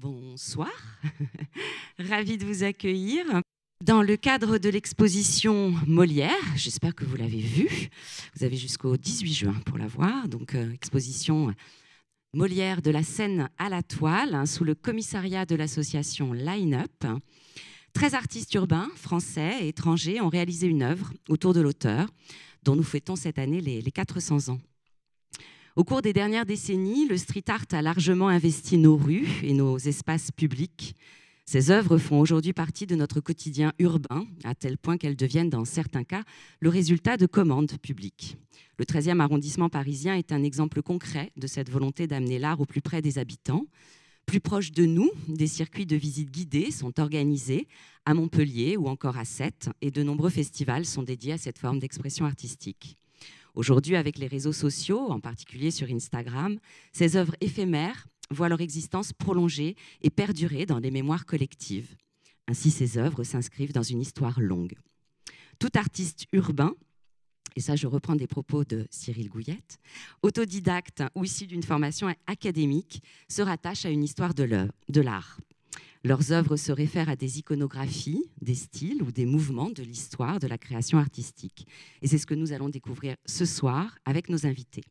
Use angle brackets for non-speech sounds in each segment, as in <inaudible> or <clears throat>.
Bonsoir, <laughs> ravi de vous accueillir. Dans le cadre de l'exposition Molière, j'espère que vous l'avez vue, vous avez jusqu'au 18 juin pour la voir, donc euh, exposition Molière de la scène à la toile hein, sous le commissariat de l'association Line Up. 13 artistes urbains, français et étrangers, ont réalisé une œuvre autour de l'auteur dont nous fêtons cette année les, les 400 ans. Au cours des dernières décennies, le street art a largement investi nos rues et nos espaces publics. Ces œuvres font aujourd'hui partie de notre quotidien urbain, à tel point qu'elles deviennent, dans certains cas, le résultat de commandes publiques. Le 13e arrondissement parisien est un exemple concret de cette volonté d'amener l'art au plus près des habitants. Plus proche de nous, des circuits de visite guidées sont organisés à Montpellier ou encore à Sète, et de nombreux festivals sont dédiés à cette forme d'expression artistique. Aujourd'hui, avec les réseaux sociaux, en particulier sur Instagram, ces œuvres éphémères voient leur existence prolongée et perdurer dans les mémoires collectives. Ainsi, ces œuvres s'inscrivent dans une histoire longue. Tout artiste urbain, et ça je reprends des propos de Cyril Gouillette, autodidacte ou issu d'une formation académique, se rattache à une histoire de l'art. Leurs œuvres se réfèrent à des iconographies, des styles ou des mouvements de l'histoire de la création artistique. Et c'est ce que nous allons découvrir ce soir avec nos invités.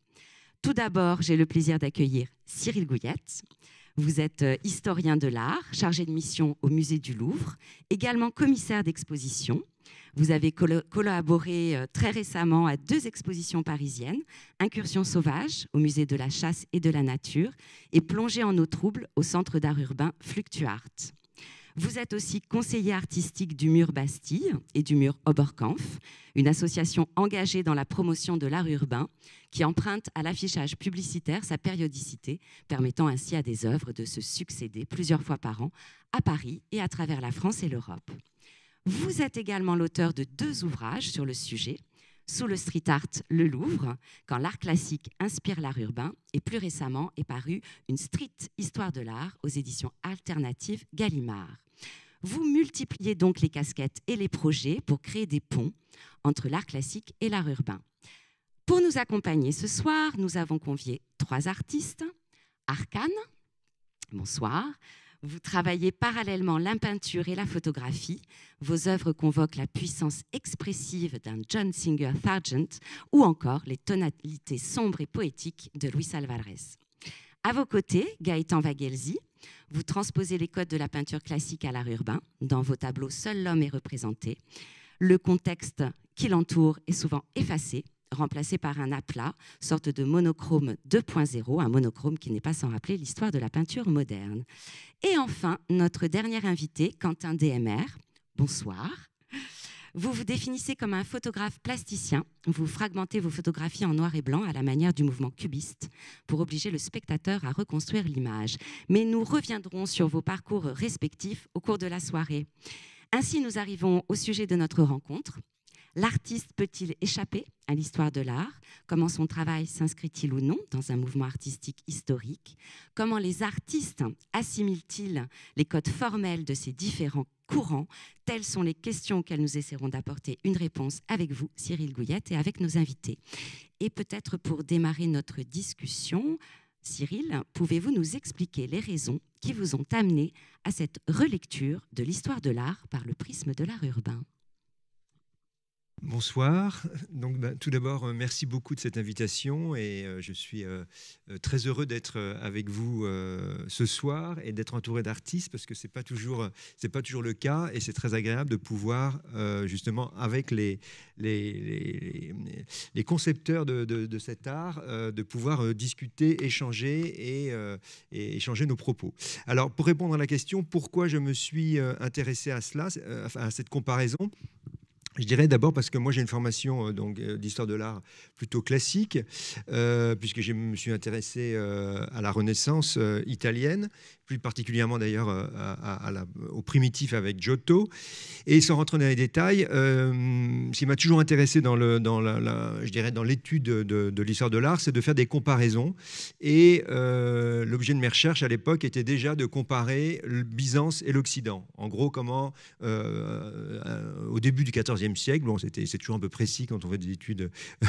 Tout d'abord, j'ai le plaisir d'accueillir Cyril Gouillette. Vous êtes euh, historien de l'art, chargé de mission au musée du Louvre, également commissaire d'exposition. Vous avez collaboré euh, très récemment à deux expositions parisiennes, Incursion sauvage au musée de la chasse et de la nature et Plongée en eau trouble au centre d'art urbain Fluctuart. Vous êtes aussi conseiller artistique du Mur Bastille et du Mur Oberkampf, une association engagée dans la promotion de l'art urbain qui emprunte à l'affichage publicitaire sa périodicité, permettant ainsi à des œuvres de se succéder plusieurs fois par an à Paris et à travers la France et l'Europe. Vous êtes également l'auteur de deux ouvrages sur le sujet, Sous le street art, le Louvre, quand l'art classique inspire l'art urbain, et plus récemment est paru Une street histoire de l'art aux éditions alternatives Gallimard. Vous multipliez donc les casquettes et les projets pour créer des ponts entre l'art classique et l'art urbain. Pour nous accompagner ce soir, nous avons convié trois artistes. Arcane, bonsoir. Vous travaillez parallèlement la peinture et la photographie. Vos œuvres convoquent la puissance expressive d'un John Singer Sargent ou encore les tonalités sombres et poétiques de Luis Alvarez. À vos côtés, Gaëtan Vagelzi, vous transposez les codes de la peinture classique à l'art urbain. Dans vos tableaux, seul l'homme est représenté. Le contexte qui l'entoure est souvent effacé remplacé par un aplat, sorte de monochrome 2.0, un monochrome qui n'est pas sans rappeler l'histoire de la peinture moderne. Et enfin, notre dernier invité, Quentin DMR. Bonsoir. Vous vous définissez comme un photographe plasticien. Vous fragmentez vos photographies en noir et blanc à la manière du mouvement cubiste pour obliger le spectateur à reconstruire l'image. Mais nous reviendrons sur vos parcours respectifs au cours de la soirée. Ainsi, nous arrivons au sujet de notre rencontre, L'artiste peut-il échapper à l'histoire de l'art Comment son travail s'inscrit-il ou non dans un mouvement artistique historique Comment les artistes assimilent-ils les codes formels de ces différents courants Telles sont les questions auxquelles nous essaierons d'apporter une réponse avec vous, Cyril Gouillette, et avec nos invités. Et peut-être pour démarrer notre discussion, Cyril, pouvez-vous nous expliquer les raisons qui vous ont amené à cette relecture de l'histoire de l'art par le prisme de l'art urbain Bonsoir. Donc, bah, tout d'abord, euh, merci beaucoup de cette invitation et euh, je suis euh, très heureux d'être avec vous ce soir et d'être entouré d'artistes parce que c'est pas pas toujours le cas et c'est très agréable de pouvoir justement avec les les, concepteurs de, cet art de pouvoir discuter, échanger et, et, échanger nos propos. Alors, pour répondre à la question pourquoi je me suis intéressé à cela, à cette comparaison. Je dirais d'abord parce que moi j'ai une formation euh, donc euh, d'histoire de l'art plutôt classique, euh, puisque je me suis intéressé à la Renaissance italienne, plus particulièrement d'ailleurs euh, au primitif avec Giotto. Et sans rentrer dans les détails, euh, ce qui m'a toujours intéressé dans, dans la, l'étude de, l'histoire de l'art, c'est de faire des comparaisons. Et euh, l'objet de mes recherches à l'époque était déjà de comparer le Byzance et l'Occident. En gros, comment au début du XIVe siècle, bon, c'était, c'est toujours un peu précis quand on fait des études, <laughs>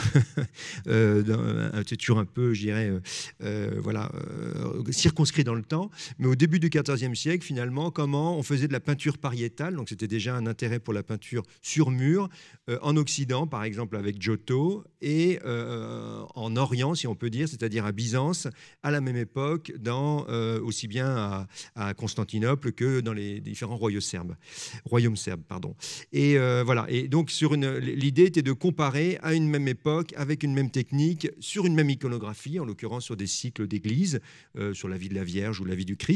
c'est toujours un peu, je dirais, voilà, circonscrit dans le temps. Mais mais au début du XIVe siècle, finalement, comment on faisait de la peinture pariétale, donc c'était déjà un intérêt pour la peinture sur mur, euh, en Occident, par exemple, avec Giotto, et euh, en Orient, si on peut dire, c'est-à-dire à Byzance, à la même époque, dans, euh, aussi bien à, Constantinople que dans les différents royaumes serbes. Royaumes serbes pardon. Et voilà. Et donc, l'idée était de comparer à une même époque, avec une même technique, sur une même iconographie, en l'occurrence sur des cycles d'église, sur la vie de la Vierge ou la vie du Christ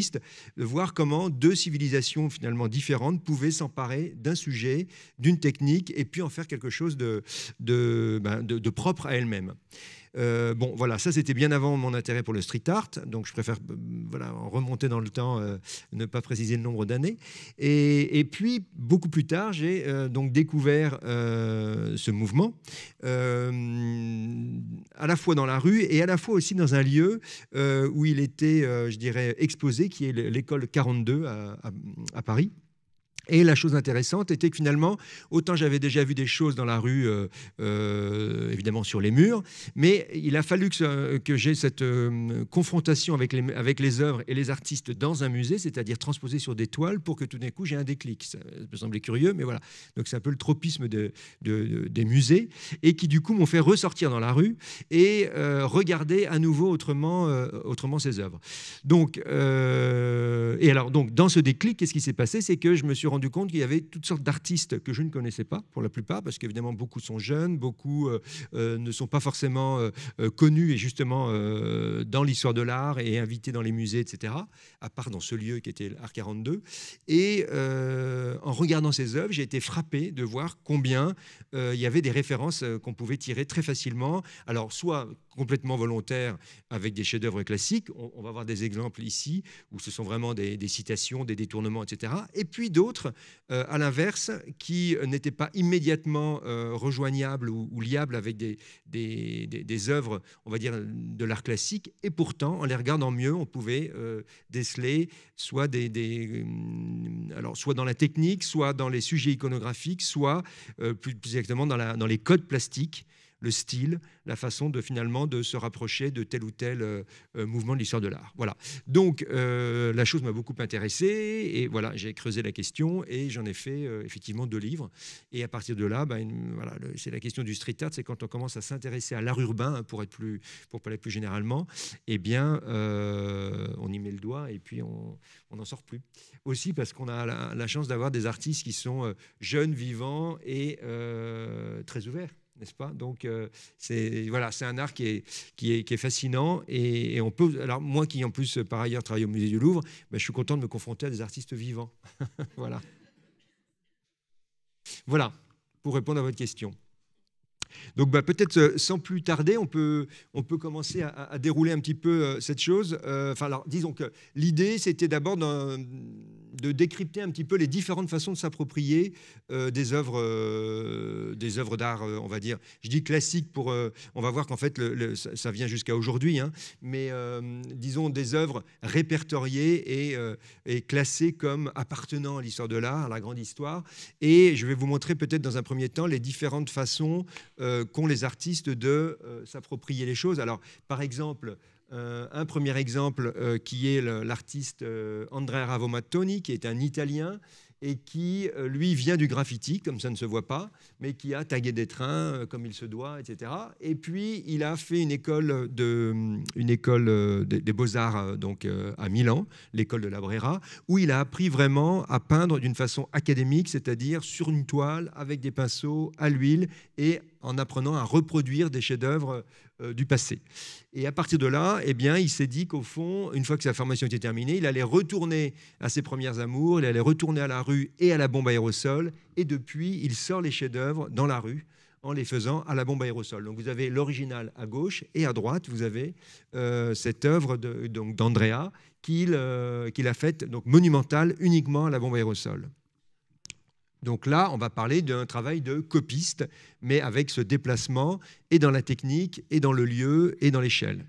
de voir comment deux civilisations finalement différentes pouvaient s'emparer d'un sujet, d'une technique, et puis en faire quelque chose de, de ben, propre à elles-mêmes. Euh, bon, voilà, ça c'était bien avant mon intérêt pour le street art, donc je préfère euh, remonter dans le temps, euh, ne pas préciser le nombre d'années. Et, puis, beaucoup plus tard, j'ai donc découvert ce mouvement, à la fois dans la rue et à la fois aussi dans un lieu où il était, je dirais, exposé, qui est l'école 42 à Paris. Et la chose intéressante était que finalement, autant j'avais déjà vu des choses dans la rue, euh, euh, évidemment sur les murs, mais il a fallu que, que j'ai cette euh, confrontation avec les, avec les œuvres et les artistes dans un musée, c'est-à-dire transposé sur des toiles, pour que tout d'un coup j'ai un déclic. Ça me semblait curieux, mais voilà. Donc c'est un peu le tropisme de, des musées, et qui du coup m'ont fait ressortir dans la rue et regarder à nouveau autrement, autrement ces œuvres. Donc, et alors, donc, dans ce déclic, qu'est-ce qui s'est passé C'est que je me suis du compte qu'il y avait toutes sortes d'artistes que je ne connaissais pas, pour la plupart, parce qu'évidemment, beaucoup sont jeunes, beaucoup euh, euh, ne sont pas forcément euh, connus et justement dans l'histoire de l'art et invités dans les musées, etc., à part dans ce lieu qui était l'Art 42. Et en regardant ces œuvres, j'ai été frappé de voir combien il y avait des références qu'on pouvait tirer très facilement. Alors, soit complètement volontaire avec des chefs-d'œuvre classiques. On, va voir des exemples ici où ce sont vraiment des, citations, des détournements, etc. Et puis d'autres, euh, à l'inverse, qui n'étaient pas immédiatement euh, rejoignables ou, liables avec des, des, œuvres, on va dire, de l'art classique. Et pourtant, en les regardant mieux, on pouvait euh, déceler hum, soit dans la technique, soit dans les sujets iconographiques, soit plus, exactement dans les codes plastiques le style, la façon de finalement de se rapprocher de tel ou tel euh, euh, mouvement de l'histoire de l'art. Voilà. Donc euh, la chose m'a beaucoup intéressé et voilà, j'ai creusé la question et j'en ai fait effectivement deux livres. Et à partir de là, bah, voilà, c'est la question du street art, c'est quand on commence à s'intéresser à l'art urbain hein, pour être plus, pour parler plus généralement, eh bien on y met le doigt et puis on n'en sort plus. Aussi parce qu'on a la chance d'avoir des artistes qui sont jeunes, vivants et très ouverts n'est-ce pas Donc, euh, c'est voilà, c'est un art qui est, qui qui est fascinant. Et, on peut, alors moi qui en plus par ailleurs travaille au musée du Louvre, ben, je suis content de me confronter à des artistes vivants. <laughs> voilà. Voilà pour répondre à votre question. Donc bah, peut-être euh, sans plus tarder, on peut, on peut commencer à, dérouler un petit peu euh, cette chose. enfin, disons que l'idée, c'était d'abord de décrypter un petit peu les différentes façons de s'approprier euh, des œuvres, euh, des œuvres d'art, euh, on va dire. Je dis classique pour, on va voir qu'en fait ça, vient jusqu'à aujourd'hui, hein. mais disons des œuvres répertoriées et, classées comme appartenant à l'histoire de l'art, à la grande histoire. Et je vais vous montrer peut-être dans un premier temps les différentes façons qu'ont les artistes de s'approprier les choses. Alors, par exemple. Euh, un premier exemple euh, qui est l'artiste André euh, Andrea Ravomattoni, qui est un Italien et qui, lui, vient du graffiti, comme ça ne se voit pas, mais qui a tagué des trains comme il se doit, etc. Et puis, il a fait une école, de, une école des, beaux-arts donc à Milan, l'école de la Brera, où il a appris vraiment à peindre d'une façon académique, c'est-à-dire sur une toile, avec des pinceaux, à l'huile, et en apprenant à reproduire des chefs-d'œuvre euh, du passé. Et à partir de là, eh bien, il s'est dit qu'au fond, une fois que sa formation était terminée, il allait retourner à ses premières amours, il allait retourner à la rue et à la bombe aérosol. Et depuis, il sort les chefs-d'œuvre dans la rue en les faisant à la bombe aérosol. Donc vous avez l'original à gauche et à droite, vous avez euh, cette œuvre d'Andrea euh, qu'il a faite, donc monumentale, uniquement à la bombe aérosol. Donc là, on va parler d'un travail de copiste, mais avec ce déplacement et dans la technique, et dans le lieu, et dans l'échelle.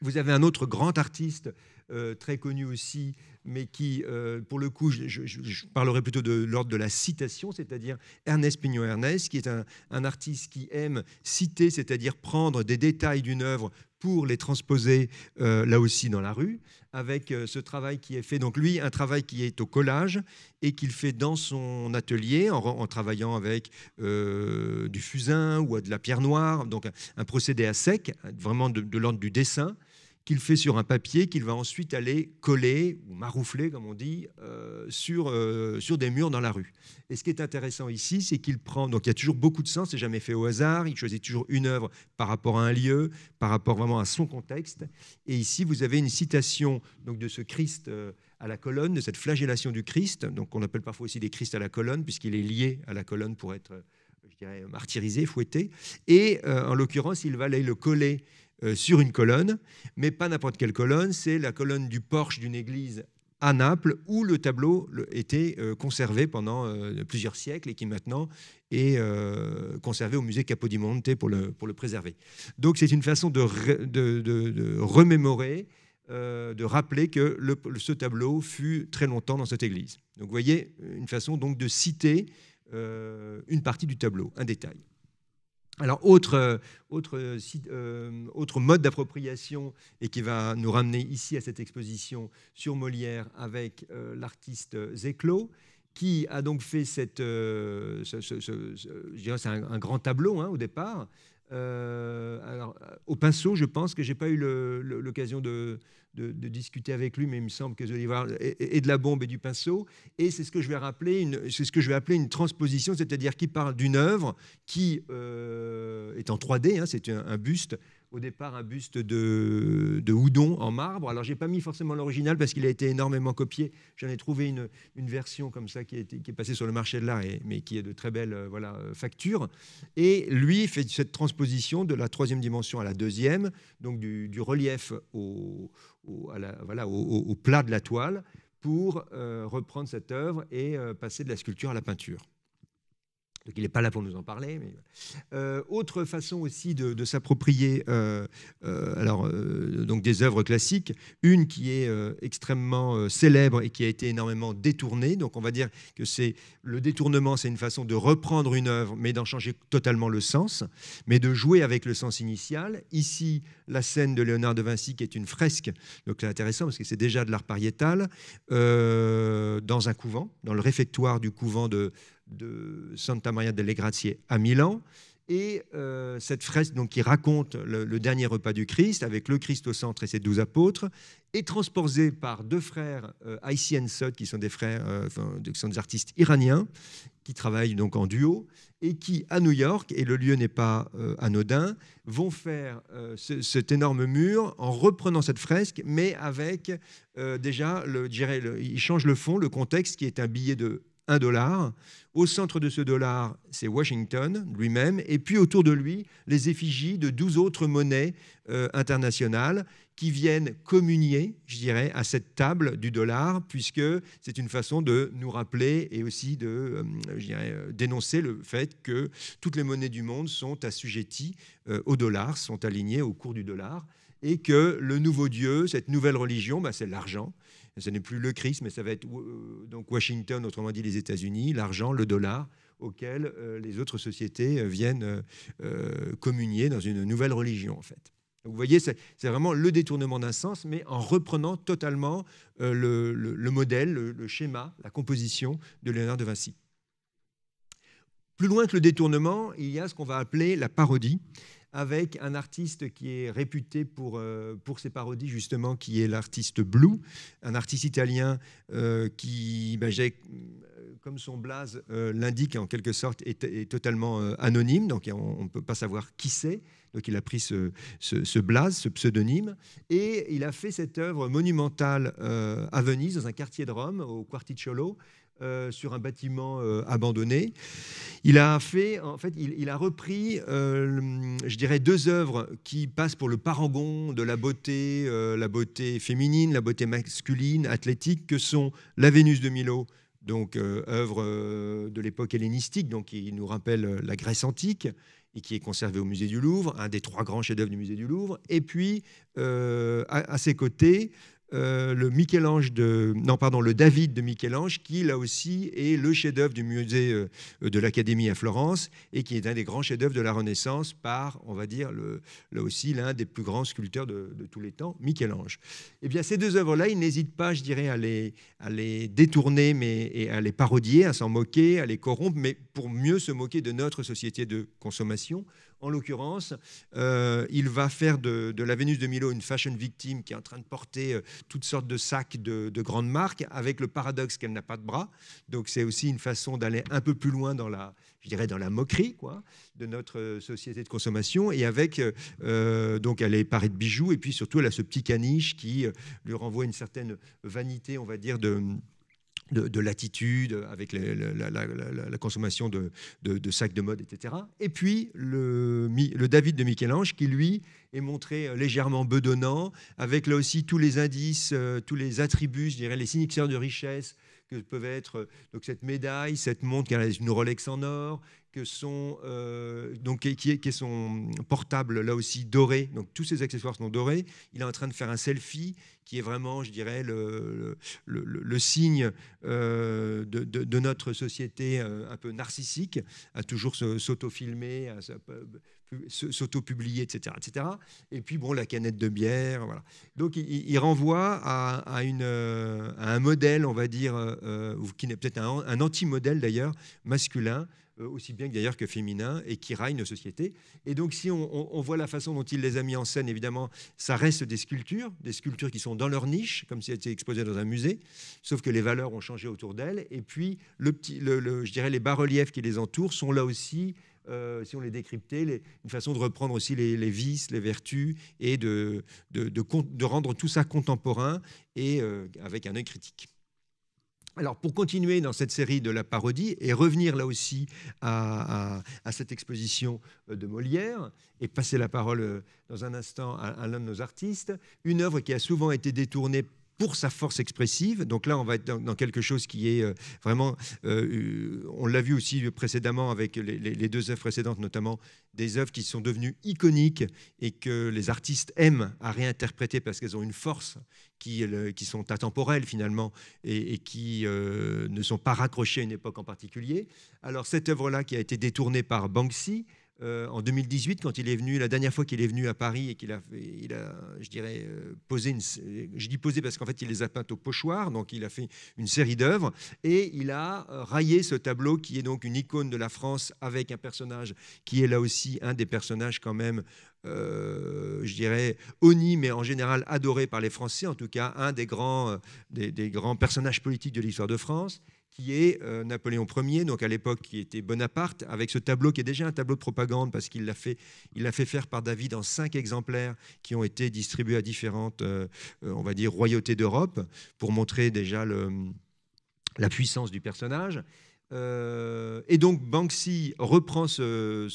Vous avez un autre grand artiste euh, très connu aussi mais qui, euh, pour le coup, je, parlerai plutôt de l'ordre de la citation, c'est-à-dire Ernest Pignon-Ernest, qui est un, artiste qui aime citer, c'est-à-dire prendre des détails d'une œuvre pour les transposer euh, là aussi dans la rue, avec euh, ce travail qui est fait. Donc lui, un travail qui est au collage et qu'il fait dans son atelier en, travaillant avec du fusain ou de la pierre noire, donc un, procédé à sec, hein, vraiment de l'ordre du dessin qu'il fait sur un papier qu'il va ensuite aller coller ou maroufler, comme on dit, euh, sur, euh, sur des murs dans la rue. Et ce qui est intéressant ici, c'est qu'il prend, donc il y a toujours beaucoup de sens, c'est jamais fait au hasard, il choisit toujours une œuvre par rapport à un lieu, par rapport vraiment à son contexte. Et ici, vous avez une citation donc, de ce Christ euh, à la colonne, de cette flagellation du Christ, donc on appelle parfois aussi des Christ à la colonne, puisqu'il est lié à la colonne pour être je dirais, martyrisé, fouetté. Et en l'occurrence, il va aller le coller euh, sur une colonne, mais pas n'importe quelle colonne, c'est la colonne du porche d'une église à Naples, où le tableau était euh, conservé pendant euh, plusieurs siècles et qui maintenant est conservé au musée Capodimonte pour le, pour le préserver. Donc c'est une façon de, remémorer, de rappeler que ce tableau fut très longtemps dans cette église. Donc vous voyez, une façon donc de citer une partie du tableau, un détail. Alors, euh, euh, euh, autre, mode d'appropriation, et qui va nous ramener ici à cette exposition sur Molière avec l'artiste Zéclo, qui a donc fait cette, un, grand tableau hein, au départ, euh, alors, euh, au pinceau, je pense que je n'ai pas eu l'occasion de, discuter avec lui, mais il me semble que je allez voir et, de la bombe et du pinceau. Et c'est ce que je vais ce que je vais appeler une transposition, c'est-à-dire qu'il parle d'une œuvre qui euh, est en 3D, hein, c'est un, buste au départ un buste de, Houdon en marbre. Alors, j'ai pas mis forcément l'original parce qu'il a été énormément copié. J'en ai trouvé une, version comme ça qui, est passée sur le marché de l'art, mais qui est de très belle euh, voilà, euh, facture. Et lui fait cette transposition de la troisième dimension à la deuxième, donc du, relief au, plat de la toile pour euh, reprendre cette œuvre et passer de la sculpture à la peinture. Donc il n'est pas là pour nous en parler. Euh, autre façon aussi de, s'approprier euh, euh, alors, donc des œuvres classiques, une qui est extrêmement célèbre et qui a été énormément détournée. Donc on va dire que c'est le détournement, c'est une façon de reprendre une œuvre, mais d'en changer totalement le sens, mais de jouer avec le sens initial. Ici, la scène de Léonard de Vinci qui est une fresque, donc c'est intéressant parce que c'est déjà de l'art pariétal, dans un couvent, dans le réfectoire du couvent de, de Santa Maria delle Grazie à Milan. Et euh, cette fresque donc, qui raconte le, dernier repas du Christ avec le Christ au centre et ses douze apôtres est transposée par deux frères euh, Sot qui sont des frères, euh, enfin, des artistes iraniens qui travaillent donc en duo et qui à New York et le lieu n'est pas euh, anodin vont faire cet énorme mur en reprenant cette fresque mais avec déjà le, dirais, ils changent le fond, le contexte qui est un billet de un dollar. Au centre de ce dollar, c'est Washington lui-même, et puis autour de lui, les effigies de 12 autres monnaies euh, internationales qui viennent communier, je dirais, à cette table du dollar, puisque c'est une façon de nous rappeler et aussi de euh, euh, dénoncer le fait que toutes les monnaies du monde sont assujetties au dollar, sont alignées au cours du dollar, et que le nouveau Dieu, cette nouvelle religion, bah, c'est l'argent ce n'est plus le Christ mais ça va être euh, donc Washington, autrement dit les États-Unis, l'argent, le dollar, auquel euh, les autres sociétés euh, viennent communier dans une nouvelle religion, en fait. vous voyez, c'est vraiment le détournement d'un sens, mais en reprenant totalement le, modèle, le, schéma, la composition de Léonard de Vinci. Plus loin que le détournement, il y a ce qu'on va appeler la parodie avec un artiste qui est réputé euh, pour, ses parodies, justement, qui est l'artiste Blue, un artiste italien euh, qui, ben, comme son blaze euh, l'indique, en quelque sorte, est, totalement anonyme, donc on ne peut pas savoir qui c'est. Donc il a pris ce, ce, ce, blaze, ce pseudonyme, et il a fait cette œuvre monumentale à Venise, dans un quartier de Rome, au Quarticciolo, euh, sur un bâtiment euh, abandonné. Il a fait, en fait, il, a repris, euh, je dirais, deux œuvres qui passent pour le paragon de la beauté, la beauté féminine, la beauté masculine, athlétique, que sont la Vénus de Milo, donc œuvre de l'époque hellénistique, donc qui nous rappelle la Grèce antique, et qui est conservée au musée du Louvre, un des trois grands chefs-d'œuvre du musée du Louvre. Et puis, à, ses côtés, euh, le Michel-Ange de, non pardon, le David de Michel-Ange, qui là aussi est le chef-d'œuvre du musée euh, de l'Académie à Florence et qui est un des grands chefs-d'œuvre de la Renaissance par, on va dire, là aussi l'un des plus grands sculpteurs de, tous les temps, Michel-Ange. Eh bien, ces deux œuvres-là, il n'hésite pas, je dirais, à les, détourner, mais et à les parodier, à s'en moquer, à les corrompre, mais pour mieux se moquer de notre société de consommation en l'occurrence, euh, il va faire de, la Vénus de Milo une fashion victime qui est en train de porter euh, toutes sortes de sacs de, grandes marques, avec le paradoxe qu'elle n'a pas de bras. Donc c'est aussi une façon d'aller un peu plus loin dans la, je dirais, dans la moquerie quoi, de notre euh, société de consommation. Et avec, donc elle est parée de bijoux, et puis surtout elle a ce petit caniche qui lui renvoie une certaine vanité, on va dire, de de, de l'attitude, avec la, consommation de, sacs de mode, etc. Et puis le, David de Michel-Ange, qui lui est montré euh, légèrement bedonnant, avec là aussi tous les indices, euh, tous les attributs, je dirais les extérieurs de richesse que peuvent être euh, donc cette médaille, cette montre qui a une Rolex en or, que euh, donc, qui, est, qui, son portable là aussi doré. Donc tous ses accessoires sont dorés. Il est en train de faire un selfie qui est vraiment, je dirais, le, le, le, signe euh, de, de, notre société euh, un peu narcissique, à toujours s'auto-filmer, à s'auto-publier, etc., etc. Et puis, bon, la canette de bière, voilà. Donc, il, renvoie à, à une, à un modèle, on va dire, qui n'est peut-être un, un anti-modèle d'ailleurs, masculin, euh, aussi bien que d'ailleurs que féminin, et qui raille nos sociétés. Et donc, si on, voit la façon dont il les a mis en scène, évidemment, ça reste des sculptures, des sculptures qui sont dans leur niche, comme si elles étaient exposées dans un musée, sauf que les valeurs ont changé autour d'elles. Et puis, le petit, je dirais, les bas-reliefs qui les entourent sont là aussi euh, si on les décryptait, une façon de reprendre aussi les, vices, les vertus, et de, rendre tout ça contemporain et euh, avec un œil critique. Alors pour continuer dans cette série de la parodie et revenir là aussi à, cette exposition euh, de Molière et passer la parole euh, dans un instant à, à l'un de nos artistes, une œuvre qui a souvent été détournée pour sa force expressive. Donc là, on va être dans, quelque chose qui est euh, vraiment, euh, on l'a vu aussi précédemment avec les, deux œuvres précédentes, notamment des œuvres qui sont devenues iconiques et que les artistes aiment à réinterpréter parce qu'elles ont une force qui, qui sont intemporelles finalement et, qui euh, ne sont pas raccrochées à une époque en particulier. Alors cette œuvre-là qui a été détournée par Banksy, euh, en 2018, quand il est venu, la dernière fois qu'il est venu à Paris et qu'il a, il a, je dirais, euh, posé je dis posé parce qu'en fait, il les a peintes au pochoir, donc il a fait une série d'œuvres et il a euh, raillé ce tableau qui est donc une icône de la France avec un personnage qui est là aussi un des personnages quand même je dirais, honni, mais en général adoré par les Français, en tout cas un des grands personnages politiques de l'histoire de France qui est euh, Napoléon Ier, donc à l'époque qui était Bonaparte, avec ce tableau qui est déjà un tableau de propagande parce qu'il l'a fait, il fait faire par David en cinq exemplaires qui ont été distribués à différentes, euh, euh, on va dire, royautés d'Europe pour montrer déjà la puissance du personnage. Euh, et donc Banksy reprend ce,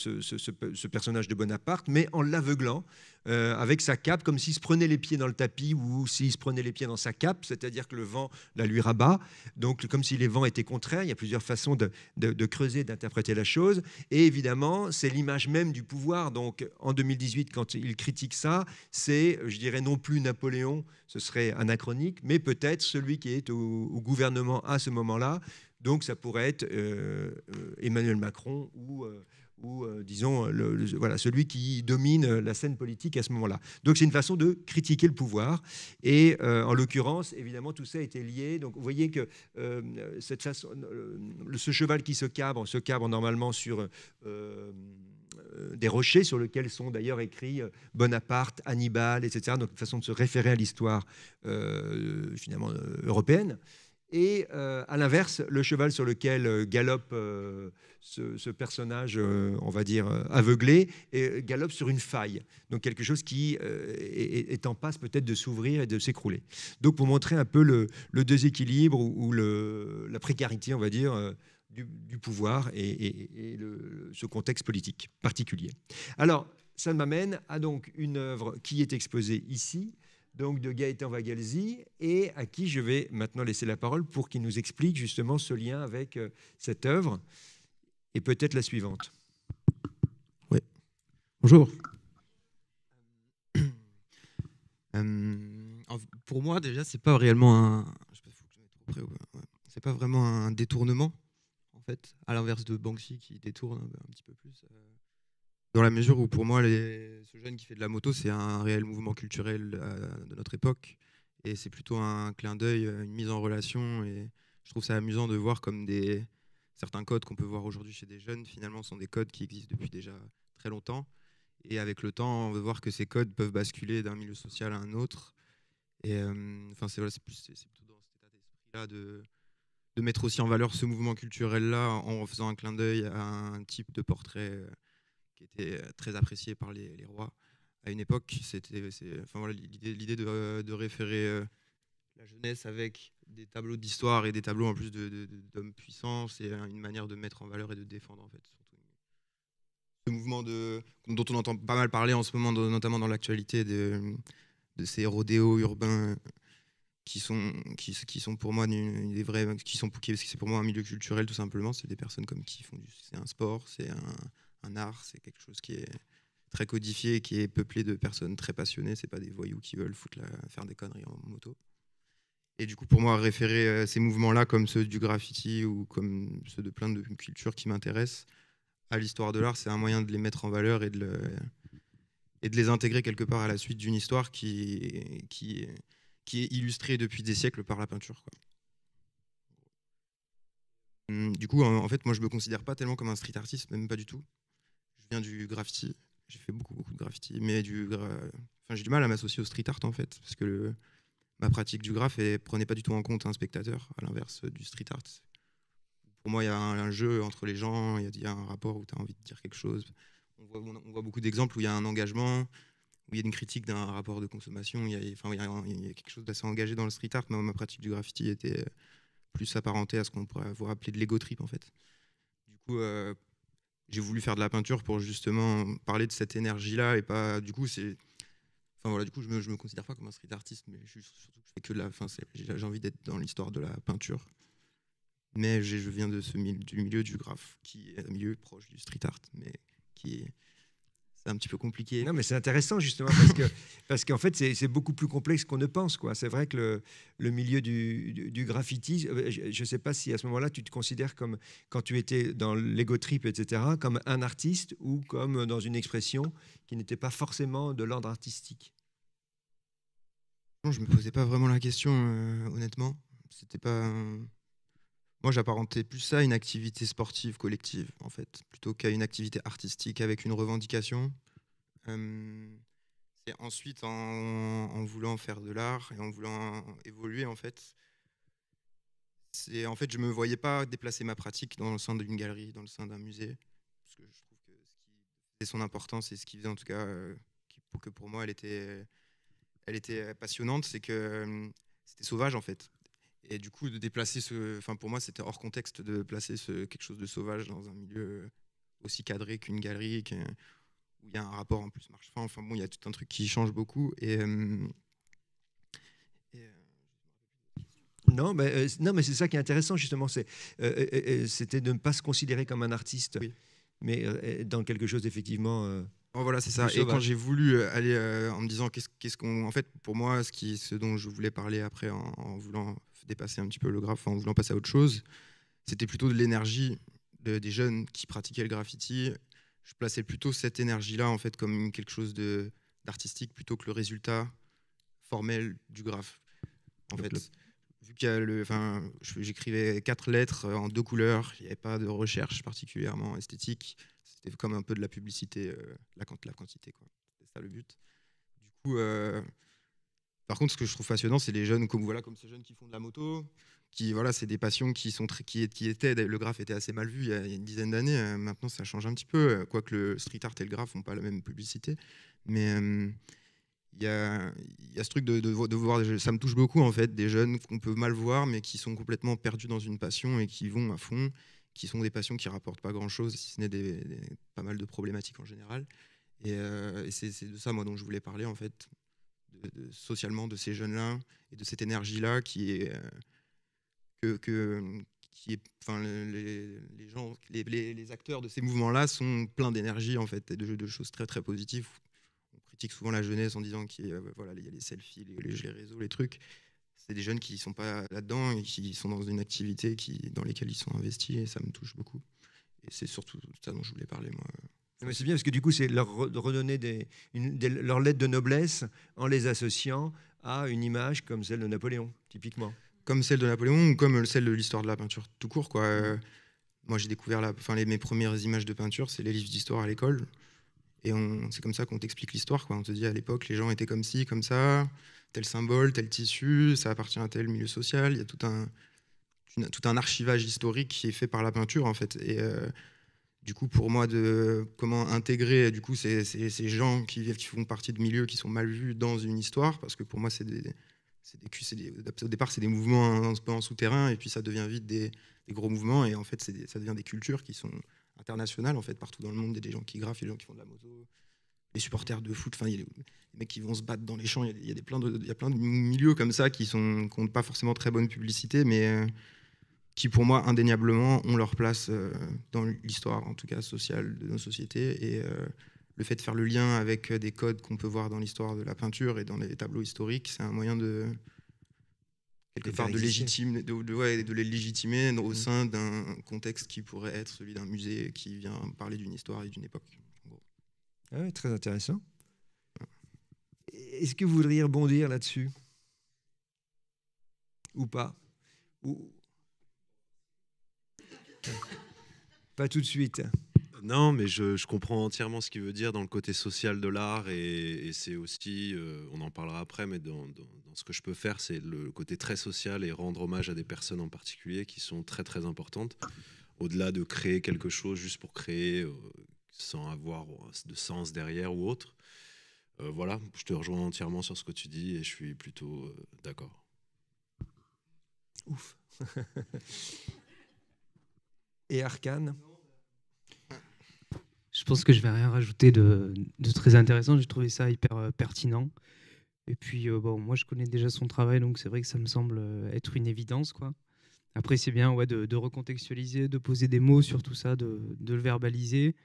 personnage de Bonaparte, mais en l'aveuglant euh, avec sa cape, comme s'il se prenait les pieds dans le tapis ou s'il se prenait les pieds dans sa cape, c'est-à-dire que le vent la lui rabat. Donc comme si les vents étaient contraires, il y a plusieurs façons de, creuser, d'interpréter la chose. Et évidemment, c'est l'image même du pouvoir. Donc en 2018, quand il critique ça, c'est, je dirais non plus Napoléon, ce serait anachronique, mais peut-être celui qui est au gouvernement à ce moment-là. Donc ça pourrait être euh, euh, Emmanuel Macron ou euh, disons voilà celui qui domine la scène politique à ce moment-là. Donc c'est une façon de critiquer le pouvoir et en l'occurrence évidemment tout ça était lié. Donc vous voyez que cette façon, ce cheval qui se cabre se cabre normalement sur des rochers sur lesquels sont d'ailleurs écrits Bonaparte, Hannibal, etc. Donc une façon de se référer à l'histoire finalement européenne. Et euh, à l'inverse, le cheval sur lequel euh, galope euh, ce, personnage, on va dire, aveuglé, galope sur une faille. Donc quelque chose qui est, en passe peut-être de s'ouvrir et de s'écrouler. Donc pour montrer un peu le, déséquilibre ou, la précarité, on va dire, du, pouvoir et, ce contexte politique particulier. Alors, ça m'amène à donc une œuvre qui est exposée ici, donc de Gaëtan Vagalzi, et à qui je vais maintenant laisser la parole pour qu'il nous explique justement ce lien avec euh, cette œuvre et peut-être la suivante. Oui. Bonjour. <coughs> Euh, pour moi, déjà, c'est pas réellement un. C'est pas vraiment un détournement, en fait, à l'inverse de Banksy qui détourne un petit peu plus. Euh dans la mesure où pour moi, ce jeune qui fait de la moto, c'est un réel mouvement culturel euh, de notre époque. Et c'est plutôt un clin d'œil, euh, une mise en relation. Et je trouve ça amusant de voir comme des... certains codes qu'on peut voir aujourd'hui chez des jeunes, finalement, sont des codes qui existent depuis déjà très longtemps. Et avec le temps, on veut voir que ces codes peuvent basculer d'un milieu social à un autre. Et euh, c'est plutôt dans cet état d'esprit-là de, de mettre aussi en valeur ce mouvement culturel-là en faisant un clin d'œil à un type de portrait qui était euh, très apprécié par les, rois. À une époque, c'était, enfin l'idée, de, euh, de, référer euh, la jeunesse avec des tableaux d'histoire et des tableaux en plus de, d'hommes puissants, c'est une manière de mettre en valeur et de défendre en fait. Surtout. Le mouvement de, dont on entend pas mal parler en ce moment, notamment dans l'actualité, de, de, ces rodéos urbains qui sont, qui, qui sont pour moi des vrais, qui sont qui, c'est pour moi un milieu culturel tout simplement. C'est des personnes comme qui font du, c'est un sport, c'est un un art, c'est quelque chose qui est très codifié, qui est peuplé de personnes très passionnées. C'est pas des voyous qui veulent foutre la, faire des conneries en moto. Et du coup, pour moi, référer euh, ces mouvements-là, comme ceux du graffiti ou comme ceux de plein de cultures qui m'intéressent, à l'histoire de l'art, c'est un moyen de les mettre en valeur et de, les intégrer quelque part à la suite d'une histoire qui, est illustrée depuis des siècles par la peinture. Hum, du coup, en fait, moi, je me considère pas tellement comme un street artiste, même pas du tout viens du graffiti. J'ai fait beaucoup, beaucoup de graffiti. Mais du enfin, j'ai du mal à m'associer au street art, en fait. Parce que ma pratique du graphe ne prenait pas du tout en compte un spectateur, à l'inverse du street art. Pour moi, il y a un, jeu entre les gens, il y, a un rapport où tu as envie de dire quelque chose. On voit, beaucoup d'exemples où il y a un engagement, où il y a une critique d'un rapport de consommation. Il y, enfin, y, a quelque chose d'assez engagé dans le street art. Mais ma pratique du graffiti était plus apparentée à ce qu'on pourrait avoir appelé de l'ego trip, en fait. Du coup, euh, j'ai voulu faire de la peinture pour justement parler de cette énergie-là et pas. Du coup, c'est. Enfin voilà, du coup, je me, je me considère pas comme un street artiste, mais je fais que la. j'ai envie d'être dans l'histoire de la peinture. Mais je viens de ce, du milieu du graphe, qui est un milieu proche du street art, mais qui est un petit peu compliqué. Non, mais c'est intéressant justement parce que <laughs> parce qu'en fait c'est beaucoup plus complexe qu'on ne pense quoi. C'est vrai que le, milieu du, du, graffiti, euh, je ne sais pas si à ce moment-là tu te considères comme quand tu étais dans l'ego trip etc. comme un artiste ou comme dans une expression qui n'était pas forcément de l'ordre artistique. Non, je me posais pas vraiment la question euh, honnêtement. C'était pas. Moi, j'apparentais plus ça à une activité sportive collective, en fait, plutôt qu'à une activité artistique avec une revendication. et ensuite, en, voulant faire de l'art et en voulant évoluer, en fait, c'est en fait, je me voyais pas déplacer ma pratique dans le sein d'une galerie, dans le sein d'un musée, parce que je trouve que ce qui faisait son importance et ce qui faisait en tout cas euh, que pour moi elle était, elle était euh, passionnante, c'est que c'était sauvage en fait. Et du coup, de déplacer ce. Enfin, pour moi, c'était hors contexte de placer ce, quelque chose de sauvage dans un milieu euh, aussi cadré qu'une galerie, où il y a un rapport en plus marche. Enfin, enfin bon, il y a tout un truc qui change beaucoup. Et. Euh, euh, non, mais, non, mais c'est ça qui est intéressant, justement. C'était de ne pas se considérer comme un artiste, mais dans quelque chose, effectivement voilà, c'est ça. Et quand j'ai voulu euh, aller euh, en me disant qu'est-ce qu'on. en fait, pour moi, ce, qui, ce dont je voulais parler après en, voulant dépasser un petit peu le graphe, en voulant passer à autre chose, c'était plutôt de l'énergie des jeunes qui pratiquaient le graffiti. Je plaçais plutôt cette énergie-là, en fait, comme quelque chose d'artistique plutôt que le résultat formel du graphe. En fait. vu le, enfin, j'écrivais quatre lettres euh, en deux couleurs, il n'y avait pas de recherche particulièrement esthétique comme un peu de la publicité, euh, la, la quantité. c'est ça le but. Du coup, euh, par contre, ce que je trouve fascinant, c'est les jeunes comme, voilà, comme ces jeunes qui font de la moto, qui voilà, c'est des passions qui sont qui, qui étaient le graphe était assez mal vu il y a, une dizaine d'années. Euh, maintenant, ça change un petit peu, quoique le street art et le graphe n'ont pas la même publicité. Mais il y, a, y, a ce truc de, de, voir, ça me touche beaucoup en fait, des jeunes qu'on peut mal voir, mais qui sont complètement perdus dans une passion et qui vont à fond qui sont des passions qui rapportent pas grand-chose, si ce n'est des, pas mal de problématiques en général. Et, euh, c'est de ça, moi, dont je voulais parler, en fait, de, socialement, de ces jeunes-là et de cette énergie-là qui est... Euh, que, qui est, enfin, les, gens, les, les, acteurs de ces mouvements-là sont pleins d'énergie en fait, et de, choses très très positives. On critique souvent la jeunesse en disant qu'il y, a, voilà, il y a les selfies, les, les réseaux, les trucs c'est des jeunes qui ne sont pas là-dedans et qui sont dans une activité qui, dans laquelle ils sont investis et ça me touche beaucoup. Et c'est surtout ça dont je voulais parler, moi. Mais c'est bien parce que du coup, c'est leur redonner des, leur lettre de noblesse en les associant à une image comme celle de Napoléon, typiquement. Comme celle de Napoléon ou comme celle de l'histoire de la peinture tout court, quoi. Euh, moi, j'ai découvert mes premières images de peinture, c'est les livres d'histoire à l'école. Et c'est comme ça qu'on t'explique l'histoire, quoi. On te dit à l'époque, les gens étaient comme ci, comme ça tel symbole, tel tissu, ça appartient à tel milieu social. Il y a tout un, tout un archivage historique qui est fait par la peinture, en fait. Et euh, du coup, pour moi, de comment intégrer du coup, ces, gens qui, qui font partie de milieux qui sont mal vus dans une histoire, parce que pour moi, c'est des, des, des, au départ, c'est des mouvements un en souterrain, et puis ça devient vite des, gros mouvements, et en fait, ça devient des cultures qui sont internationales, en fait, partout dans le monde. Il des gens qui graffent, des gens qui font de la moto, les supporters de foot, enfin, les mecs qui vont se battre dans les champs, il y a, des, plein, de, plein de milieux comme ça qui sont, qui pas forcément très bonne publicité, mais euh, qui pour moi, indéniablement, ont leur place euh, dans l'histoire, en tout cas sociale, de nos sociétés. Et euh, le fait de faire le lien avec des codes qu'on peut voir dans l'histoire de la peinture et dans les tableaux historiques, c'est un moyen de de, de, les légitimer au mmh. sein d'un contexte qui pourrait être celui d'un musée qui vient parler d'une histoire et d'une époque. Ah très intéressant. Est-ce que vous voudriez rebondir là-dessus Ou pas Pas tout de suite. Non, mais je, comprends entièrement ce qu'il veut dire dans le côté social de l'art et, c'est aussi, euh, on en parlera après, mais dans, ce que je peux faire, c'est le côté très social et rendre hommage à des personnes en particulier qui sont très très importantes, au-delà de créer quelque chose juste pour créer, euh, sans avoir euh, de sens derrière ou autre. Euh, voilà, je te rejoins entièrement sur ce que tu dis et je suis plutôt euh, d'accord. Ouf. <laughs> et Arkane Je pense que je vais rien rajouter de, très intéressant. J'ai trouvé ça hyper pertinent. Et puis, bon, moi, je connais déjà son travail, donc c'est vrai que ça me semble être une évidence, quoi. Après, c'est bien ouais, de, recontextualiser, de poser des mots sur tout ça, de le verbaliser.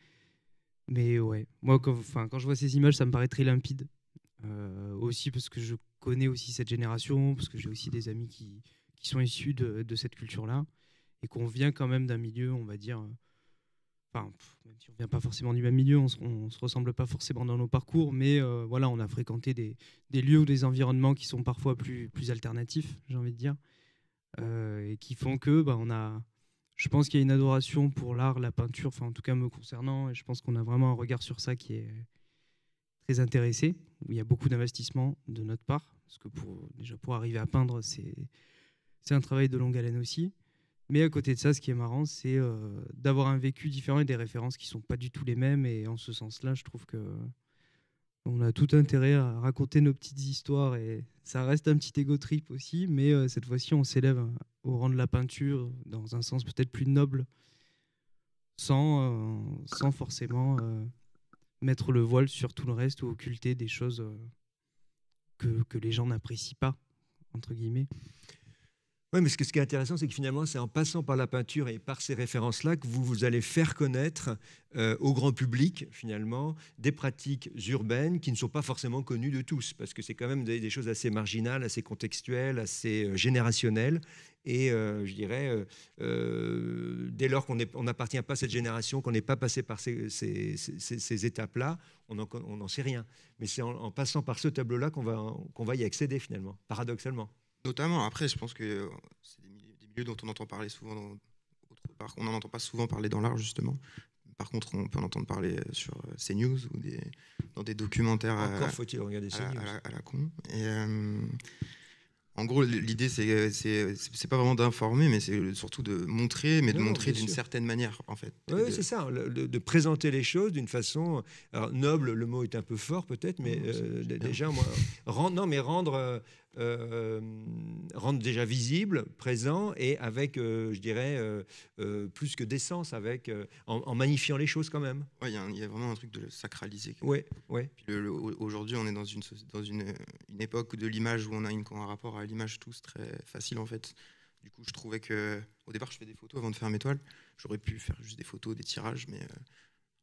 Mais ouais, moi, quand, quand je vois ces images, ça me paraît très limpide. Euh, aussi parce que je connais aussi cette génération, parce que j'ai aussi des amis qui, qui sont issus de, cette culture-là, et qu'on vient quand même d'un milieu, on va dire, euh, enfin, même si on vient pas forcément du même milieu, on se, se ressemble pas forcément dans nos parcours, mais euh, voilà, on a fréquenté des, lieux ou des environnements qui sont parfois plus, plus alternatifs, j'ai envie de dire, et qui font que bah, on a je pense qu'il y a une adoration pour l'art, la peinture, enfin en tout cas me concernant, et je pense qu'on a vraiment un regard sur ça qui est très intéressé, il y a beaucoup d'investissements de notre part, parce que pour, déjà pour arriver à peindre, c'est, un travail de longue haleine aussi. Mais à côté de ça, ce qui est marrant, c'est euh, d'avoir un vécu différent et des références qui ne sont pas du tout les mêmes, et en ce sens-là, je trouve que on a tout intérêt à raconter nos petites histoires et ça reste un petit égo trip aussi, mais euh, cette fois-ci on s'élève euh, au rang de la peinture dans un sens peut-être plus noble, sans, euh, forcément mettre le voile sur tout le reste ou occulter des choses que, que les gens n'apprécient pas, entre guillemets. Oui, mais ce, qui est intéressant, c'est que finalement, c'est en passant par la peinture et par ces références-là que vous, vous allez faire connaître euh, au grand public, finalement, des pratiques urbaines qui ne sont pas forcément connues de tous, parce que c'est quand même des, choses assez marginales, assez contextuelles, assez euh, générationnelles. Et euh, je dirais, dès lors qu'on n'appartient pas à cette génération, qu'on n'est pas passé par ces, étapes-là, on n'en sait rien. Mais c'est en, en, passant par ce tableau-là qu'on va, qu'on va y accéder, finalement, paradoxalement. Notamment, après, je pense que euh, c'est des milieux, dont on entend parler souvent on n'en entend pas souvent parler dans l'art, justement. Par contre, on peut en entendre parler euh, sur euh, CNews ou dans des documentaires. Encore faut-il regarder à, À, la, con. Et, en gros, l'idée, c'est pas vraiment d'informer, mais c'est surtout de montrer, mais de montrer d'une certaine manière, en fait. Oui, c'est ça, de, présenter les choses d'une façon. noble, le mot est un peu fort, peut-être, mais déjà, moi, non, mais rendre euh, rendre déjà visible, présent et avec, euh, je dirais, euh, plus que d'essence, avec en, magnifiant les choses quand même. Il y, a vraiment un truc de le sacraliser. Aujourd'hui, on est dans une, dans une, une époque de l'image où on a une, un rapport à l'image tous très facile en fait. Du coup, je trouvais que au départ, je fais des photos avant de faire mes toiles. J'aurais pu faire juste des photos, des tirages, mais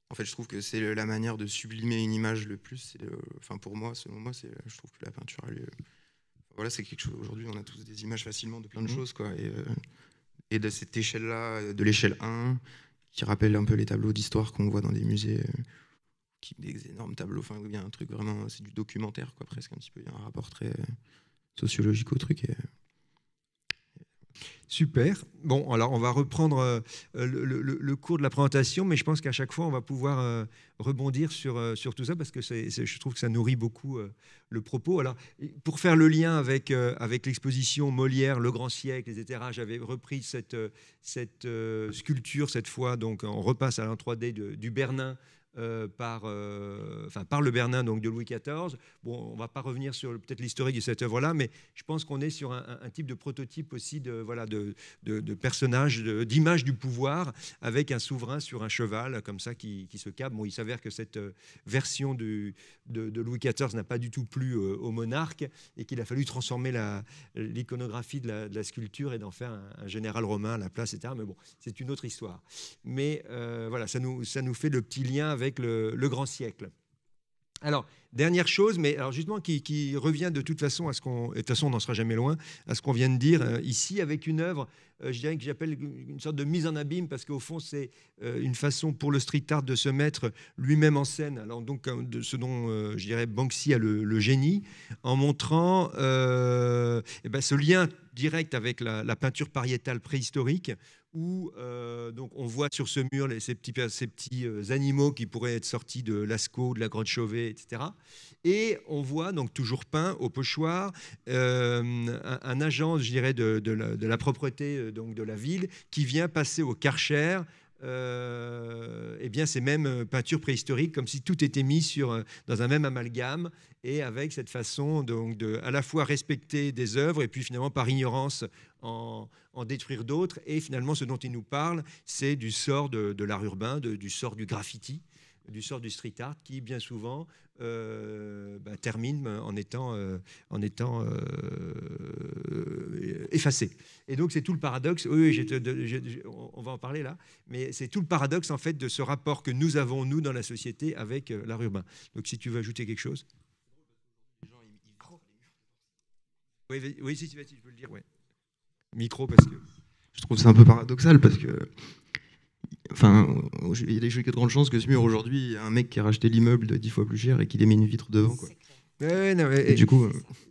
en fait, je trouve que c'est la manière de sublimer une image le plus. enfin, pour moi, selon moi, je trouve que la peinture, elle, voilà, c'est quelque chose. Aujourd'hui, on a tous des images facilement de plein de mhm. choses, quoi. Euh, et, de cette échelle-là, euh, de l'échelle 1, qui rappelle un peu les tableaux d'histoire qu'on voit dans des musées, euh, qui, des énormes tableaux. Enfin, il y un truc vraiment, c'est du documentaire, quoi, presque un petit peu. Il y a un rapport très sociologique au truc. Et, Super. Bon, alors on va reprendre euh, le, cours de la présentation, mais je pense qu'à chaque fois, on va pouvoir euh, rebondir sur, euh, sur tout ça, parce que je trouve que ça nourrit beaucoup le propos. Alors, pour faire le lien avec, avec l'exposition Molière, Le Grand Siècle, etc., j'avais repris cette, cette sculpture, cette fois, donc on repasse à l'en 3D du Bernin euh, par, euh, enfin, par le Bernin donc, de Louis XIV. Bon, on ne va pas revenir sur peut-être l'historique de cette œuvre-là, mais je pense qu'on est sur un, type de prototype aussi de, voilà, de, de, personnage, d'image du pouvoir, avec un souverain sur un cheval, comme ça, qui, qui se cabre. Bon, il s'avère que cette euh, version de, de, Louis XIV n'a pas du tout plu au monarque et qu'il a fallu transformer l'iconographie de, la, sculpture et d'en faire un, général romain à la place, etc. Mais bon, c'est une autre histoire. Mais voilà, ça nous, ça nous fait le petit lien avec le, grand siècle. Alors, dernière chose, mais alors justement qui, revient de toute façon à ce qu'on, de toute façon on n'en sera jamais loin, à ce qu'on vient de dire euh, ici avec une œuvre, euh, je dirais que j'appelle une sorte de mise en abîme parce qu'au fond c'est euh, une façon pour le street art de se mettre lui-même en scène. Alors donc de ce dont je dirais Banksy a le, génie en montrant eh ben, ce lien direct avec la, peinture pariétale préhistorique, où euh, donc on voit sur ce mur ces petits, euh, animaux qui pourraient être sortis de Lascaux, de la Grotte Chauvet, etc. Et on voit donc toujours peint au pochoir euh, un, agent, je dirais, de, la, propreté donc de la ville qui vient passer au Karcher. Eh bien, ces mêmes peintures préhistoriques, comme si tout était mis sur, dans un même amalgame, et avec cette façon donc de à la fois respecter des œuvres et puis finalement par ignorance en, en détruire d'autres. Et finalement, ce dont il nous parle, c'est du sort de, de l'art urbain, du sort du graffiti, du sort du street art qui bien souvent euh, bah, termine en étant, euh, en étant euh, effacé. Et donc c'est tout le paradoxe, oui, on va en parler là, mais c'est tout le paradoxe en fait de ce rapport que nous avons, nous, dans la société avec l'art urbain. Donc si tu veux ajouter quelque chose. Oui, oui si, tu si, je le dire, ouais. Micro, parce que je trouve ça un peu paradoxal, parce que. Enfin, il y a des ont de grandes chances que ce mur aujourd'hui, un mec qui a racheté l'immeuble dix fois plus cher et qu'il ait mis une vitre devant. Quoi. du coup,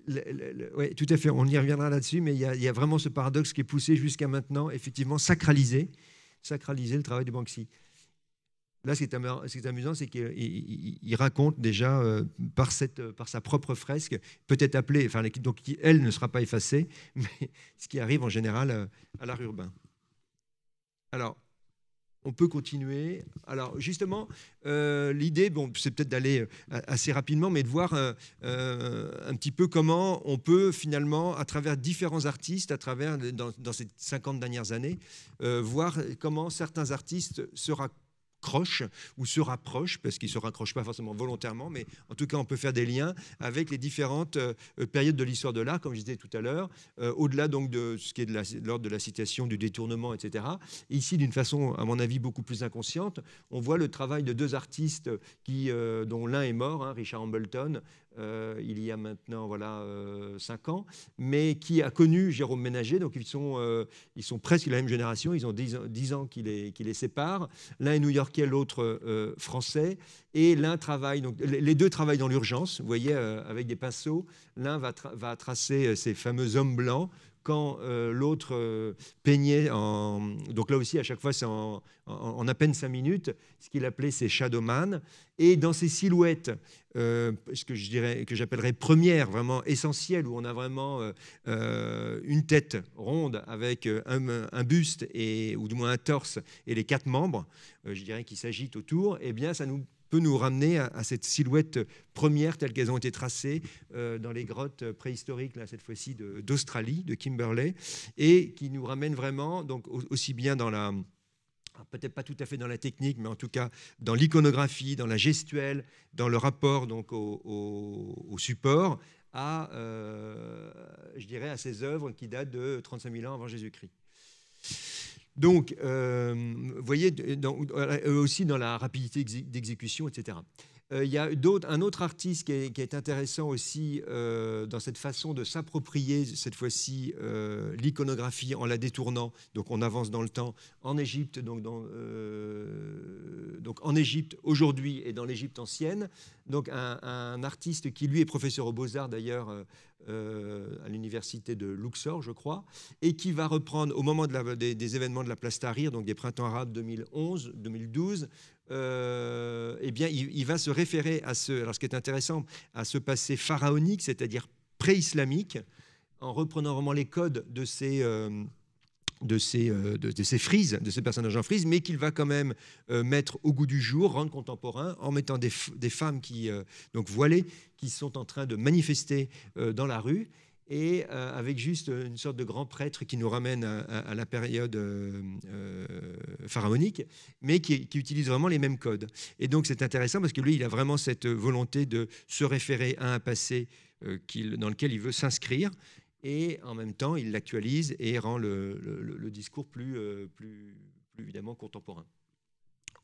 euh, tout à fait, on y reviendra là-dessus, mais il y, a vraiment ce paradoxe qui est poussé jusqu'à maintenant, effectivement, sacraliser, sacraliser le travail de Banksy. Là, ce qui est amusant, c'est qu'il raconte déjà euh, par, cette, euh, par sa propre fresque, peut-être appelée, enfin, donc qui, elle, ne sera pas effacée, <laughs> mais ce qui arrive en général euh, à l'art urbain. Alors, on peut continuer. Alors justement, l'idée, bon, c'est peut-être d'aller assez rapidement, mais de voir un petit peu comment on peut finalement, à travers différents artistes, à travers dans, ces 50 dernières années, voir comment certains artistes se racontent croche ou se rapproche, parce qu'il ne se raccroche pas forcément volontairement, mais en tout cas, on peut faire des liens avec les différentes euh, périodes de l'histoire de l'art, comme je disais tout à l'heure, euh, au-delà donc de ce qui est de l'ordre de, la citation, du détournement, etc. Ici, d'une façon, à mon avis, beaucoup plus inconsciente, on voit le travail de deux artistes qui, euh, dont l'un est mort, hein, Richard Hambleton, euh, il y a maintenant voilà, euh, ans, mais qui a connu Jérôme Ménager. Donc ils sont, euh, ils sont presque la même génération, ils ont 10, ans qui les, qui les séparent. L'un est new-yorkais, l'autre français. Et l'un travaille, donc les deux travaillent dans l'urgence, vous voyez, avec des pinceaux. L'un va, va tracer ces fameux hommes blancs quand euh, l'autre euh, peignait en. Donc là aussi, à chaque fois, c'est en, à peine cinq minutes, ce qu'il appelait ses shadowman. Et dans ces silhouettes, euh, ce que je dirais, que j'appellerais première, vraiment essentielle, où on a vraiment une tête ronde avec un, buste et ou du moins un torse et les quatre membres, je dirais qui s'agitent autour, et eh bien, ça nous peut nous ramener à, cette silhouette première telle qu'elles ont été tracées euh, dans les grottes préhistoriques, là, cette fois-ci d'Australie, de, Kimberley, et qui nous ramène vraiment, donc aussi bien dans la peut-être pas tout à fait dans la technique, mais en tout cas dans l'iconographie, dans la gestuelle, dans le rapport donc au, support, à, euh, je dirais, à ces œuvres qui datent de 35 000 ans avant Jésus-Christ. Donc, euh, vous voyez, euh, aussi dans la rapidité d'exécution, etc. Euh, il y a un autre artiste qui est, intéressant aussi euh, dans cette façon de s'approprier cette fois-ci euh, l'iconographie en la détournant. Donc on avance dans le temps en Égypte, donc, dans, donc en Égypte aujourd'hui et dans l'Égypte ancienne. Donc un, artiste qui lui est professeur aux beaux-arts d'ailleurs à l'université de Luxor, je crois, et qui va reprendre au moment de des, des, événements de la place Tahrir, donc des printemps arabes 2011-2012, euh, eh bien, il, va se référer à ce, alors ce qui est intéressant, à ce passé pharaonique, c'est-à-dire pré-islamique, en reprenant vraiment les codes de ces, euh, euh, de, ces, frises, de ces personnages en frise, mais qu'il va quand même mettre au goût du jour, rendre contemporain, en mettant des, des femmes qui, donc voilées qui sont en train de manifester dans la rue et euh, avec juste euh, une sorte de grand prêtre qui nous ramène à, la période euh, pharaonique, mais qui, utilise vraiment les mêmes codes. Et donc c'est intéressant parce que lui, il a vraiment cette volonté de se référer à un passé dans lequel il veut s'inscrire, et en même temps, il l'actualise et rend le, discours plus, plus évidemment contemporain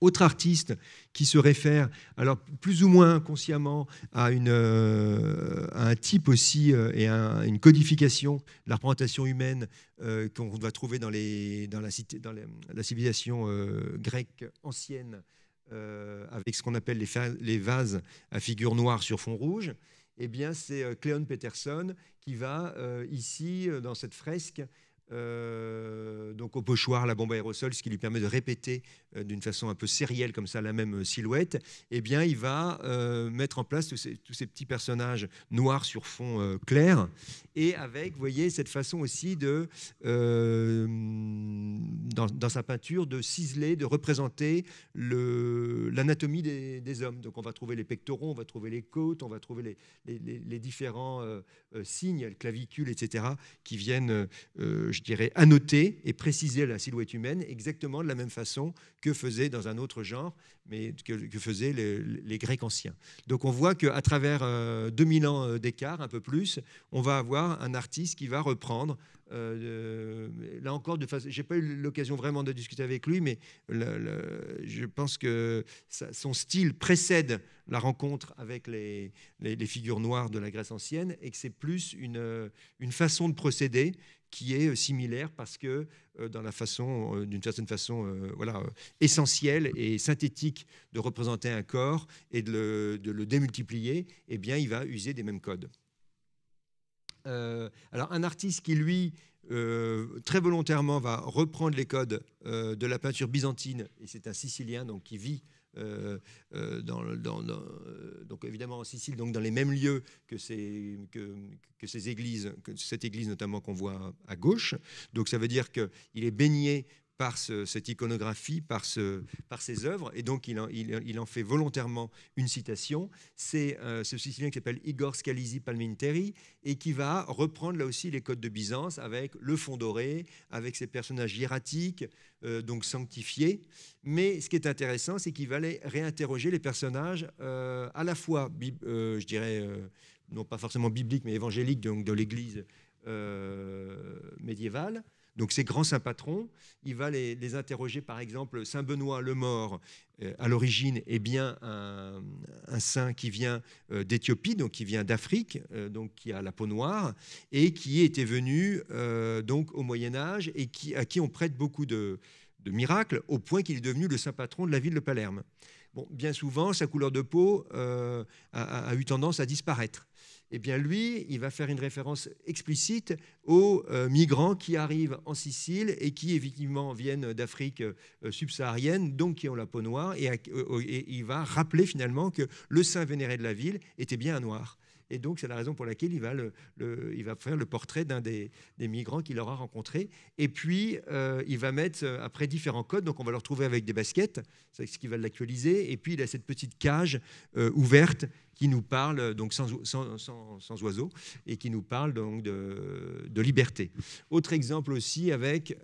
autre artiste qui se réfère, alors plus ou moins consciemment, à, une, euh, à un type aussi euh, et à une codification de la représentation humaine euh, qu'on va trouver dans, les, dans, la, cité, dans la civilisation grecque ancienne, avec ce qu'on appelle les, les, vases à figure noire sur fond rouge. Eh bien, c'est Cléon Peterson qui va ici, dans cette fresque, donc au pochoir, la bombe aérosol, ce qui lui permet de répéter euh, d'une façon un peu sérielle comme ça, la même euh, silhouette, eh bien, il va euh, mettre en place tous ces, petits personnages noirs sur fond clair, et avec, vous voyez, cette façon aussi de, dans, sa peinture, de ciseler, de représenter l'anatomie des, hommes. Donc, on va trouver les pectoraux, on va trouver les côtes, on va trouver les, différents signes, le clavicule, etc., qui viennent, je dirais, annoter et préciser la silhouette humaine exactement de la même façon que faisaient dans un autre genre, mais que, faisaient les, Grecs anciens. Donc on voit qu'à travers 2000 euh, ans euh, d'écart, un peu plus, on va avoir un artiste qui va reprendre. Euh, là encore, de j'ai pas eu l'occasion vraiment de discuter avec lui, mais je pense que son style précède la rencontre avec les, figures noires de la Grèce ancienne et que c'est plus une façon de procéder qui est euh, similaire parce que euh, dans la façon, euh, d'une certaine façon, voilà, essentielle et synthétique de représenter un corps et de le, démultiplier, eh bien, il va user des mêmes codes. alors, un artiste qui, lui, très volontairement va reprendre les codes de la peinture byzantine, et c'est un Sicilien donc, qui vit euh, euh, euh, donc évidemment en Sicile, donc dans les mêmes lieux que ces, églises, que cette église notamment qu'on voit à gauche. Donc ça veut dire qu'il est baigné par cette iconographie, par, ses œuvres, et donc il en, fait volontairement une citation. C'est euh, ce Sicilien qui s'appelle Igor Scalisi Palminteri, et qui va reprendre là aussi les codes de Byzance avec le fond doré, avec ses personnages hiératiques, euh, donc sanctifiés. Mais ce qui est intéressant, c'est qu'il va réinterroger les personnages euh, à la fois, je dirais, non pas forcément bibliques, mais évangéliques, donc de l'Église médiévale donc ces grands saints patrons, il va les, interroger, par exemple, Saint Benoît le Mort, euh, à l'origine, est bien un, saint qui vient euh, d'Éthiopie, donc qui vient d'Afrique, euh, donc qui a la peau noire, et qui était venu donc au Moyen Âge, et qui, à qui on prête beaucoup de, miracles, au point qu'il est devenu le saint patron de la ville de Palerme. Bon, bien souvent, sa couleur de peau a eu tendance à disparaître. Eh lui, il va faire une référence explicite aux euh, migrants qui arrivent en Sicile et qui effectivement viennent d'Afrique euh, subsaharienne, donc qui ont la peau noire, et, euh, il va rappeler finalement que le saint vénéré de la ville était bien un noir. Et donc, c'est la raison pour laquelle il va, le, il va faire le portrait d'un des, des, migrants qu'il aura rencontré. Et puis, euh, il va mettre euh, après différents codes. Donc, on va le retrouver avec des baskets, c'est ce qui va l'actualiser. Et puis, il a cette petite cage euh, ouverte qui nous parle, donc sans, sans, sans, et qui nous parle donc de, de liberté. Autre exemple aussi avec.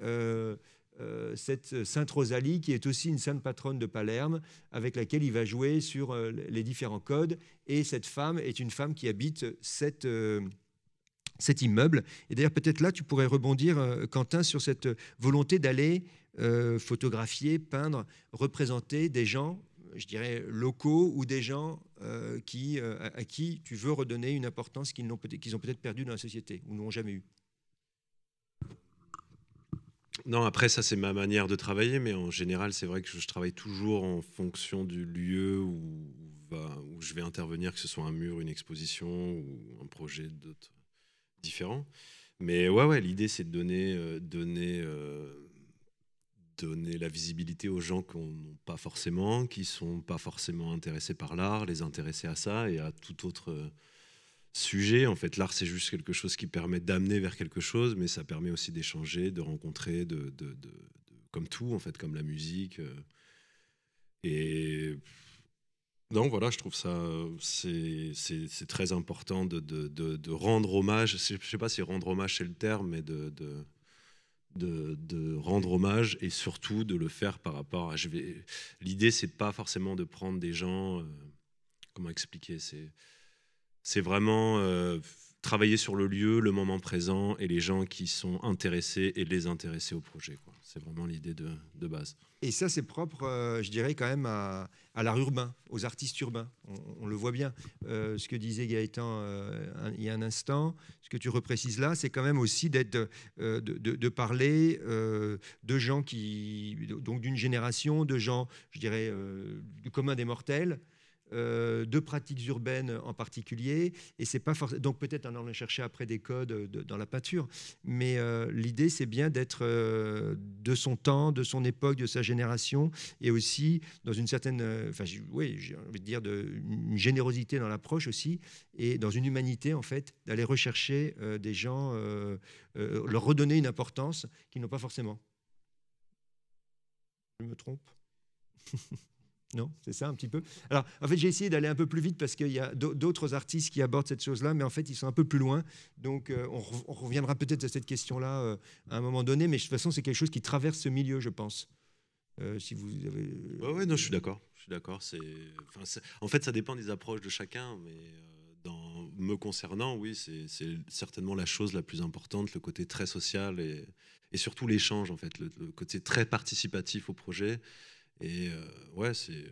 Euh, cette sainte Rosalie, qui est aussi une sainte patronne de Palerme, avec laquelle il va jouer sur euh, les différents codes. Et cette femme est une femme qui habite euh, cet immeuble. Et d'ailleurs, peut-être là, tu pourrais rebondir, Quentin, sur cette volonté d'aller photographier, peindre, représenter des gens, je dirais, locaux ou des gens qui, à, qui tu veux redonner une importance qu'ils ont peut-être perdue dans la société ou n'ont jamais eu non, après, ça, c'est ma manière de travailler, mais en général, c'est vrai que je travaille toujours en fonction du lieu où, où je vais intervenir, que ce soit un mur, une exposition ou un projet différent. Mais ouais, ouais l'idée, c'est de donner, euh, donner, euh, donner la visibilité aux gens qu'on n'a pas forcément, qui sont pas forcément intéressés par l'art, les intéresser à ça et à tout autre. Euh, sujet. En fait, l'art, c'est juste quelque chose qui permet d'amener vers quelque chose, mais ça permet aussi d'échanger, de rencontrer, de, comme tout, en fait, comme la musique. Euh. Et donc, voilà, je trouve ça, c'est très important de, rendre hommage. Je ne sais pas si rendre hommage, c'est le terme, mais de de, rendre hommage et surtout de le faire par rapport à. L'idée, c'est pas forcément de prendre des gens. Euh, comment expliquer C'est c'est vraiment euh, travailler sur le lieu, le moment présent et les gens qui sont intéressés et les intéresser au projet. C'est vraiment l'idée de, base. Et ça, c'est propre, euh, je dirais, quand même à, l'art urbain, aux artistes urbains. On, le voit bien. Euh, ce que disait Gaëtan il y a un instant, ce que tu reprécises là, c'est quand même aussi d'être, de, de, parler de gens qui, donc d'une génération, de gens, je dirais, du commun des mortels. Euh, de pratiques urbaines en particulier. Et c'est pas forcément. Donc peut-être en allant chercher après des codes euh, dans la peinture. Mais euh, l'idée, c'est bien d'être de son temps, de son époque, de sa génération, et aussi dans une certaine, enfin oui, j'ai envie de dire de, une générosité dans l'approche aussi, et dans une humanité en fait, d'aller rechercher des gens, leur redonner une importance qu'ils n'ont pas forcément. Je me trompe. <laughs> Non C'est ça un petit peu Alors, en fait, j'ai essayé d'aller un peu plus vite parce qu'il y a d'autres artistes qui abordent cette chose-là, mais en fait, ils sont un peu plus loin. Donc, euh, on, reviendra peut-être à cette question-là euh, à un moment donné, mais de toute façon, c'est quelque chose qui traverse ce milieu, je pense. Euh, si vous avez. oui, non, je suis d'accord. Je suis d'accord. C'est, en fait, ça dépend des approches de chacun, mais dans me concernant, oui, c'est certainement la chose la plus importante, le côté très social et, surtout l'échange, en fait, le côté très participatif au projet. Et euh, ouais, c'est.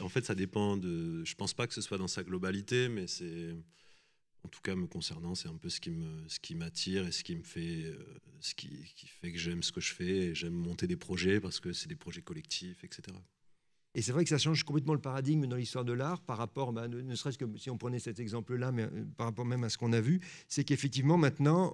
en fait, ça dépend de. Je pense pas que ce soit dans sa globalité, mais c'est. En tout cas, me concernant, c'est un peu ce qui me, ce qui m'attire et ce qui me fait, euh, ce qui, fait que j'aime ce que je fais et j'aime monter des projets parce que c'est des projets collectifs, etc. Et c'est vrai que ça change complètement le paradigme dans l'histoire de l'art par rapport, bah, ne, serait-ce que si on prenait cet exemple-là, mais euh, par rapport même à ce qu'on a vu, c'est qu'effectivement maintenant,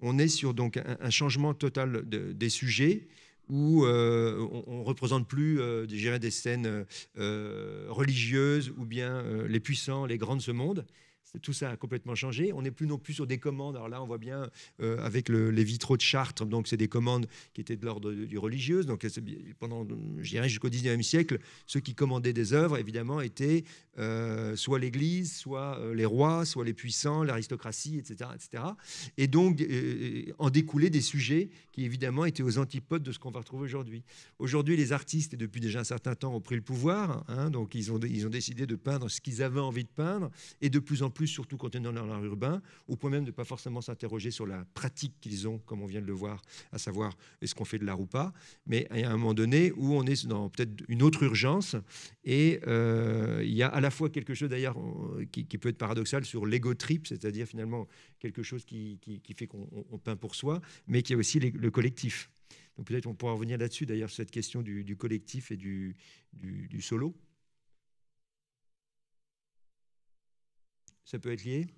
on est sur donc un, changement total des sujets où euh, on ne représente plus euh, des scènes euh, religieuses ou bien les puissants, les grands de ce monde, tout ça a complètement changé. On n'est plus non plus sur des commandes. Alors là, on voit bien euh, avec les vitraux de Chartres, donc c'est des commandes qui étaient de l'ordre du religieux. Donc pendant, je dirais, jusqu'au 19e siècle, ceux qui commandaient des œuvres, évidemment, étaient euh, soit l'Église, soit euh, les rois, soit les puissants, l'aristocratie, etc., etc. Et donc, en découlaient des sujets qui, évidemment, étaient aux antipodes de ce qu'on va retrouver aujourd'hui. Aujourd'hui, les artistes, depuis déjà un certain temps, ont pris le pouvoir. Hein, donc, ils ont, ils ont décidé de peindre ce qu'ils avaient envie de peindre. Et de plus en plus, quand surtout est dans l'art urbain, au point même de ne pas forcément s'interroger sur la pratique qu'ils ont, comme on vient de le voir, à savoir est-ce qu'on fait de l'art ou pas, mais à un moment donné où on est dans peut-être une autre urgence, et euh, il y a à la fois quelque chose d'ailleurs qui, peut être paradoxal sur l'ego trip, c'est-à-dire finalement quelque chose qui, fait qu'on peint pour soi, mais qui a aussi le collectif. Donc peut-être on pourra revenir là-dessus d'ailleurs, sur cette question du, collectif et du solo. ça peut être lié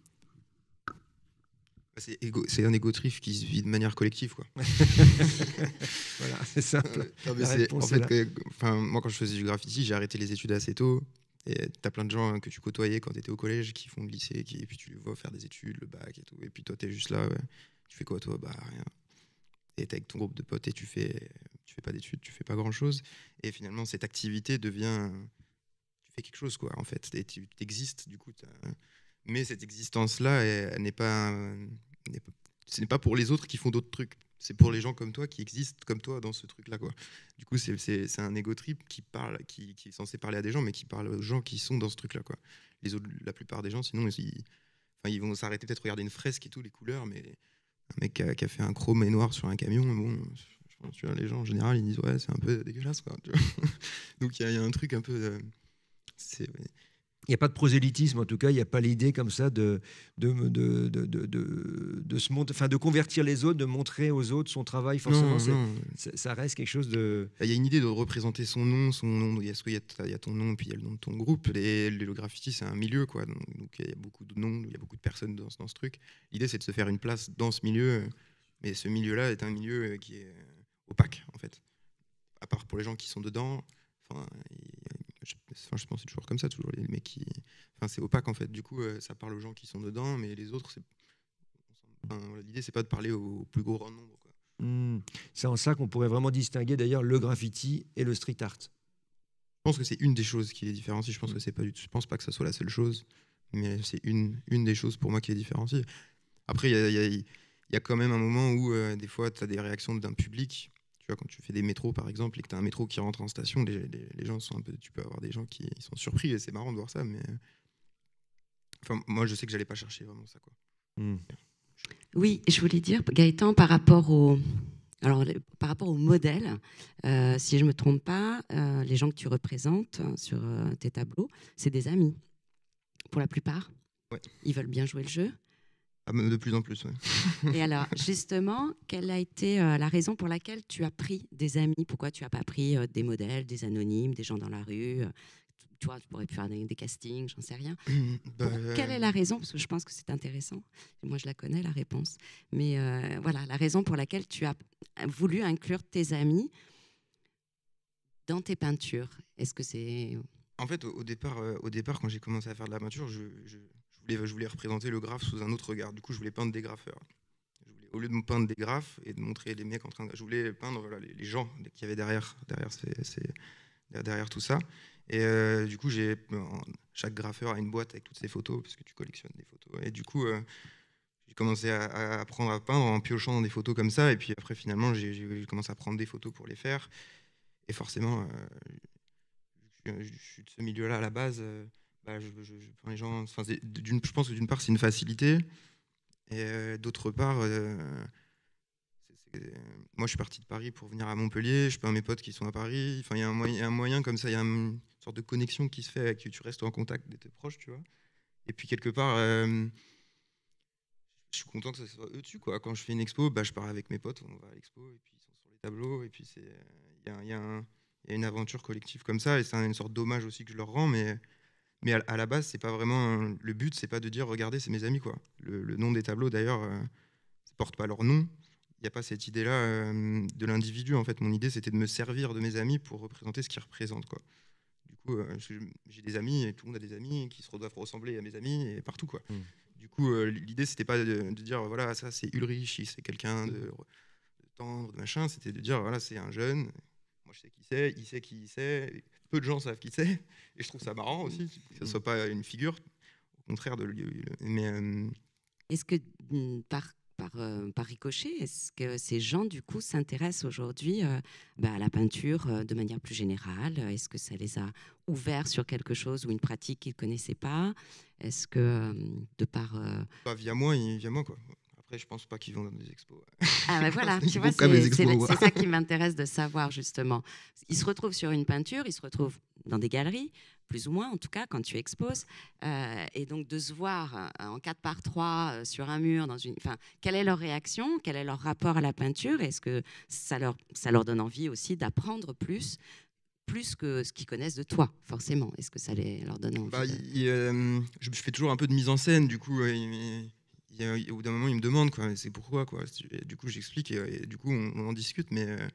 bah, c'est un égotrif qui se vit de manière collective. Quoi. <laughs> voilà, c'est simple. Euh, en fait, enfin, moi, quand je faisais du graffiti, j'ai arrêté les études assez tôt. Et t'as plein de gens hein, que tu côtoyais quand t'étais au collège qui font le lycée, qui, et puis tu les vois faire des études, le bac et tout. Et puis toi, t'es juste là. Tu fais quoi, toi Bah, rien. Et t'es avec ton groupe de potes et tu fais, tu fais pas d'études, tu fais pas grand chose. Et finalement, cette activité devient. Tu fais quelque chose, quoi, en fait. Et tu existes, du coup. T'as mais cette existence-là, n'est pas, ce n'est pas pour les autres qui font d'autres trucs. C'est pour les gens comme toi qui existent comme toi dans ce truc-là. Quoi. Du coup, c'est, un égo trip qui, parle, qui, est censé parler à des gens, mais qui parle aux gens qui sont dans ce truc-là. Quoi. Les autres, la plupart des gens, sinon, ils, enfin, ils vont s'arrêter peut-être regarder une fresque et tout, les couleurs, mais un mec qui a, fait un chrome et noir sur un camion, bon, les gens en général, ils disent ouais, c'est un peu dégueulasse. <laughs> Donc il y, a un truc un peu. Euh, il n'y a pas de prosélytisme, en tout cas, il n'y a pas l'idée comme ça de, de, de, de, de se enfin, de convertir les autres, de montrer aux autres son travail. Forcément, ça reste quelque chose de. Il y a une idée de représenter son nom, son nom. Il y, a ton nom, puis il y a le nom de ton groupe. Les le graffiti, c'est un milieu, quoi. Donc, il y a beaucoup de noms, il y a beaucoup de personnes dans, dans ce truc. L'idée, c'est de se faire une place dans ce milieu. Mais ce milieu-là est un milieu euh, qui est euh, opaque, en fait. À part pour les gens qui sont dedans, enfin, je pense c'est toujours comme ça, toujours les mecs qui. Enfin, c'est opaque en fait. Du coup, euh, ça parle aux gens qui sont dedans, mais les autres, c'est. Enfin, L'idée, c'est pas de parler au plus gros grand nombre. Hmm. C'est en ça qu'on pourrait vraiment distinguer d'ailleurs le graffiti et le street art. Je pense que c'est une des choses qui les différencie. Je pense que hmm. c'est pas, je pense pas que ça soit la seule chose, mais c'est une, une des choses pour moi qui les différencie. Après, il y, a, quand même un moment où euh, des fois, tu as des réactions d'un public quand tu fais des métros, par exemple, et que tu as un métro qui rentre en station, les, les, gens sont un peu. Tu peux avoir des gens qui sont surpris, et c'est marrant de voir ça, mais. Enfin, moi, je sais que j'allais pas chercher vraiment ça, quoi. Hmm. Oui, je voulais dire, Gaëtan, par rapport au. Alors, par rapport au modèle, euh, si je ne me trompe pas, euh, les gens que tu représentes euh, sur tes tableaux, c'est des amis, pour la plupart. Ils veulent bien jouer le jeu. Ah, de plus en plus, oui. <laughs> Et alors, justement, quelle a été euh, la raison pour laquelle tu as pris des amis Pourquoi tu n'as pas pris euh, des modèles, des anonymes, des gens dans la rue euh, tu, vois, tu pourrais faire des, castings, j'en sais rien. <clears throat> Bah, quelle est la raison Parce que je pense que c'est intéressant. Moi, je la connais, la réponse. Mais voilà, la raison pour laquelle tu as voulu inclure tes amis dans tes peintures. Est-ce que c'est... En fait, au, départ, au départ quand j'ai commencé à faire de la peinture, je je voulais représenter le graphe sous un autre regard. Du coup, je voulais peindre des graffeurs. au lieu de me peindre des graphes et de montrer les mecs en train de. Je voulais peindre les, gens qu'il y avait derrière, derrière, derrière tout ça. Et euh, du coup, j'ai, euh, chaque graffeur a une boîte avec toutes ses photos, parce que tu collectionnes des photos. Et du coup, euh, j'ai commencé à, apprendre à peindre en piochant dans des photos comme ça. Et puis après, finalement, j'ai, commencé à prendre des photos pour les faire. Et forcément, je, suis de ce milieu-là à la base. Bah, je, les gens, je pense que d'une part, c'est une facilité. Et euh, d'autre part, euh, euh, moi, je suis parti de Paris pour venir à Montpellier. Je peux mes potes qui sont à Paris. Enfin, il y, a un moyen, comme ça, il y a une sorte de connexion qui se fait tu restes en contact de tes proches, tu vois. Et puis, quelque part, je suis content que ce soit eux dessus, quoi. Quand je fais une expo, bah, je pars avec mes potes, on va à l'expo, et puis ils sont sur les tableaux. Et puis, il y, y, a une aventure collective comme ça. Et c'est une sorte d'hommage aussi que je leur rends. Mais mais à, la base, c'est pas vraiment le but, c'est pas de dire regardez, c'est mes amis quoi. Le, nom des tableaux d'ailleurs ne euh, porte pas leur nom. Il n'y a pas cette idée-là euh, de l'individu en fait. Mon idée, c'était de me servir de mes amis pour représenter ce qu'ils représentent quoi. Du coup, euh, j'ai des amis et tout le monde a des amis qui se doivent ressembler à mes amis et partout quoi. Mmh. Du coup, l'idée, c'était pas de, dire voilà ça c'est Ulrich, c'est quelqu'un de, tendre, de machin. C'était de dire voilà c'est un jeune. Moi je sais qui c'est, il sait qui il sait peu de gens savent qui c'est, et je trouve ça marrant aussi, mm. que ce ne mm. soit pas une figure, au contraire de lui. Euh, est-ce que mm, par, euh, par, ricochet, est-ce que ces gens, du coup, s'intéressent aujourd'hui euh, bah, à la peinture de manière plus générale Est-ce que ça les a ouverts sur quelque chose ou une pratique qu'ils ne connaissaient pas Est-ce que, de par... Bah, via moi, via moi, quoi. Après, je pense pas qu'ils vont dans des expos. Ah voilà, <laughs> tu vois, c'est ça qui m'intéresse de savoir justement. Ils se retrouvent sur une peinture, ils se retrouvent dans des galeries, plus ou moins en tout cas quand tu exposes, euh, et donc de se voir euh, en 4 par 3 euh, sur un mur, dans une, enfin, quelle est leur réaction, quel est leur rapport à la peinture, est-ce que ça leur, ça leur donne envie aussi d'apprendre plus, plus que ce qu'ils connaissent de toi, forcément. Est-ce que ça les, leur donne envie bah, Je fais toujours un peu de mise en scène, du coup, au bout d'un moment, ils me demandent, quoi, c'est pourquoi, quoi. du coup, j'explique et, du coup, on, en discute, mais euh,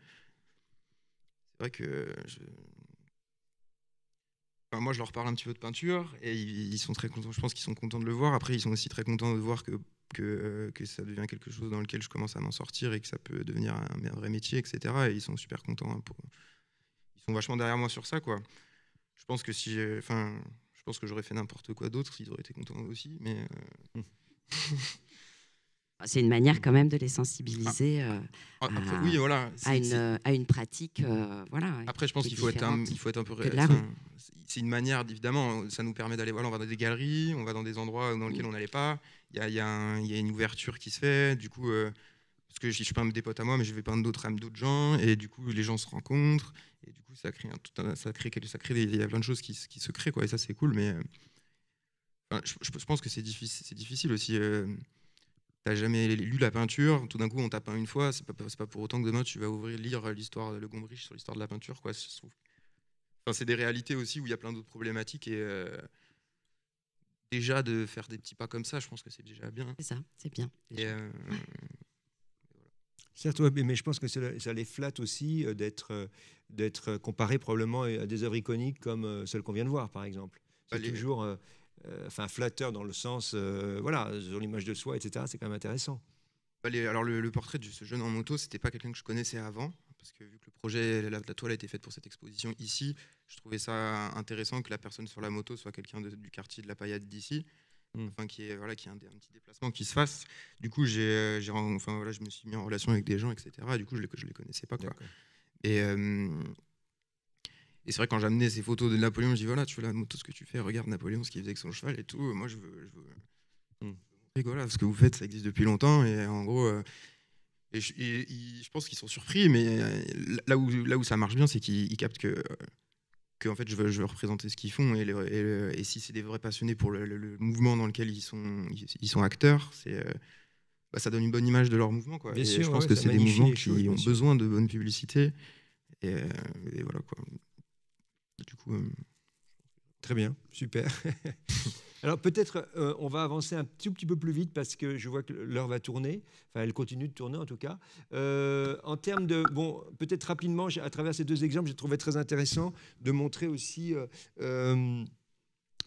c'est vrai que. moi, je leur parle un petit peu de peinture et ils, sont très contents. Je pense qu'ils sont contents de le voir. Après, ils sont aussi très contents de voir que, que, ça devient quelque chose dans lequel je commence à m'en sortir et que ça peut devenir un, vrai métier, etc. Et ils sont super contents. Hein, ils sont vachement derrière moi sur ça, quoi. Je pense que si. Enfin, je pense que j'aurais fait n'importe quoi d'autre, ils auraient été contents aussi, mais. Euh, mmh. Ah, c'est une manière quand même de les sensibiliser euh, ah, ah, à, oui, euh, à, une, pratique. Euh, voilà, après, je pense qu'il faut, être un, faut peu... C'est une manière, évidemment, ça nous permet d'aller... Voilà, on va dans des galeries, on va dans des endroits dans lesquels on n'allait pas. Il y a, une ouverture qui se fait. Du coup, parce que je, je pas des potes à moi, mais je vais peindre d'autres âmes d'autres gens. Et du coup, les gens se rencontrent. Et du coup, ça crée, un, ça crée, ça il y a plein de choses qui, se créent. Quoi, et ça, c'est cool. Mais je, pense que c'est difficile, difficile aussi. Euh, tu n'as jamais lu la peinture, tout d'un coup on t'a peint une fois, c'est pas, pas pour autant que demain tu vas ouvrir, lire l'histoire de Le Gombrich sur l'histoire de la peinture. Quoi, c'est des réalités aussi où il y a plein d'autres problématiques et euh, déjà de faire des petits pas comme ça, je pense que c'est déjà bien. C'est ça, c'est bien. Euh, Certes, mais je pense que ça les flatte aussi d'être d'être comparé probablement à des œuvres iconiques comme celle qu'on vient de voir, par exemple. Bah, c'est toujours, euh, enfin flatteur dans le sens, euh, voilà, sur l'image de soi, etc. C'est quand même intéressant. Bah, alors le, portrait de ce jeune en moto, c'était pas quelqu'un que je connaissais avant, parce que vu que le projet, la, la, toile a été faite pour cette exposition ici, je trouvais ça intéressant que la personne sur la moto soit quelqu'un du quartier de la Payade d'ici, hmm. enfin qui est voilà, qui un, un, petit déplacement qui se fasse. Du coup, j'ai, euh, enfin voilà, je me suis mis en relation avec des gens, etc. Du coup, je, les, je les connaissais pas quoi. Et et c'est vrai, quand j'amenais ces photos de Napoléon, je dis voilà, tu vois là, tout ce que tu fais, regarde Napoléon, ce qu'il faisait avec son cheval et tout. Moi, je veux. Je veux... Hmm. Voilà, ce que vous faites, ça existe depuis longtemps. Et en gros, euh, je, pense qu'ils sont surpris, mais euh, là où, là où ça marche bien, c'est qu'ils captent que, que fait, je, veux, je veux représenter ce qu'ils font. Et, si c'est des vrais passionnés pour le, mouvement dans lequel ils sont, ils sont acteurs, c'est. Euh, bah, ça donne une bonne image de leur mouvement. Quoi. et je pense que c'est des mouvements qui ont besoin de bonne publicité. et, voilà quoi. Du coup, euh, très bien, super. <laughs> Alors peut-être euh, on va avancer un tout petit peu plus vite parce que je vois que l'heure va tourner, enfin elle continue de tourner en tout cas. Euh, en termes de, bon, peut-être rapidement, à travers ces deux exemples, j'ai trouvé très intéressant de montrer aussi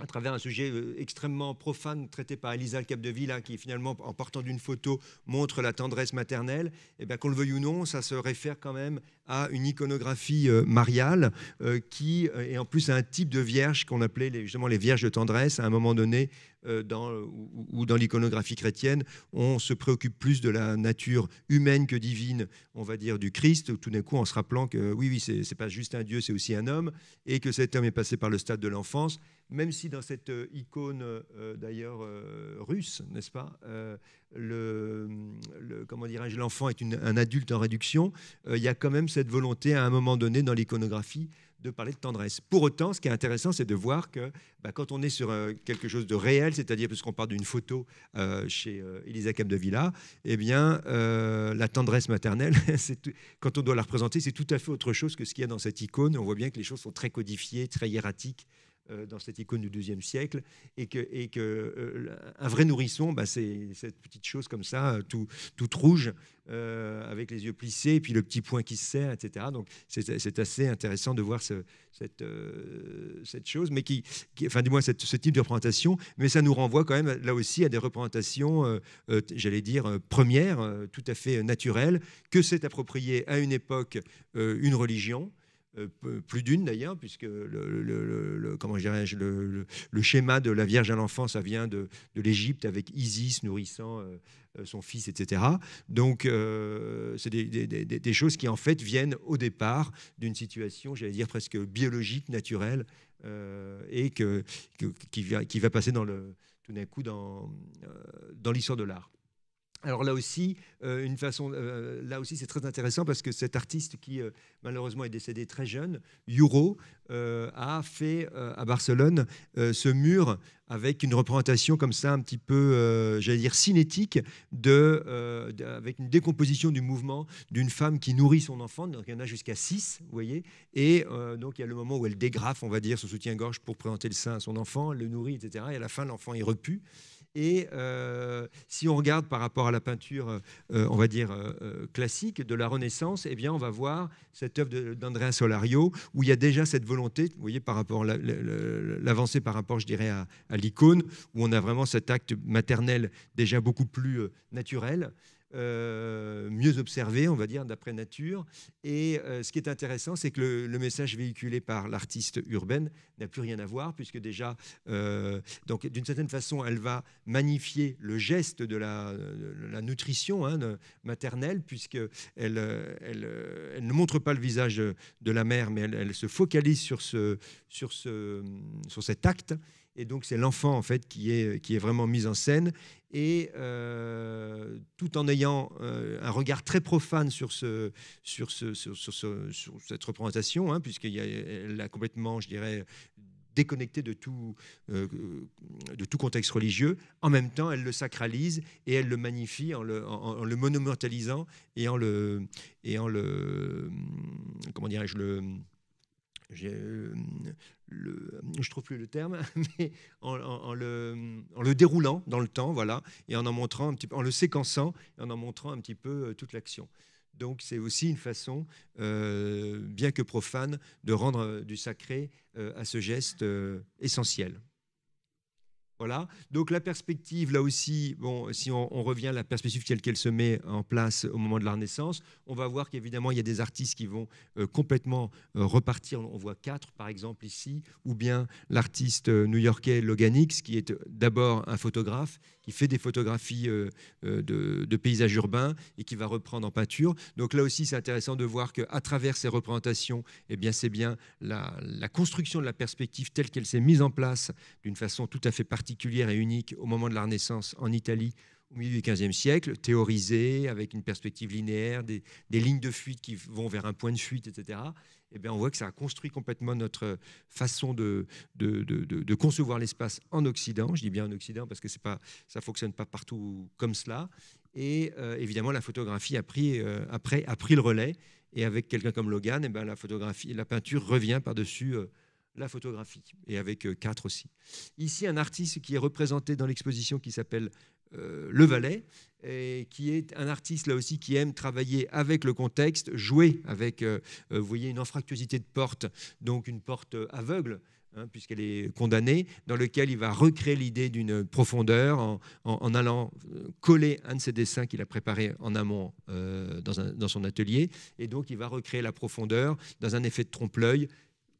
à travers un sujet euh, extrêmement profane traité par Elisa le hein, qui finalement, en partant d'une photo, montre la tendresse maternelle, et eh bien qu'on le veuille ou non, ça se réfère quand même à une iconographie euh, mariale, euh, qui, est en plus un type de vierge qu'on appelait justement les vierges de tendresse, à un moment donné euh, dans, euh, ou, dans l'iconographie chrétienne, on se préoccupe plus de la nature humaine que divine, on va dire, du Christ, tout d'un coup en se rappelant que oui, oui, c'est pas juste un Dieu, c'est aussi un homme, et que cet homme est passé par le stade de l'enfance, même si dans cette euh, icône d'ailleurs russe, n'est-ce pas, le, comment dirais-je, l'enfant est un adulte en réduction, il y a quand même cette volonté à un moment donné dans l'iconographie de parler de tendresse. Pour autant, ce qui est intéressant, c'est de voir que bah, quand on est sur euh, quelque chose de réel, c'est-à-dire parce qu'on parle d'une photo euh, chez euh, Elisa Camdevila, eh bien, la tendresse maternelle, <laughs> quand on doit la représenter, c'est tout à fait autre chose que ce qu'il y a dans cette icône. On voit bien que les choses sont très codifiées, très hiératiques. Euh, dans cette icône du deuxième siècle, et que, euh, un vrai nourrisson, bah, c'est cette petite chose comme ça, euh, tout, toute rouge, avec les yeux plissés, et puis le petit point qui se serre, etc. Donc c'est assez intéressant de voir cette, chose, mais qui, enfin du moins ce type de représentation, mais ça nous renvoie quand même là aussi à des représentations, j'allais dire, premières, tout à fait naturelles, que s'est appropriée à une époque une religion. Euh, plus d'une d'ailleurs, puisque le, comment dirais le, schéma de la Vierge à l'enfant, ça vient de, l'Égypte avec Isis nourrissant euh, euh, son fils, etc. Donc, c'est des, choses qui en fait viennent au départ d'une situation, j'allais dire presque biologique, naturelle, et qui, va, passer dans le, tout d'un coup dans l'histoire de l'art. Alors là aussi, euh, façon, euh, là aussi c'est très intéressant parce que cet artiste qui euh, malheureusement est décédé très jeune, Juro, a fait à Barcelone ce mur avec une représentation comme ça un petit peu, j'allais dire cinétique, avec une décomposition du mouvement d'une femme qui nourrit son enfant. Donc il y en a jusqu'à six. vous voyez. Et donc il y a le moment où elle dégrafe, on va dire, son soutien-gorge pour présenter le sein à son enfant, le nourrit, etc. Et à la fin l'enfant est repu. Et euh, si on regarde par rapport à la peinture, euh, on va dire, euh, classique de la Renaissance, eh bien, on va voir cette œuvre d'Andrea Solario, où il y a déjà cette volonté, vous voyez, par rapport l'avancée par rapport, je dirais, à l'icône, où on a vraiment cet acte maternel déjà beaucoup plus naturel. Euh, mieux observé, on va dire, d'après nature. Et euh, ce qui est intéressant, c'est que le, message véhiculé par l'artiste urbaine n'a plus rien à voir, puisque déjà, euh, donc d'une certaine façon, elle va magnifier le geste de la, nutrition hein, maternelle, puisque elle, ne montre pas le visage de, la mère, mais elle, se focalise sur, ce, sur, ce, sur cet acte. Et donc c'est l'enfant en fait qui est, euh, qui est vraiment mis en scène. Et euh, tout en ayant euh, un regard très profane sur, ce, sur, ce, sur, cette représentation, hein, puisqu'elle a complètement, je dirais, déconnecté de tout, de tout contexte religieux. En même temps, elle le sacralise et elle le magnifie en le, en, le monumentalisant et en le, et en le comment dirais-je, le je euh, le, je trouve plus le terme, <laughs> mais en, le, déroulant dans le temps, voilà, et en en montrant en le séquençant et en en montrant un petit peu euh, toute l'action. Donc c'est aussi une façon, euh, bien que profane, de rendre du sacré à ce geste essentiel. Voilà. Donc la perspective, là aussi, bon, si on, revient à la perspective telle qu'elle se met en place au moment de la Renaissance, on va voir qu'évidemment, il y a des artistes qui vont euh, complètement euh, repartir. On voit quatre, par exemple, ici, ou bien l'artiste euh, new-yorkais Loganix, qui est d'abord un photographe qui fait des photographies euh, euh, de, paysages urbains et qui va reprendre en peinture. Donc là aussi, c'est intéressant de voir qu'à travers ces représentations, eh bien, c'est bien la, construction de la perspective telle qu'elle s'est mise en place d'une façon tout à fait particulière et unique au moment de la Renaissance en Italie au milieu du XVe siècle, théorisée avec une perspective linéaire, des lignes de fuite qui vont vers un point de fuite, etc eh bien, on voit que ça a construit complètement notre façon de, concevoir l'espace en Occident. Je dis bien en Occident parce que ça ne fonctionne pas partout comme cela. Et euh, évidemment, la photographie a pris, euh, après, a pris le relais. Et avec quelqu'un comme Logan, eh ben, la, photographie, la peinture revient par-dessus euh, la photographie. Et avec quatre aussi. Ici, un artiste qui est représenté dans l'exposition qui s'appelle Le Valet qui est un artiste là aussi qui aime travailler avec le contexte, jouer avec, euh, euh, vous voyez, une anfractuosité de porte, donc une porte euh, aveugle. Hein, puisqu'elle est condamnée, dans lequel il va recréer l'idée d'une profondeur en, allant coller un de ses dessins qu'il a préparé en amont dans, son atelier. Et donc, il va recréer la profondeur dans un effet de trompe-l'œil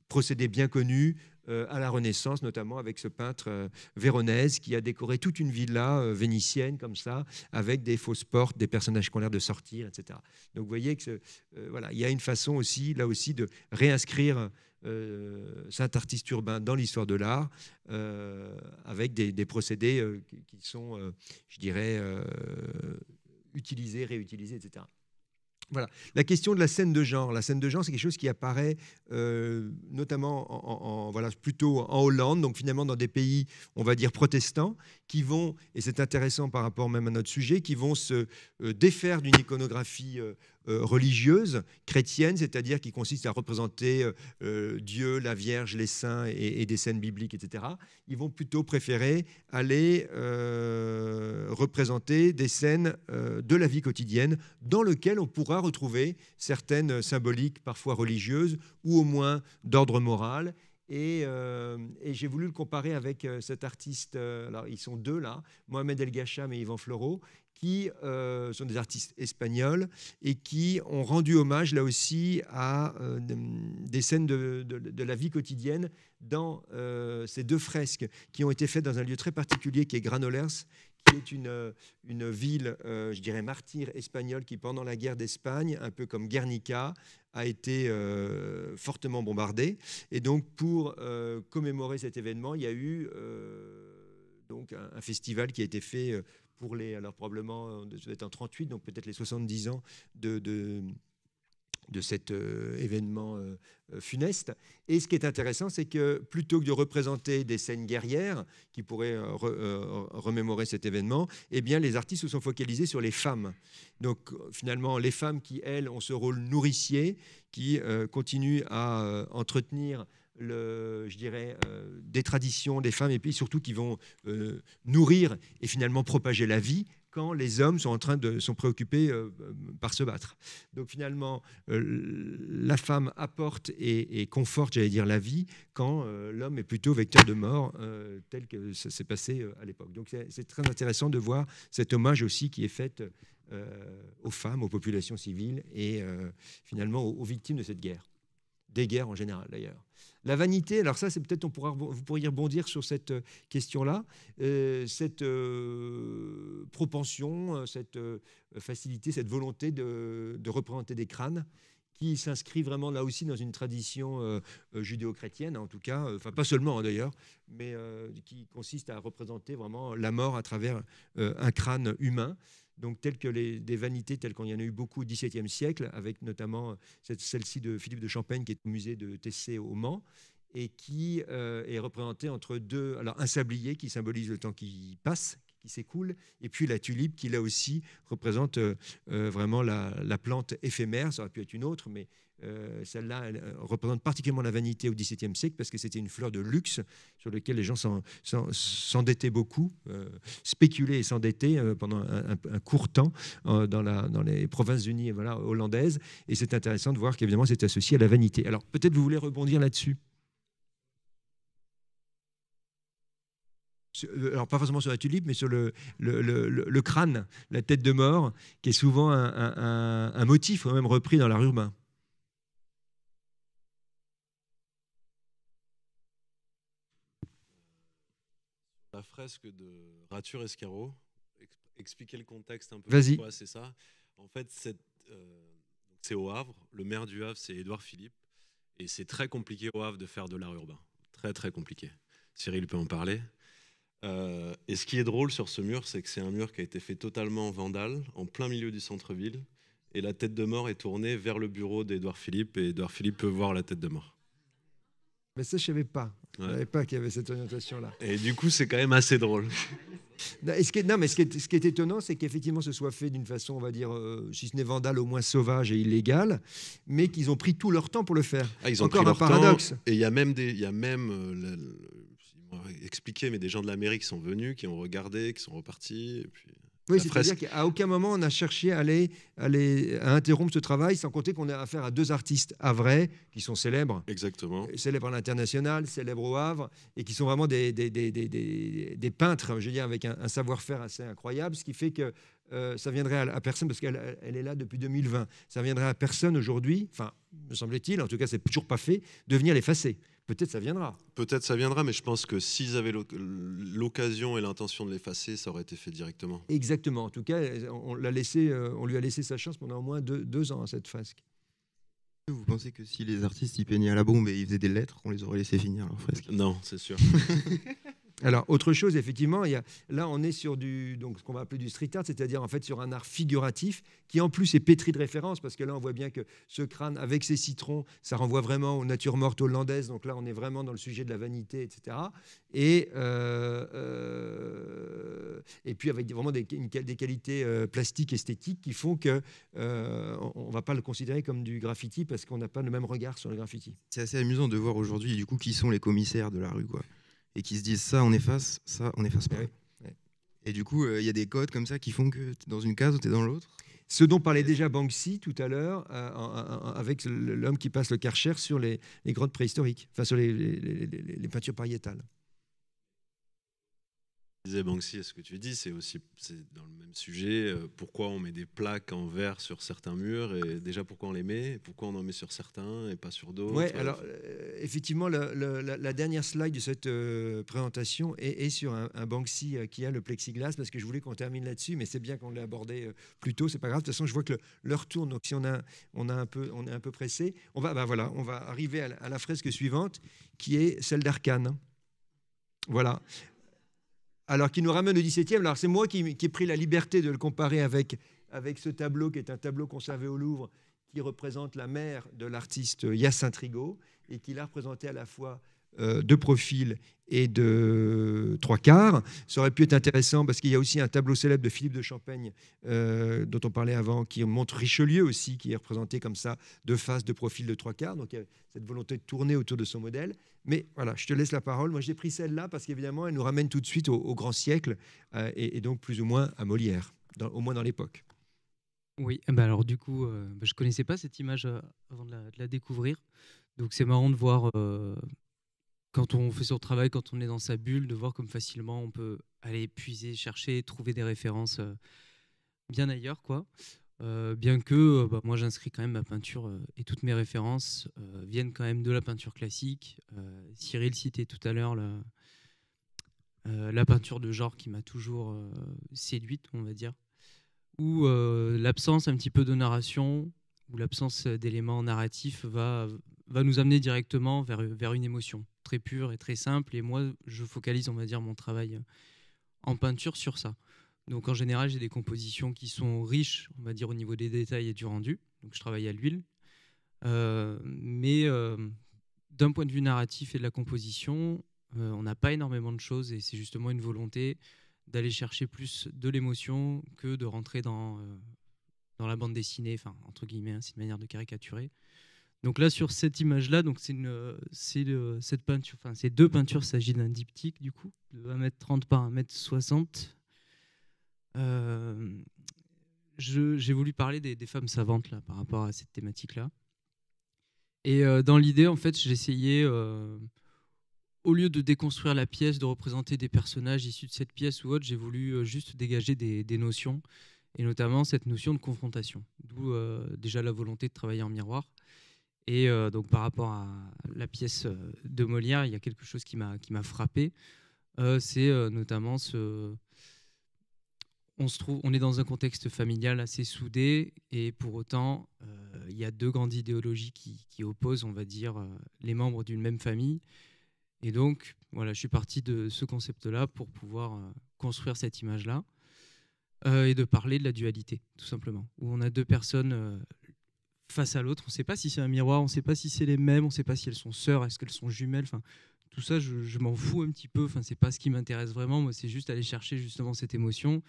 procédé bien connu euh, à la Renaissance, notamment avec ce peintre euh, véronèse qui a décoré toute une villa euh, vénitienne comme ça, avec des fausses portes, des personnages qui ont l'air de sortir, etc. Donc vous voyez que voilà, il y a une façon aussi, là aussi, de réinscrire saint cet artiste urbain dans l'histoire de l'art avec des procédés qui sont, je dirais, utilisés, réutilisés, etc. Voilà. La question de la scène de genre. La scène de genre, c'est quelque chose qui apparaît euh, notamment en, voilà, plutôt en Hollande, donc finalement dans des pays, on va dire, protestants, qui vont, et c'est intéressant par rapport même à notre sujet, qui vont se euh, défaire d'une iconographie euh, euh, religieuses, chrétiennes, c'est-à-dire qui consistent à représenter euh, euh, Dieu, la Vierge, les saints et, des scènes bibliques, etc., ils vont plutôt préférer aller représenter des scènes de la vie quotidienne dans lesquelles on pourra retrouver certaines symboliques parfois religieuses ou au moins d'ordre moral. Et, j'ai voulu le comparer avec cet artiste, alors ils sont deux là, Mohamed El Gacham et Yvan Floreau, qui euh, sont des artistes espagnols et qui ont rendu hommage là aussi à euh, des scènes de, de, la vie quotidienne dans euh, ces deux fresques qui ont été faites dans un lieu très particulier qui est Granollers, qui est une, une ville, je dirais, martyre espagnole qui, pendant la guerre d'Espagne, un peu comme Guernica, a été fortement bombardée. Et donc, pour commémorer cet événement, il y a eu donc un, festival qui a été fait pour les, alors probablement, euh, ça va être en 38, donc peut-être les 70 ans de, de de cet euh, événement euh, funeste. Et ce qui est intéressant, c'est que plutôt que de représenter des scènes guerrières qui pourraient remémorer cet événement, eh bien, les artistes se sont focalisés sur les femmes. Donc finalement, les femmes qui, elles, ont ce rôle nourricier, qui continuent à entretenir je dirais, euh, des traditions des femmes et puis surtout qui vont euh, nourrir et finalement propager la vie quand les hommes sont en train de sont préoccupés euh, par se battre. Donc finalement, la femme apporte et, conforte, j'allais dire, la vie quand l'homme est plutôt vecteur de mort, tel que ça s'est passé à l'époque. Donc c'est très intéressant de voir cet hommage aussi qui est fait aux femmes, aux populations civiles et finalement aux victimes de cette guerre, des guerres en général d'ailleurs. La vanité, alors ça, c'est peut-être, on vous pourriez rebondir sur cette euh, question-là, euh, cette euh, propension, cette facilité, cette volonté de, de, représenter des crânes qui s'inscrit vraiment là aussi dans une tradition judéo-chrétienne, en tout cas, enfin pas seulement hein, d'ailleurs, mais qui consiste à représenter vraiment la mort à travers un crâne humain donc telles que les, des vanités telles qu'on y en a eu beaucoup au XVIIe siècle, avec notamment euh, celle-ci de Philippe de Champagne qui est au musée de Tessé au Mans, et qui euh, est représentée entre deux, alors un sablier qui symbolise le temps qui passe, qui s'écoule, et puis la tulipe qui là aussi représente euh, euh, vraiment la, la, plante éphémère, ça aurait pu être une autre, mais euh, celle-là représente particulièrement la vanité au XVIIe siècle parce que c'était une fleur de luxe sur laquelle les gens s'endettaient beaucoup, spéculaient et s'endettaient pendant un, court temps dans, la, dans les Provinces-Unies voilà, hollandaises, et c'est intéressant de voir qu'évidemment c'est associé à la vanité. Alors peut-être vous voulez rebondir là-dessus Euh, alors pas forcément sur la tulipe, mais sur le, crâne, la tête de mort, qui est souvent un, un, un, motif, même repris dans l'art urbain. La fresque de Rature Escaro, expliquer le contexte un peu. Vas-y. C'est ça. En fait, euh, c'est au Havre. Le maire du Havre, c'est Édouard Philippe. Et c'est très compliqué au Havre de faire de l'art urbain. Très, très compliqué. Cyril peut en parler. Euh, et ce qui est drôle sur ce mur, c'est que c'est un mur qui a été fait totalement en vandale, en plein milieu du centre-ville, et la tête de mort est tournée vers le bureau d'Edouard Philippe, et Edouard Philippe peut voir la tête de mort. Mais ça, je ne savais pas. Je ne savais pas qu'il y avait cette orientation-là. Et du coup, c'est quand même assez drôle. <laughs> non, ce mais ce qui est, ce qui est étonnant, c'est qu'effectivement, ce soit fait d'une façon, on va dire, euh, si ce n'est vandale, au moins sauvage et illégale, mais qu'ils ont pris tout leur temps pour le faire. Ah, ils Encore un leur paradoxe. et il y a même des, y a même, euh, Expliquer, mais des gens de l'Amérique sont venus, qui ont regardé, qui sont repartis. Oui, c'est-à-dire qu'à aucun moment on a cherché à, aller, interrompre ce travail, sans compter qu'on a affaire à deux artistes à vrai, qui sont célèbres. Exactement. Célèbres à l'international, célèbres au Havre, et qui sont vraiment des, des, des, des, peintres, je veux dire, avec un, savoir-faire assez incroyable, ce qui fait que euh, ça viendrait à, personne, parce qu'elle est là depuis 2020, ça viendrait à personne aujourd'hui, enfin, me semblait il en tout cas c'est toujours pas fait, de venir l'effacer. Peut-être ça viendra. Peut-être ça viendra, mais je pense que s'ils avaient l'occasion et l'intention de l'effacer, ça aurait été fait directement. Exactement. En tout cas, on, l'a laissé, euh, on lui a laissé sa chance pendant au moins deux, ans à hein, cette fresque. Vous pensez que si les artistes y peignaient à la bombe et ils faisaient des lettres, on les aurait laissés finir leur fresque Non, c'est sûr. <laughs> Alors, autre chose, effectivement, il y a, là, on est sur du, donc, ce qu'on va appeler du street art, c'est-à-dire en fait sur un art figuratif qui, en plus, est pétri de références, parce que là, on voit bien que ce crâne avec ses citrons, ça renvoie vraiment aux natures mortes hollandaises. Donc là, on est vraiment dans le sujet de la vanité, etc. Euh, euh, et, puis, avec vraiment des, qualités euh, plastiques, esthétiques qui font que on ne va pas le considérer comme du graffiti parce qu'on n'a pas le même regard sur le graffiti. C'est assez amusant de voir aujourd'hui, du coup, qui sont les commissaires de la rue, quoi et qui se disent ça on efface, ça on efface pas. Eh et du coup, euh, il y a des codes comme ça qui font que es dans une case ou tu es dans l'autre. Ce dont parlait déjà Banksy tout à l'heure, euh, avec l'homme qui passe le karcher sur les, grottes préhistoriques, enfin sur les peintures pariétales. Disais Banksy ce que tu dis, c'est aussi dans le même sujet. Euh, pourquoi on met des plaques en verre sur certains murs et déjà pourquoi on les met, pourquoi on en met sur certains et pas sur d'autres. Oui, euh. alors euh, effectivement, la, dernière slide de cette présentation est, sur un, Banksy qui a le plexiglas parce que je voulais qu'on termine là-dessus, mais c'est bien qu'on l'ait abordé plus tôt. C'est pas grave. De toute façon, je vois que l'heure tourne, donc si on a, on a un peu, on est un peu pressé. On va, bah voilà, on va arriver à la, à la fresque suivante qui est celle d'Arcane. Voilà alors qui nous ramène au XVIIe. Alors c'est moi qui, ai pris la liberté de le comparer avec, ce tableau qui est un tableau conservé au Louvre qui représente la mère de l'artiste Yacinthe Rigaud et qui l'a représenté à la fois euh, de profil et de trois quarts. Ça aurait pu être intéressant parce qu'il y a aussi un tableau célèbre de Philippe de Champagne euh, dont on parlait avant qui montre Richelieu aussi, qui est représenté comme ça, de face, de profil, de trois quarts. Donc il y a cette volonté de tourner autour de son modèle. Mais voilà, je te laisse la parole. Moi, j'ai pris celle-là parce qu'évidemment, elle nous ramène tout de suite au, grand siècle euh, et, donc plus ou moins à Molière, au moins dans l'époque. Oui, eh ben alors du coup, ben, je ne connaissais pas cette image avant de la, découvrir. Donc c'est marrant de voir quand on fait son travail, quand on est dans sa bulle, de voir comme facilement on peut aller puiser, chercher, trouver des références euh, bien ailleurs, quoi. Euh, bien que euh, bah, moi j'inscris quand même ma peinture et toutes mes références viennent quand même de la peinture classique. Cyril citait tout à l'heure la, peinture de genre qui m'a toujours séduite, on va dire, où l'absence un petit peu de narration ou l'absence d'éléments narratifs va, nous amener directement vers une émotion très pur et très simple. Et moi, je focalise, on va dire, mon travail euh, en peinture sur ça. Donc en général, j'ai des compositions qui sont riches, on va dire, au niveau des détails et du rendu. Donc je travaille à l'huile. Euh, mais euh, d'un point de vue narratif et de la composition, on n'a pas énormément de choses et c'est justement une volonté d'aller chercher plus de l'émotion que de rentrer dans, dans la bande dessinée, enfin, entre guillemets, hein, c'est une manière de caricaturer. Donc là, sur cette image-là, donc c'est cette peinture, enfin ces deux peintures, s'agit d'un diptyque du coup, de 1m30 par 1m60. Euh, j'ai voulu parler des, femmes savantes là, par rapport à cette thématique-là. Et euh, dans l'idée, en fait, j'ai essayé, euh, au lieu de déconstruire la pièce, de représenter des personnages issus de cette pièce ou autre, j'ai voulu juste dégager des, notions, et notamment cette notion de confrontation, d'où déjà la volonté de travailler en miroir et euh, donc par rapport à la pièce euh, de Molière, il y a quelque chose qui m'a qui m'a frappé. Euh, c'est notamment ce on se trouve on est dans un contexte familial assez soudé et pour autant il y a deux grandes idéologies qui, qui opposent on va dire les membres d'une même famille. Et donc voilà, je suis parti de ce concept-là pour pouvoir construire cette image-là. et de parler de la dualité, tout simplement, où on a deux personnes, face à l'autre. On ne sait pas si c'est un miroir, on ne sait pas si c'est les mêmes, on ne sait pas si elles sont sœurs, est-ce qu'elles sont jumelles. Enfin, tout ça, je, m'en fous un petit peu. Enfin, c'est pas ce qui m'intéresse vraiment. Moi, c'est juste aller chercher justement cette émotion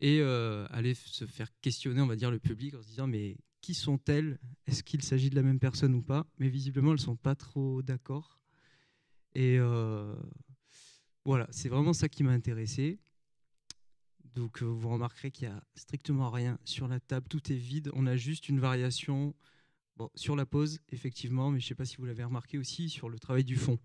et euh, aller se faire questionner, on va dire, le public en se disant mais qui sont-elles Est-ce qu'il s'agit de la même personne ou pas Mais visiblement, elles sont pas trop d'accord. Et euh, voilà, c'est vraiment ça qui m'a intéressé. Donc euh, vous remarquerez qu'il n'y a strictement rien sur la table, tout est vide, on a juste une variation sur la pose, effectivement, mais je ne sais pas si vous l'avez remarqué aussi sur le travail du fond.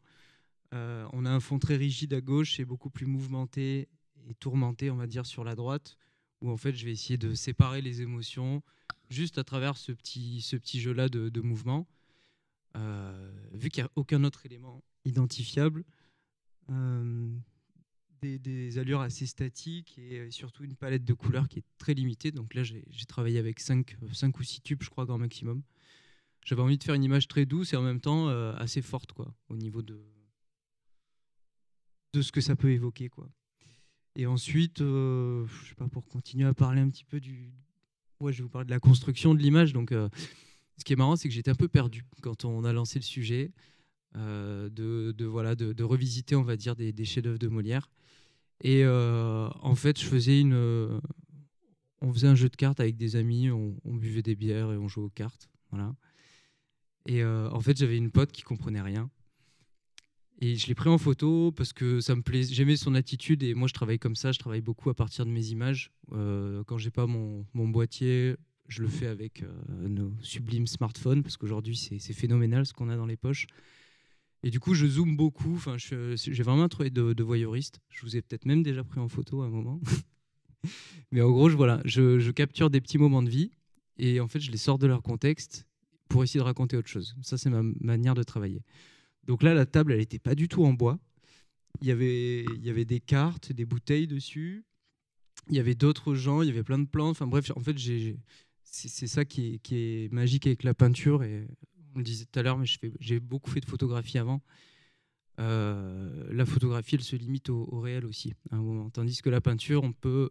Euh, on a un fond très rigide à gauche et beaucoup plus mouvementé et tourmenté, on va dire, sur la droite, où en fait je vais essayer de séparer les émotions juste à travers ce petit, jeu-là de, mouvement. Euh, vu qu'il n'y a aucun autre élément identifiable, des, allures assez statiques et euh, surtout une palette de couleurs qui est très limitée. Donc là, j'ai travaillé avec 5, euh, cinq ou 6 tubes, je crois, qu'en maximum. J'avais envie de faire une image très douce et en même temps euh, assez forte, quoi, au niveau de, de ce que ça peut évoquer, quoi. Et ensuite, je sais pas, pour continuer à parler un petit peu du... Ouais, je vais vous parler de la construction de l'image. Donc, ce qui est marrant, c'est que j'étais un peu perdu quand on a lancé le sujet. De, de, voilà, de, revisiter, on va dire, des, des chefs-d'œuvre de Molière. Et euh, en fait, je faisais une, euh, on faisait un jeu de cartes avec des amis, on, buvait des bières et on jouait aux cartes, voilà. Et euh, en fait, j'avais une pote qui comprenait rien. Et je l'ai pris en photo parce que ça me plaisait. J'aimais son attitude et moi je travaille comme ça. Je travaille beaucoup à partir de mes images. quand j'ai pas mon, boîtier, je le fais avec nos sublimes smartphones parce qu'aujourd'hui c'est phénoménal ce qu'on a dans les poches. Et du coup, je zoome beaucoup. Enfin, j'ai vraiment trouvé de, de, voyeuriste. Je vous ai peut-être même déjà pris en photo à un moment. <laughs> Mais en gros, je, voilà, je, capture des petits moments de vie et en fait, je les sors de leur contexte pour essayer de raconter autre chose. Ça, c'est ma manière de travailler. Donc là, la table, elle n'était pas du tout en bois. Il y, avait, il y avait des cartes, des bouteilles dessus. Il y avait d'autres gens, il y avait plein de plantes. Enfin bref, en fait, c'est ça qui est, magique avec la peinture et on le disait tout à l'heure, mais j'ai beaucoup fait de photographie avant. Euh, la photographie, elle se limite au, réel aussi, à un hein, moment. Tandis que la peinture, on peut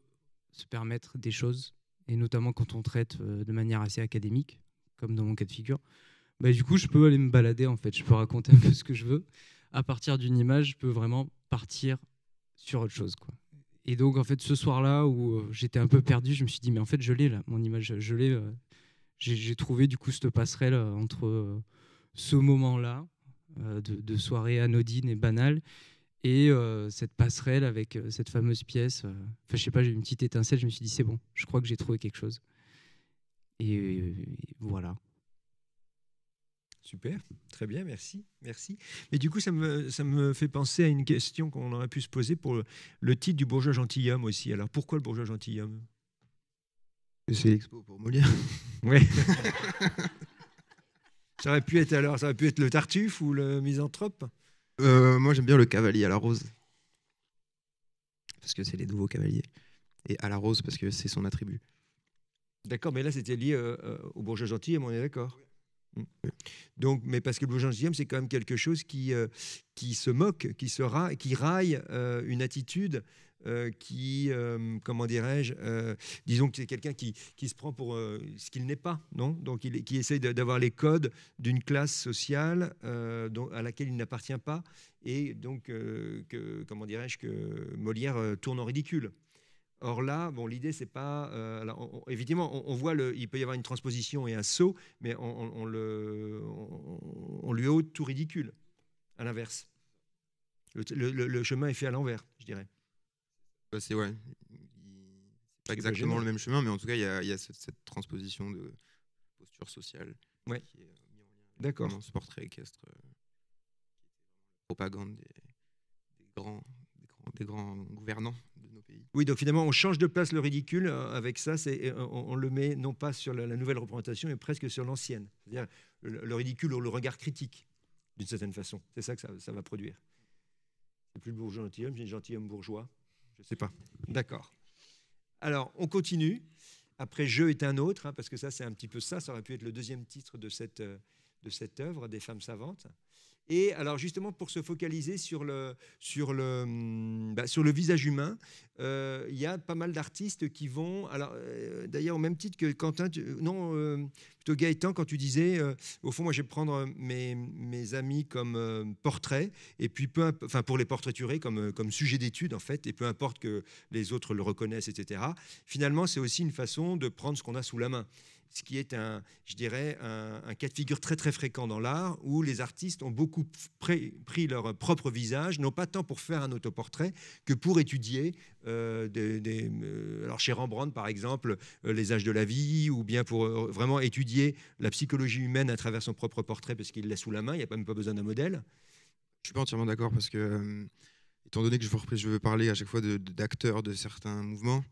se permettre des choses, et notamment quand on traite euh, de manière assez académique, comme dans mon cas de figure. Bah, du coup, je peux aller me balader, en fait. Je peux raconter un peu ce que je veux. À partir d'une image, je peux vraiment partir sur autre chose, quoi. Et donc, en fait, ce soir-là, où euh, j'étais un peu perdu, je me suis dit, mais en fait, je l'ai, là, mon image, je l'ai j'ai trouvé du coup cette passerelle euh, entre euh, ce moment-là euh, de, soirée anodine et banale et cette passerelle avec cette fameuse pièce. Enfin, je sais pas, j'ai une petite étincelle. Je me suis dit c'est bon, je crois que j'ai trouvé quelque chose. et, voilà. Super, très bien, merci, merci. Mais du coup, ça me, ça me fait penser à une question qu'on aurait pu se poser pour le, le titre du bourgeois gentilhomme aussi. Alors, pourquoi le bourgeois gentilhomme c'est l'expo pour Molière. <laughs> Oui. <laughs> ça aurait pu être alors, ça aurait pu être le Tartuffe ou le Misanthrope. Euh, moi, j'aime bien le Cavalier à la Rose parce que c'est les nouveaux cavaliers et à la Rose parce que c'est son attribut. D'accord, mais là c'était lié euh, au bourgeois gentilhomme, on est d'accord. Hum. Donc, mais parce que le bourgeois gentilhomme, c'est quand même quelque chose qui, euh, qui se moque, qui se qui raille une attitude euh, qui, euh, comment dirais-je, euh, disons que c'est quelqu'un qui, qui, se prend pour ce qu'il n'est pas, non Donc, il, qui essaye d'avoir les codes d'une classe sociale dont, à laquelle il n'appartient pas, et donc, que, comment dirais-je, que Molière tourne en ridicule. Or là, bon, l'idée, c'est pas. alors, évidemment, on, voit, le, il peut y avoir une transposition et un saut, mais on, le, on, lui ôte tout ridicule, à l'inverse. le chemin est fait à l'envers, je dirais. C'est ouais, pas exactement le même chemin, mais en tout cas, il y a, cette, transposition de posture sociale. Ouais. Euh, D'accord. Ce portrait équestre, euh, propagande des, grands, des, grands, gouvernants de nos pays. Oui, donc finalement, on change de place le ridicule euh, avec ça. C'est, on, le met non pas sur la, nouvelle représentation, mais presque sur l'ancienne. C'est-à-dire le, ridicule ou le regard critique, d'une certaine façon. C'est ça que ça, va produire. C'est plus le bourgeois gentilhomme, c'est gentilhomme bourgeois. Je ne sais pas. D'accord. Alors, on continue. Après, jeu est un autre, hein, parce que ça, c'est un petit peu ça. Ça aurait pu être le deuxième titre de cette, euh, de cette œuvre des femmes savantes. Et alors justement pour se focaliser sur le, sur le, hum, bah, sur le visage humain, euh, il y a pas mal d'artistes qui vont, alors euh, d'ailleurs au même titre que Quentin, euh, non, plutôt Gaëtan, quand tu disais, au fond moi je vais prendre mes, amis comme portrait, et puis enfin pour les portraiturer comme, comme sujet d'étude en fait, et peu importe que les autres le reconnaissent, etc. Finalement c'est aussi une façon de prendre ce qu'on a sous la main ce qui est un, je dirais, un, cas de figure très très fréquent dans l'art, où les artistes ont beaucoup pris leur propre visage, non pas tant pour faire un autoportrait que pour étudier, euh, des, euh, alors chez Rembrandt par exemple, euh, les âges de la vie, ou bien pour vraiment étudier la psychologie humaine à travers son propre portrait, parce qu'il l'a sous la main, il n'y a même pas besoin d'un modèle. Je suis pas entièrement d'accord parce que, étant donné que je veux, je veux parler à chaque fois d'acteurs de, de, certains mouvements,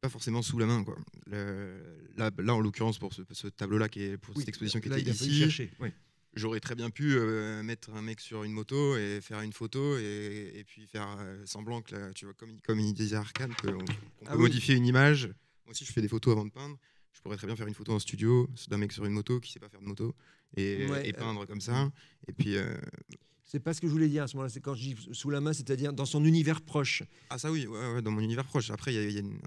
pas forcément sous la main. Quoi. là, là, en l'occurrence, pour ce, tableau-là, qui est pour cette exposition qui était ici, j'aurais très bien pu euh, mettre un mec sur une moto et faire une photo et, puis faire euh, semblant que, tu vois, comme, comme il disait Arkane, qu'on ah peut modifier une image. Moi aussi, je fais des photos avant de peindre. Je pourrais très bien faire une photo en studio d'un mec sur une moto qui sait pas faire de moto et, euh, peindre comme ça. Et puis. C'est pas ce que je voulais dire à ce moment-là. C'est quand je dis sous la main, c'est-à-dire dans son univers proche. Ah ça oui, dans mon univers proche. Après, il y y a une,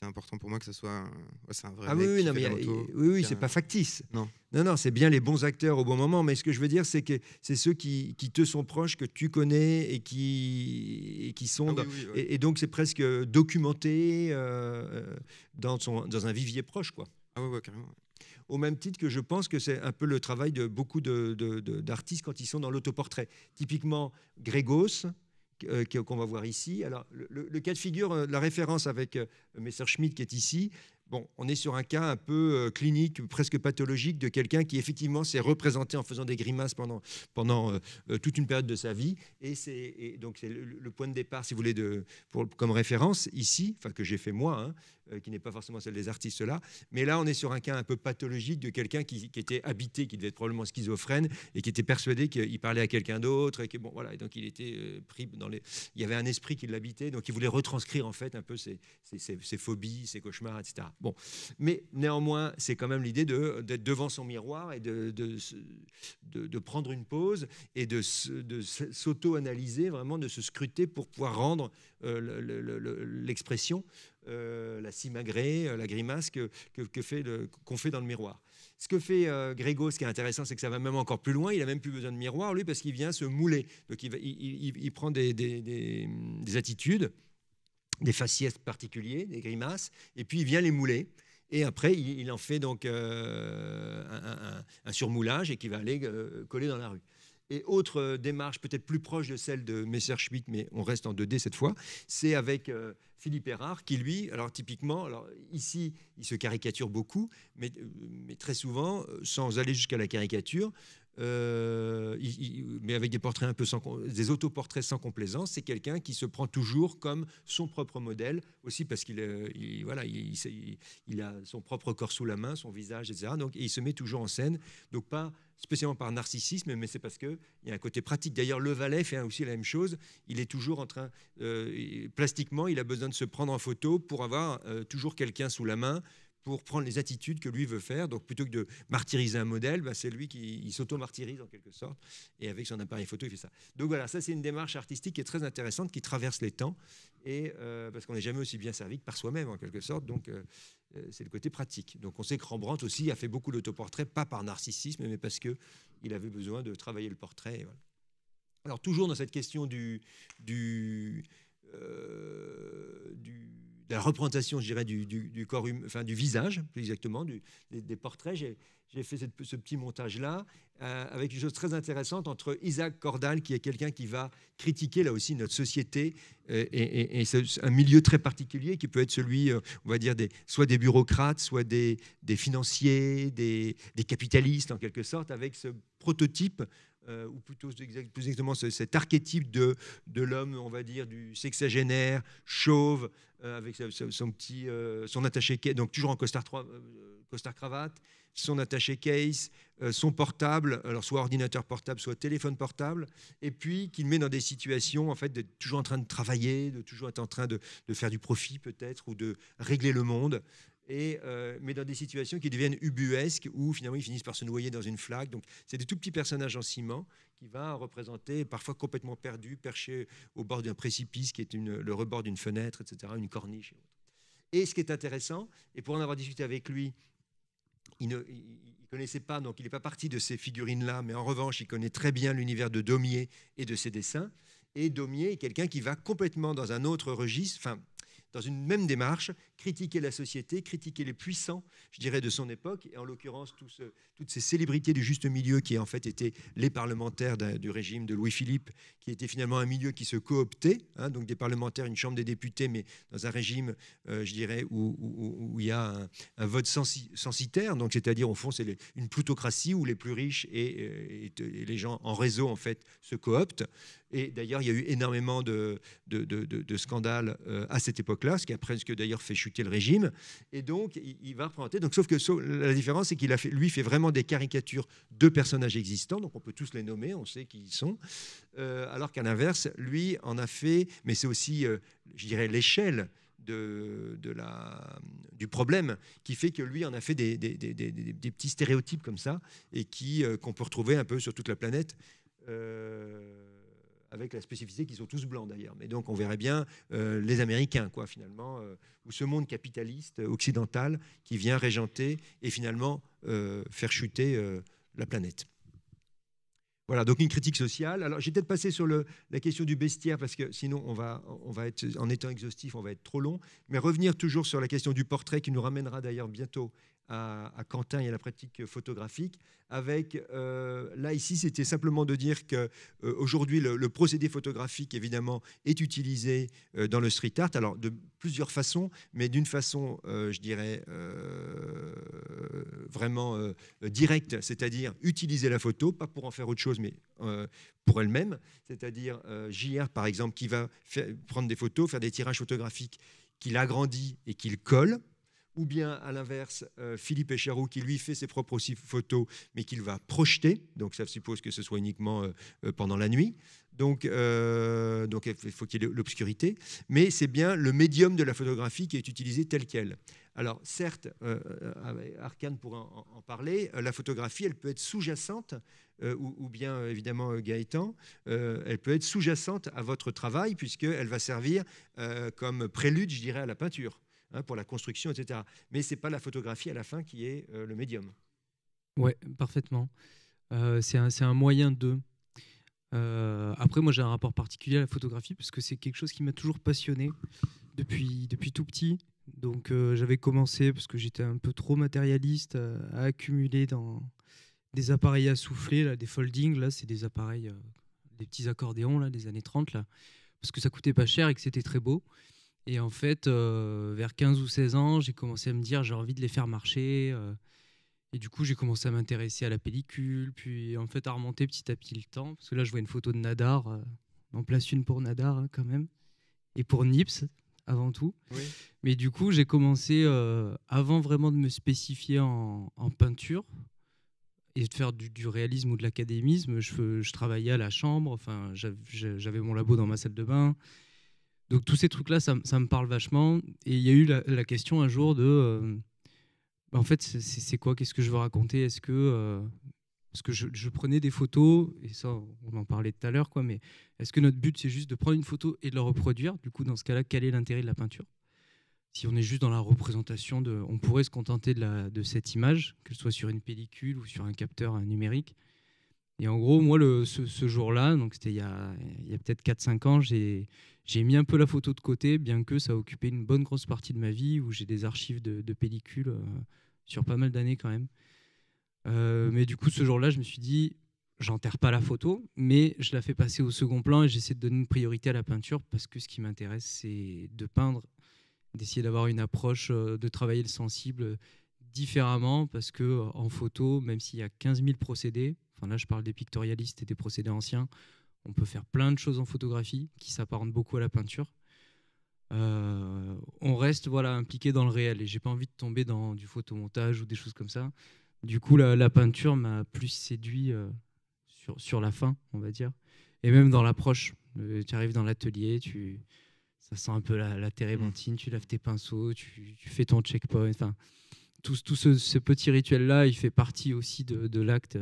c'est important pour moi que ce soit c'est un vrai ah oui, oui, non, mais oui, oui c'est pas factice. Non, non, non c'est bien les bons acteurs au bon moment. Mais ce que je veux dire, c'est que c'est ceux qui, qui, te sont proches, que tu connais et qui, et qui ah sont. et, donc, c'est presque documenté euh, dans, son, dans un vivier proche, quoi. Ah ouais, carrément. Au même titre que je pense que c'est un peu le travail de beaucoup d'artistes de, de, quand ils sont dans l'autoportrait. Typiquement, Grégos, euh, qu'on va voir ici. Alors, le, cas de figure, euh, la référence avec euh, Messerschmitt Schmidt qui est ici, Bon, on est sur un cas un peu clinique, presque pathologique, de quelqu'un qui effectivement s'est représenté en faisant des grimaces pendant, pendant toute une période de sa vie. Et, donc c'est le, point de départ, si vous voulez, de, pour, comme référence ici, enfin que j'ai fait moi, hein, euh, qui n'est pas forcément celle des artistes là. Mais là, on est sur un cas un peu pathologique de quelqu'un qui, était habité, qui devait être probablement schizophrène et qui était persuadé qu'il parlait à quelqu'un d'autre. Et que, bon, voilà. donc, il était euh, pris dans les. Il y avait un esprit qui l'habitait, donc il voulait retranscrire en fait un peu ses, ses, ses, phobies, ses cauchemars, etc. Bon, mais néanmoins, c'est quand même l'idée d'être devant son miroir et de, de, de prendre une pause et de, s'auto-analyser vraiment, de se scruter pour pouvoir rendre euh, l'expression. Euh, la simagrée, euh, la grimace que, fait qu'on fait dans le miroir. Ce que fait euh, Grégo, ce qui est intéressant, c'est que ça va même encore plus loin. Il n'a même plus besoin de miroir, lui, parce qu'il vient se mouler. Donc il, il, prend des, des, attitudes, des faciès particuliers, des grimaces, et puis il vient les mouler. Et après, il, en fait donc un, un, surmoulage et qui va aller coller dans la rue et autre euh, démarche peut-être plus proche de celle de Messerschmitt, mais on reste en 2D cette fois, c'est avec euh, Philippe Erard qui, lui, alors typiquement, alors ici, il se caricature beaucoup, mais euh, très souvent, sans aller jusqu'à la caricature, euh, mais avec des portraits un peu des autoportraits sans complaisance, c'est quelqu'un qui se prend toujours comme son propre modèle, aussi parce qu'il euh, voilà, il, a son propre corps sous la main, son visage, etc. Donc, et il se met toujours en scène, donc pas spécialement par narcissisme, mais c'est parce qu'il y a un côté pratique. D'ailleurs, le valet fait aussi la même chose. Il est toujours en train, euh, plastiquement, il a besoin de se prendre en photo pour avoir toujours quelqu'un sous la main pour prendre les attitudes que lui veut faire. Donc plutôt que de martyriser un modèle, bah, c'est lui qui s'auto-martyrise en quelque sorte. Et avec son appareil photo, il fait ça. Donc voilà, ça c'est une démarche artistique qui est très intéressante, qui traverse les temps. Et euh, parce qu'on n'est jamais aussi bien servi que par soi-même en quelque sorte. Donc euh, euh, c'est le côté pratique. Donc on sait que Rembrandt aussi a fait beaucoup d'autoportraits, pas par narcissisme, mais parce qu'il avait besoin de travailler le portrait. Alors toujours dans cette question du, du, du de la représentation, je dirais, du, corps hum, enfin du visage, plus exactement, des, portraits. J'ai fait ce petit montage-là euh, avec une chose très intéressante entre Isaac Cordal, qui est quelqu'un qui va critiquer là aussi notre société euh, et, c'est un milieu très particulier qui peut être celui, euh, on va dire, des, soit des bureaucrates, soit des, financiers, des capitalistes en quelque sorte, avec ce prototype euh, ou plutôt plus exactement cet archétype de, de l'homme, on va dire, du sexagénaire, chauve, euh, avec son, petit, euh, son attaché, donc toujours en costard, costard cravate, son attaché case, son portable, alors soit ordinateur portable, soit téléphone portable, et puis qu'il met dans des situations en fait d'être toujours en train de travailler, de toujours être en train de, de faire du profit peut-être ou de régler le monde. Euh, mais dans des situations qui deviennent ubuesques, où finalement ils finissent par se noyer dans une flaque. Donc c'est des tout petits personnages en ciment qui va représenter, parfois complètement perdu, perché au bord d'un précipice, qui est le rebord d'une fenêtre, etc., une corniche. Et, et ce qui est intéressant, et pour en avoir discuté avec lui, il ne connaissait pas, donc il n'est pas parti de ces figurines-là, mais en revanche, il connaît très bien l'univers de Daumier et de ses dessins. Et Daumier est quelqu'un qui va complètement dans un autre registre, enfin, dans une même démarche, critiquer la société, critiquer les puissants, je dirais, de son époque, et en l'occurrence euh, toutes ces célébrités du juste milieu qui en fait étaient les parlementaires du régime de Louis-Philippe, qui était finalement un milieu qui se cooptait, hein, donc des parlementaires, une chambre des députés, mais dans un régime, euh, je dirais, où, il y a un, vote censitaire, donc c'est-à-dire au fond c'est une plutocratie où les plus riches euh, et, les gens en réseau en fait se cooptent. Et d'ailleurs il y a eu énormément de, de, scandales à cette époque-là, ce qui a presque d'ailleurs fait chuter le régime. Et donc, il, va représenter. Donc, sauf que la différence, c'est qu'il a fait, lui fait vraiment des caricatures de personnages existants. Donc, on peut tous les nommer, on sait qui ils sont. Euh, alors qu'à l'inverse, lui en a fait, mais c'est aussi, euh, je dirais, l'échelle. De, de, la, du problème qui fait que lui en a fait des, des, des, des petits stéréotypes comme ça et qui euh, qu'on peut retrouver un peu sur toute la planète. Euh avec la spécificité qu'ils sont tous blancs d'ailleurs. Mais donc on verrait bien euh, les Américains, quoi, finalement, euh, ou ce monde capitaliste euh, occidental qui vient régenter et finalement faire chuter la planète. Voilà, donc une critique sociale. Alors j'ai peut-être passé sur la question du bestiaire parce que sinon on va, être, en étant exhaustif, on va être trop long. Mais revenir toujours sur la question du portrait qui nous ramènera d'ailleurs bientôt à, à, Quentin et à la pratique photographique. Avec euh, là ici, c'était simplement de dire que euh, aujourd'hui le, procédé photographique évidemment est utilisé euh, dans le street art. Alors de plusieurs façons, mais d'une façon, je dirais vraiment directe, c'est-à-dire utiliser la photo, pas pour en faire autre chose, mais pour elle-même. C'est-à-dire JR par exemple qui va prendre des photos, faire des tirages photographiques qu'il agrandit et qu'il colle ou bien à l'inverse, euh, Philippe Echarou, qui lui fait ses propres photos, mais qu'il va projeter. Donc ça suppose que ce soit uniquement euh, euh, pendant la nuit. Donc, il faut qu'il y ait l'obscurité. Mais c'est bien le médium de la photographie qui est utilisé tel quel. Alors certes, Arcane Arkane pourra en, parler, la photographie, elle peut être sous-jacente, ou, ou, bien évidemment Gaëtan, elle peut être sous-jacente à votre travail, puisqu'elle va servir comme prélude, je dirais, à la peinture. Hein, pour la construction, etc. Mais ce n'est pas la photographie à la fin qui est euh, le médium. Oui, parfaitement. Euh, c'est un, un, moyen de... Euh, après, moi, j'ai un rapport particulier à la photographie parce que c'est quelque chose qui m'a toujours passionné depuis, depuis tout petit. Donc, j'avais commencé parce que j'étais un peu trop matérialiste à accumuler dans des appareils à souffler, là, des foldings. Là, c'est des appareils, des petits accordéons là, des années 30, là, parce que ça coûtait pas cher et que c'était très beau. Et en fait, euh, vers 15 ou 16 ans, j'ai commencé à me dire j'ai envie de les faire marcher. Euh. et du coup, j'ai commencé à m'intéresser à la pellicule, puis en fait à remonter petit à petit le temps. Parce que là, je vois une photo de Nadar. Euh, on place une pour Nadar hein, quand même. Et pour Nips, avant tout. Mais du coup, j'ai commencé, euh, avant vraiment de me spécifier en, peinture et de faire du, réalisme ou de l'académisme, je, je, travaillais à la chambre. Enfin, j'avais mon labo dans ma salle de bain donc tous ces trucs-là, ça, me parle vachement. Et il y a eu la, question un jour de, euh, en fait, c'est quoi Qu'est-ce que je veux raconter Est-ce que, euh, que je, prenais des photos et ça, on en parlait tout à l'heure, quoi. Mais est-ce que notre but c'est juste de prendre une photo et de la reproduire Du coup, dans ce cas-là, quel est l'intérêt de la peinture si on est juste dans la représentation de, on pourrait se contenter de, cette image, que ce soit sur une pellicule ou sur un capteur numérique. Et en gros, moi, le, ce, jour-là, donc c'était il y a, peut-être 4-5 ans, j'ai, j'ai mis un peu la photo de côté, bien que ça a occupé une bonne grosse partie de ma vie, où j'ai des archives de, pellicules euh, sur pas mal d'années quand même. Euh, mais du coup, ce jour-là, je me suis dit, j'enterre pas la photo, mais je la fais passer au second plan et j'essaie de donner une priorité à la peinture, parce que ce qui m'intéresse, c'est de peindre, d'essayer d'avoir une approche, euh, de travailler le sensible différemment, parce que en photo, même s'il y a 15 000 procédés, là, je parle des pictorialistes et des procédés anciens. On peut faire plein de choses en photographie qui s'apparentent beaucoup à la peinture. Euh, on reste voilà impliqué dans le réel et j'ai pas envie de tomber dans du photomontage ou des choses comme ça. Du coup, la, peinture m'a plus séduit euh, sur, la fin, on va dire, et même dans l'approche. Euh, tu arrives dans l'atelier, tu ça sent un peu la, la térébenthine, mm. tu laves tes pinceaux, tu, fais ton checkpoint. Enfin, tout, ce, petit rituel là, il fait partie aussi de l'acte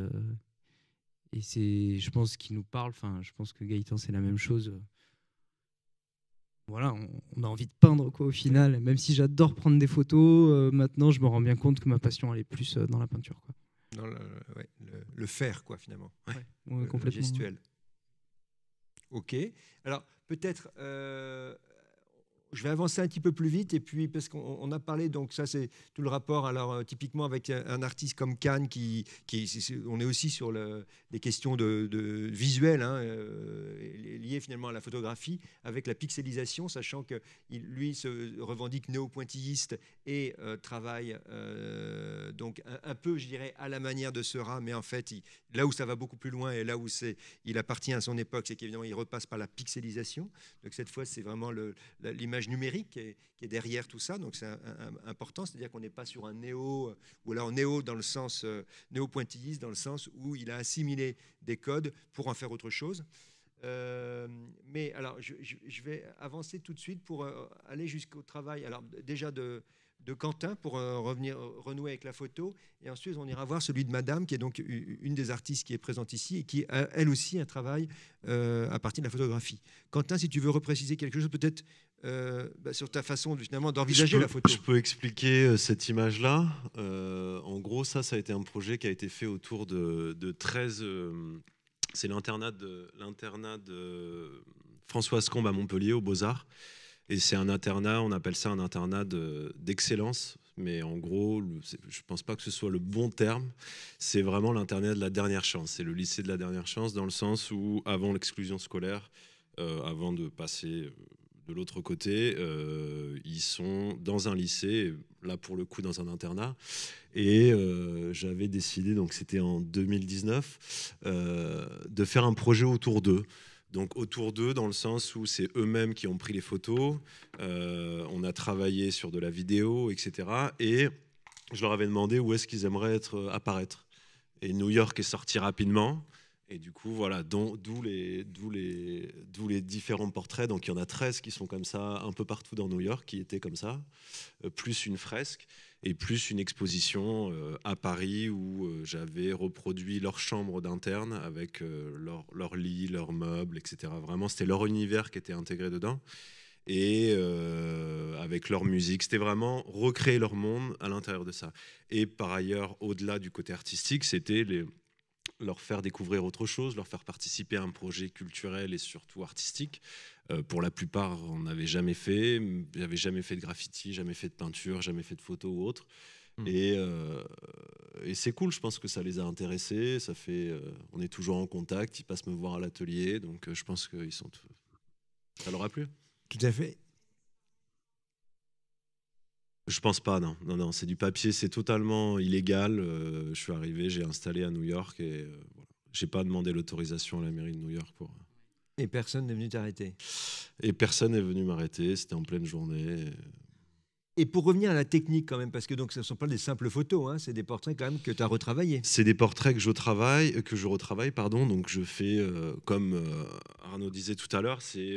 et c'est, je pense, qu'il nous parle. Enfin, je pense que Gaëtan, c'est la même chose. Voilà, on, a envie de peindre quoi au final. Même si j'adore prendre des photos, euh, maintenant je me rends bien compte que ma passion elle est plus euh, dans la peinture. Quoi. le, faire quoi finalement. le, complètement. gestuel. Ok. Alors peut-être euh, je vais avancer un petit peu plus vite et puis parce qu'on a parlé donc ça c'est tout le rapport alors euh, typiquement avec un, artiste comme Kahn qui, on est aussi sur le, des questions de, de visuelles hein, euh, liées finalement à la photographie avec la pixelisation sachant que lui se revendique néo-pointilliste et euh, travaille donc un, peu je dirais à la manière de Seurat mais en fait là où ça va beaucoup plus loin et là où c'est il appartient à son époque c'est qu'évidemment il repasse par la pixelisation donc cette fois c'est vraiment l'image numérique qui est, derrière tout ça, donc c'est important, c'est-à-dire qu'on n'est pas sur un néo, ou alors néo dans le sens euh, néo-pointilliste, dans le sens où il a assimilé des codes pour en faire autre chose. Euh, mais alors, je, vais avancer tout de suite pour euh, aller jusqu'au travail. Alors, déjà de, de Quentin pour revenir renouer avec la photo, et ensuite on ira voir celui de Madame, qui est donc une des artistes qui est présente ici et qui a elle aussi un travail à partir de la photographie. Quentin, si tu veux repréciser quelque chose, peut-être euh, bah, sur ta façon finalement d'envisager la photo. Je peux expliquer euh, cette image-là. Euh, en gros, ça, ça a été un projet qui a été fait autour de, 13. c'est l'internat de, l'internat de François Combe à Montpellier, aux Beaux-Arts. Et c'est un internat, on appelle ça un internat d'excellence. mais en gros, je ne pense pas que ce soit le bon terme. C'est vraiment l'internat de la dernière chance. C'est le lycée de la dernière chance dans le sens où, avant l'exclusion scolaire, avant de passer de l'autre côté, euh, ils sont dans un lycée, là pour le coup dans un internat. Et euh, j'avais décidé, donc c'était en 2019, euh, de faire un projet autour d'eux. Donc autour d'eux, dans le sens où c'est eux-mêmes qui ont pris les photos, on a travaillé sur de la vidéo, etc. Et je leur avais demandé où est-ce qu'ils aimeraient être, apparaître. Et New York est sorti rapidement. Et du coup, voilà, d'où les, les, les, différents portraits. Donc il y en a 13 qui sont comme ça, un peu partout dans New York, qui étaient comme ça, euh, plus une fresque et plus une exposition euh, à Paris où euh, j'avais reproduit leur chambre d'interne avec leur, leur, lit, leurs meubles, etc. Vraiment, c'était leur univers qui était intégré dedans. Et avec leur musique, c'était vraiment recréer leur monde à l'intérieur de ça. Et par ailleurs, au-delà du côté artistique, c'était les, leur faire découvrir autre chose, leur faire participer à un projet culturel et surtout artistique. Euh, pour la plupart, on n'avait jamais fait, j'avais jamais fait de graffiti, jamais fait de peinture, jamais fait de photo ou autre. Hmm. Euh, et, c'est cool, je pense que ça les a intéressés. Ça fait, euh, on est toujours en contact, ils passent me voir à l'atelier, donc je pense qu'ils sont. Ça leur a plu Tout à fait. Je pense pas, non. Non, non, c'est du papier, c'est totalement illégal. Euh, je suis arrivé, j'ai installé à New York et je euh, n'ai j'ai pas demandé l'autorisation à la mairie de New York pour. Euh. Et personne n'est venu t'arrêter. Et personne n'est venu m'arrêter. C'était en pleine journée. Et pour revenir à la technique quand même, parce que donc ce ne sont pas des simples photos, hein, c'est des portraits quand même que tu as retravaillés. C'est des portraits que je travaille, que je retravaille, pardon. Donc je fais, euh, comme euh, Arnaud disait tout à l'heure, c'est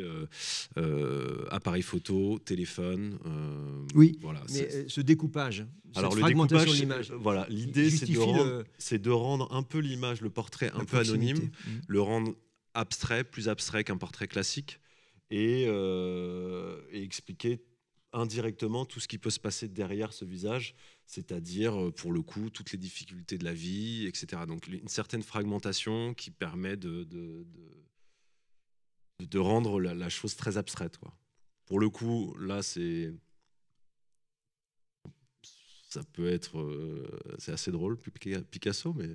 euh, appareil photo, téléphone. oui. Voilà. Mais ce découpage, alors cette fragmentation de l'image. Voilà, l'idée c'est de, de, rendre un peu l'image, le portrait un peu anonyme, mmh. le rendre abstrait, plus abstrait qu'un portrait classique, et, et expliquer indirectement tout ce qui peut se passer derrière ce visage, c'est-à-dire euh, pour le coup toutes les difficultés de la vie, etc. Donc une certaine fragmentation qui permet de, de, de, rendre la, chose très abstraite. Quoi. Pour le coup, là, c'est... Ça peut être... Euh, c'est assez drôle, Picasso, mais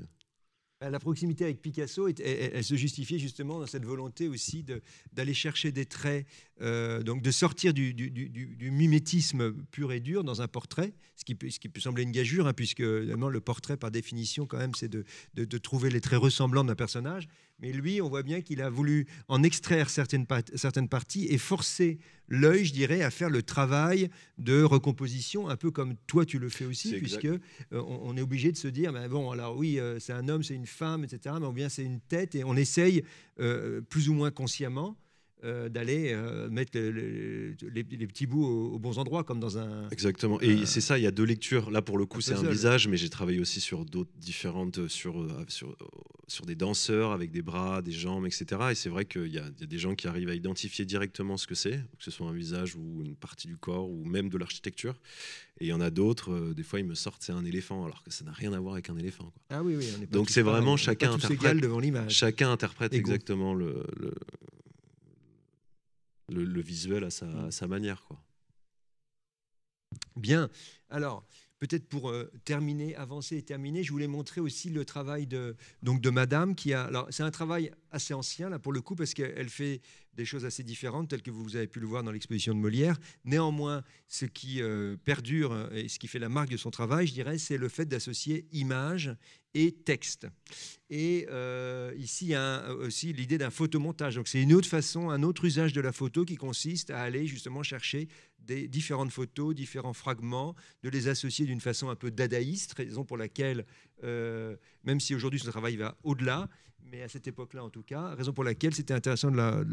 euh, la proximité avec Picasso, elle, se justifiait justement dans cette volonté aussi d'aller chercher des traits, euh, donc de sortir du, mimétisme pur et dur dans un portrait, ce qui, peut sembler une gageure, hein, puisque le portrait, par définition, quand même, c'est de, trouver les traits ressemblants d'un personnage. Mais lui, on voit bien qu'il a voulu en extraire certaines, certaines parties et forcer l'œil, je dirais, à faire le travail de recomposition, un peu comme toi tu le fais aussi, puisque euh, on, est obligé de se dire, ben bon, alors oui, euh, c'est un homme, c'est une femme, etc., mais ou bien c'est une tête, et on essaye, euh, plus ou moins consciemment, euh, d'aller euh, mettre les, petits bouts aux, bons endroits, comme dans un. Exactement. Et euh, c'est ça, il y a deux lectures. Là, pour le coup, c'est un visage, mais j'ai travaillé aussi sur d'autres différentes, sur, sur, sur, des danseurs avec des bras, des jambes, etc. Et c'est vrai qu'il y, y, a des gens qui arrivent à identifier directement ce que c'est, que ce soit un visage ou une partie du corps ou même de l'architecture. Et il y en a d'autres, des fois, ils me sortent, c'est un éléphant, alors que ça n'a rien à voir avec un éléphant. Ah oui, oui. On est Donc c'est vraiment chacun, interprète, devant chacun interprète. Chacun interprète exactement le, le le, visuel mm. à sa, manière. Quoi. Bien, alors peut-être pour euh, terminer, avancer et terminer, je voulais montrer aussi le travail de, donc de Madame qui a. Alors, c'est un travail assez ancien là pour le coup parce qu'elle fait des choses assez différentes telles que vous avez pu le voir dans l'exposition de Molière. Néanmoins, ce qui euh, perdure et ce qui fait la marque de son travail, je dirais, c'est le fait d'associer image et texte. Et euh, ici, il y a euh, aussi l'idée d'un photomontage. Donc, c'est une autre façon, un autre usage de la photo qui consiste à aller justement chercher des différentes photos, différents fragments, de les associer d'une façon un peu dadaïste, raison pour laquelle, euh, même si aujourd'hui ce travail va au-delà, mais à cette époque-là en tout cas, raison pour laquelle c'était intéressant de la,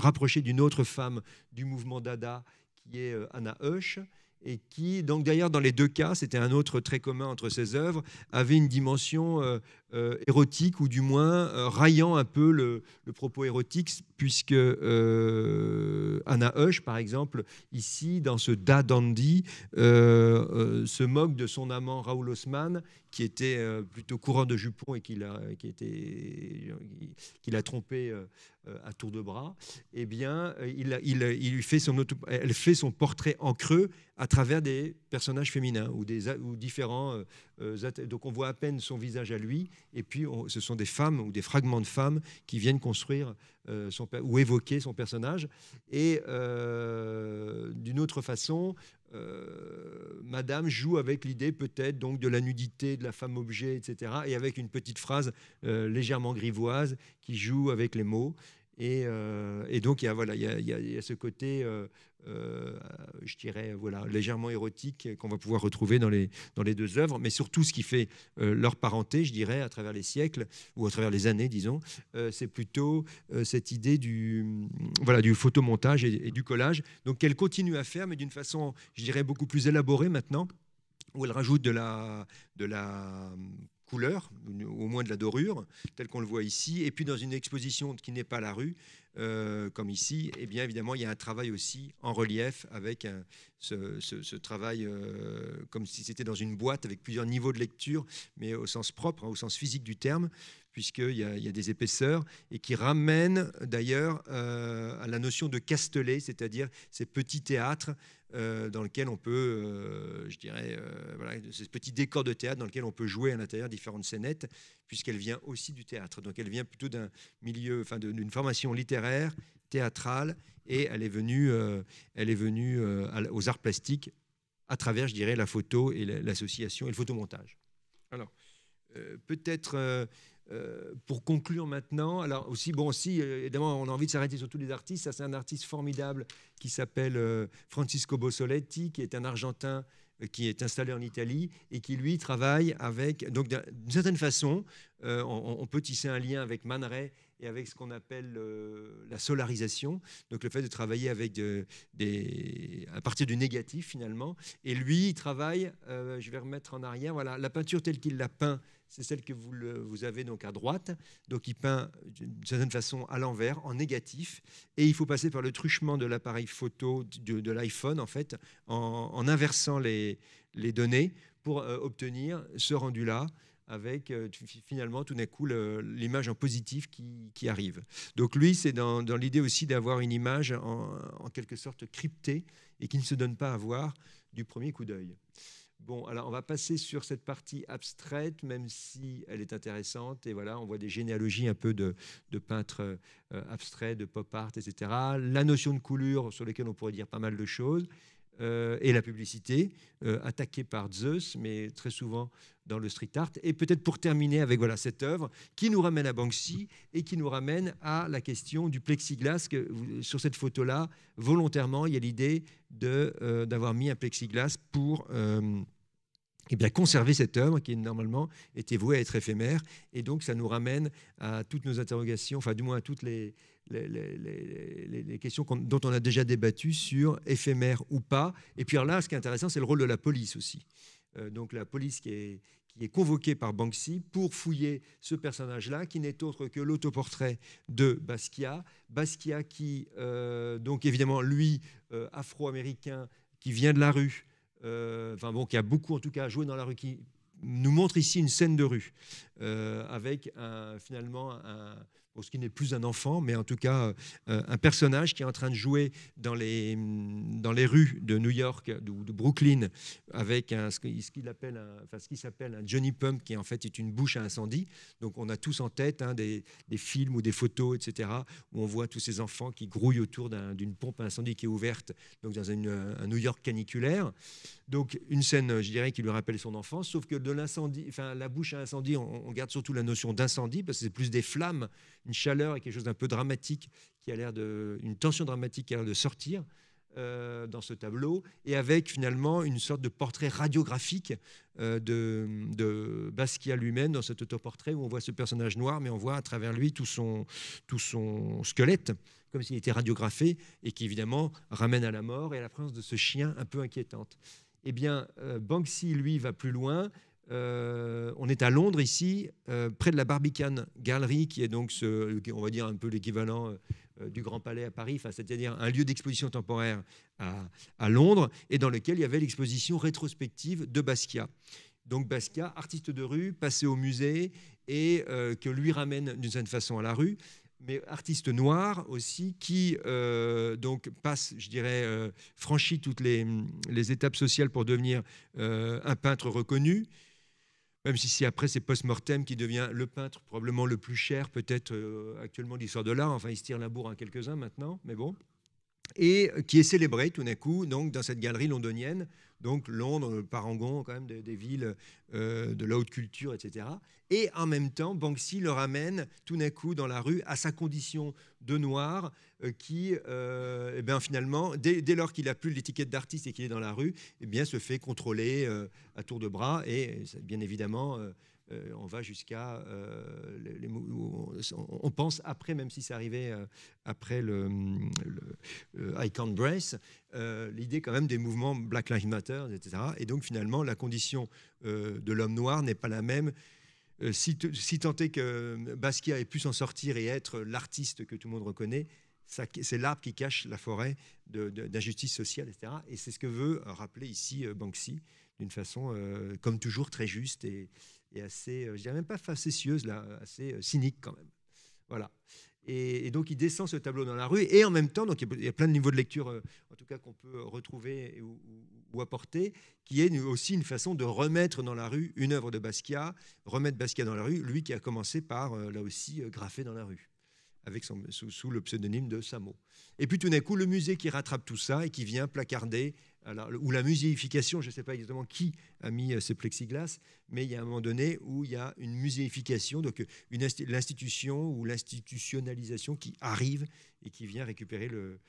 rapprocher d'une autre femme du mouvement dada qui est Anna Hush et qui, donc d'ailleurs, dans les deux cas, c'était un autre très commun entre ses œuvres, avait une dimension euh, euh, érotique, ou du moins euh, raillant un peu le, propos érotique, puisque euh, Anna Hush, par exemple, ici, dans ce Da Dandy, se moque de son amant Raoul Haussmann, qui était plutôt courant de jupons et qui l'a, trompé à tour de bras, et eh bien, il, lui fait son elle fait son portrait en creux à travers des personnages féminins ou, différents. donc on voit à peine son visage à lui, et puis ce sont des femmes ou des fragments de femmes qui viennent construire euh, ou évoquer son personnage. Et euh, d'une autre façon, euh, Madame joue avec l'idée peut-être donc de la nudité de la femme objet, etc. Et avec une petite phrase légèrement grivoise qui joue avec les mots. Euh, et, donc, il y a, voilà, il y ce côté, euh, euh, je dirais, voilà, légèrement érotique qu'on va pouvoir retrouver dans les, dans les deux œuvres, mais surtout ce qui fait leur parenté, je dirais, à travers les siècles ou à travers les années, disons, c'est plutôt cette idée du, voilà, du photomontage et, du collage, donc qu'elle continue à faire, mais d'une façon, je dirais, beaucoup plus élaborée maintenant où elle rajoute de la, de la couleur, au moins de la dorure, telle qu'on le voit ici. Et puis dans une exposition qui n'est pas la rue, euh, comme ici, eh bien évidemment, il y a un travail aussi en relief avec ce, travail euh, comme si c'était dans une boîte avec plusieurs niveaux de lecture, mais au sens propre, hein, au sens physique du terme, puisqu'il y, a, y des épaisseurs, et qui ramène d'ailleurs euh, à la notion de castelet, c'est-à-dire ces petits théâtres euh, dans lequel on peut, euh, je dirais, euh, ce petit décor de théâtre dans lequel on peut jouer à l'intérieur différentes scénettes, puisqu'elle vient aussi du théâtre. Donc elle vient plutôt d'un milieu, enfin d'une formation littéraire, théâtrale, et elle est venue, elle est venue aux arts plastiques à travers, je dirais, la photo et l'association et le photomontage. Alors, peut-être euh, pour conclure maintenant, alors aussi, bon, aussi, euh, évidemment, on a envie de s'arrêter sur tous les artistes. Ça, c'est un artiste formidable qui s'appelle euh, Francisco Bossoletti, qui est un Argentin qui est installé en Italie et qui, lui, travaille avec. Donc, d'une certaine façon, on, peut tisser un lien avec Man et avec ce qu'on appelle la solarisation, donc le fait de travailler avec des, à partir du négatif finalement. Et lui, il travaille, je vais remettre en arrière, voilà, la peinture telle qu'il l'a peint c'est celle que vous, avez donc à droite. Donc il peint d'une certaine façon à l'envers, en négatif. Et il faut passer par le truchement de l'appareil photo de, l'iPhone, en fait, en, inversant les, données pour euh, obtenir ce rendu-là avec euh, finalement tout d'un coup l'image en positif qui, arrive. Donc lui, c'est dans, l'idée aussi d'avoir une image en, quelque sorte cryptée et qui ne se donne pas à voir du premier coup d'œil. Bon, alors on va passer sur cette partie abstraite, même si elle est intéressante. Et voilà, on voit des généalogies un peu de, de peintres euh, abstraits, de pop art, etc. La notion de coulure sur laquelle on pourrait dire pas mal de choses. Euh, et la publicité, euh, attaquée par Zeus, mais très souvent dans le street art. Et peut-être pour terminer avec voilà, cette œuvre qui nous ramène à Banksy et qui nous ramène à la question du plexiglas. Que, sur cette photo-là, volontairement, il y a l'idée euh, d'avoir mis un plexiglas pour... Eh bien, conserver cette œuvre qui normalement était vouée à être éphémère. Et donc, ça nous ramène à toutes nos interrogations, enfin du moins à toutes les, les, questions dont on a déjà débattu sur éphémère ou pas. Et puis alors là, ce qui est intéressant, c'est le rôle de la police aussi. Euh, donc la police qui est, qui est convoquée par Banksy pour fouiller ce personnage-là, qui n'est autre que l'autoportrait de Basquiat. Basquiat qui, euh, donc évidemment, lui, euh, afro-américain, qui vient de la rue, enfin bon, qui a beaucoup en tout cas joué dans la rue, qui nous montre ici une scène de rue, avec un, finalement un, ce qui n'est plus un enfant, mais en tout cas euh, euh, un personnage qui est en train de jouer dans les, mm, dans les rues de New York ou de, Brooklyn avec un, ce qu'il appelle enfin, ce qui s'appelle un Johnny Pump qui en fait est une bouche à incendie. Donc on a tous en tête hein, des, des, films ou des photos, etc., où on voit tous ces enfants qui grouillent autour d'une pompe à incendie qui est ouverte, donc dans euh, un New York caniculaire. Donc une scène, je dirais, qui lui rappelle son enfance, sauf que de l'incendie, enfin la bouche à incendie, on garde surtout la notion d'incendie parce que c'est plus des flammes une chaleur et quelque chose d'un peu dramatique qui a l'air de, une tension dramatique qui a l'air de sortir. Euh, dans ce tableau, et avec finalement une sorte de portrait radiographique euh, de, de, Basquiat lui-même dans cet autoportrait où on voit ce personnage noir, mais on voit à travers lui tout son, tout son squelette, comme s'il était radiographé et qui évidemment ramène à la mort et à la présence de ce chien un peu inquiétante. Eh bien, euh, Banksy, lui, va plus loin euh, on est à Londres ici, euh, près de la Barbican Gallery, qui est donc, on va dire, un peu l'équivalent euh, du Grand Palais à Paris, c'est-à-dire un lieu d'exposition temporaire à, Londres, et dans lequel il y avait l'exposition rétrospective de Basquiat. Donc Basquiat, artiste de rue, passé au musée, et que lui ramène d'une certaine façon à la rue mais artiste noir aussi, qui donc passe, je dirais, franchit toutes les, étapes sociales pour devenir un peintre reconnu, même si, si après c'est post-mortem qui devient le peintre probablement le plus cher peut-être euh, actuellement de l'histoire de l'art, enfin il se tire la bourre à quelques-uns maintenant, mais bon, et euh, qui est célébré tout d'un coup donc, dans cette galerie londonienne donc Londres, le euh, Parangon, quand même des, villes euh, de la haute culture, etc. Et en même temps, Banksy le ramène tout d'un coup dans la rue à sa condition de noir euh, qui, eh bien, finalement, dès, lors qu'il n'a plus l'étiquette d'artiste et qu'il est dans la rue, eh bien, se fait contrôler à tour de bras et bien évidemment euh, on va jusqu'à euh, les, on pense après, même si c'est arrivé euh, après le, I Can't Brace, l'idée quand même des mouvements Black Lives Matter, etc. Et donc finalement, la condition de l'homme noir n'est pas la même. Si, si tant est que Basquiat ait pu s'en sortir et être l'artiste que tout le monde reconnaît, c'est l'arbre qui cache la forêt d'injustice sociale, etc. Et c'est ce que veut rappeler ici Banksy, d'une façon, comme toujours, très juste et, et assez, euh, je dirais même pas facétieuse, là, assez euh, cynique quand même. Voilà. Et, donc il descend ce tableau dans la rue, et en même temps, donc il y a plein de niveaux de lecture, euh, en tout cas qu'on peut retrouver ou, apporter, qui est aussi une façon de remettre dans la rue une œuvre de Basquiat, remettre Basquiat dans la rue, lui qui a commencé par là aussi graffer dans la rue sous, le pseudonyme de Samo. Et puis tout d'un coup, le musée qui rattrape tout ça et qui vient placarder, ou la muséification, je ne sais pas exactement qui a mis euh, ce plexiglas, mais il y a un moment donné où il y a une muséification, donc euh, l'institution ou l'institutionnalisation qui arrive et qui vient récupérer le,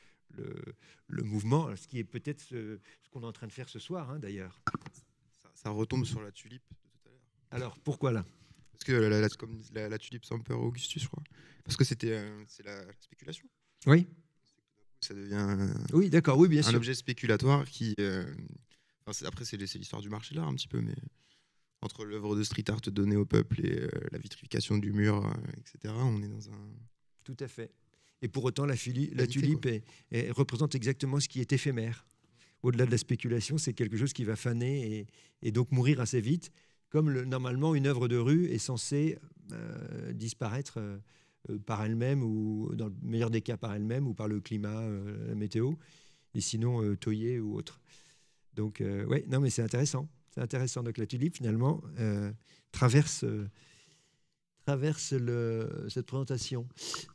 mouvement, ce qui est peut-être ce, qu'on est en train de faire ce soir hein, d'ailleurs. Ça, ça retombe sur la tulipe de tout à l'heure. Alors pourquoi là parce que la, comme la, tulipe Semper Augustus, je crois. Parce que c'était euh, c'est la spéculation. Oui. Ça devient un, oui, d'accord, oui, bien un objet spéculatoire qui. Euh, après, c'est l'histoire du marché de l'art un petit peu, mais entre l'œuvre de street art donnée au peuple et euh, la vitrification du mur, etc., on est dans un. Tout à fait. Et pour autant, la, la tulipe représente exactement ce qui est éphémère. Au-delà de la spéculation, c'est quelque chose qui va faner et, et donc mourir assez vite comme normalement une œuvre de rue est censée euh, disparaître euh, par elle-même, ou dans le meilleur des cas par elle-même, ou par le climat, euh, la météo, et sinon toyer ou autre. Donc, oui, non, mais c'est intéressant. C'est intéressant. Donc, la tulipe, finalement, traverse traverse le, cette présentation.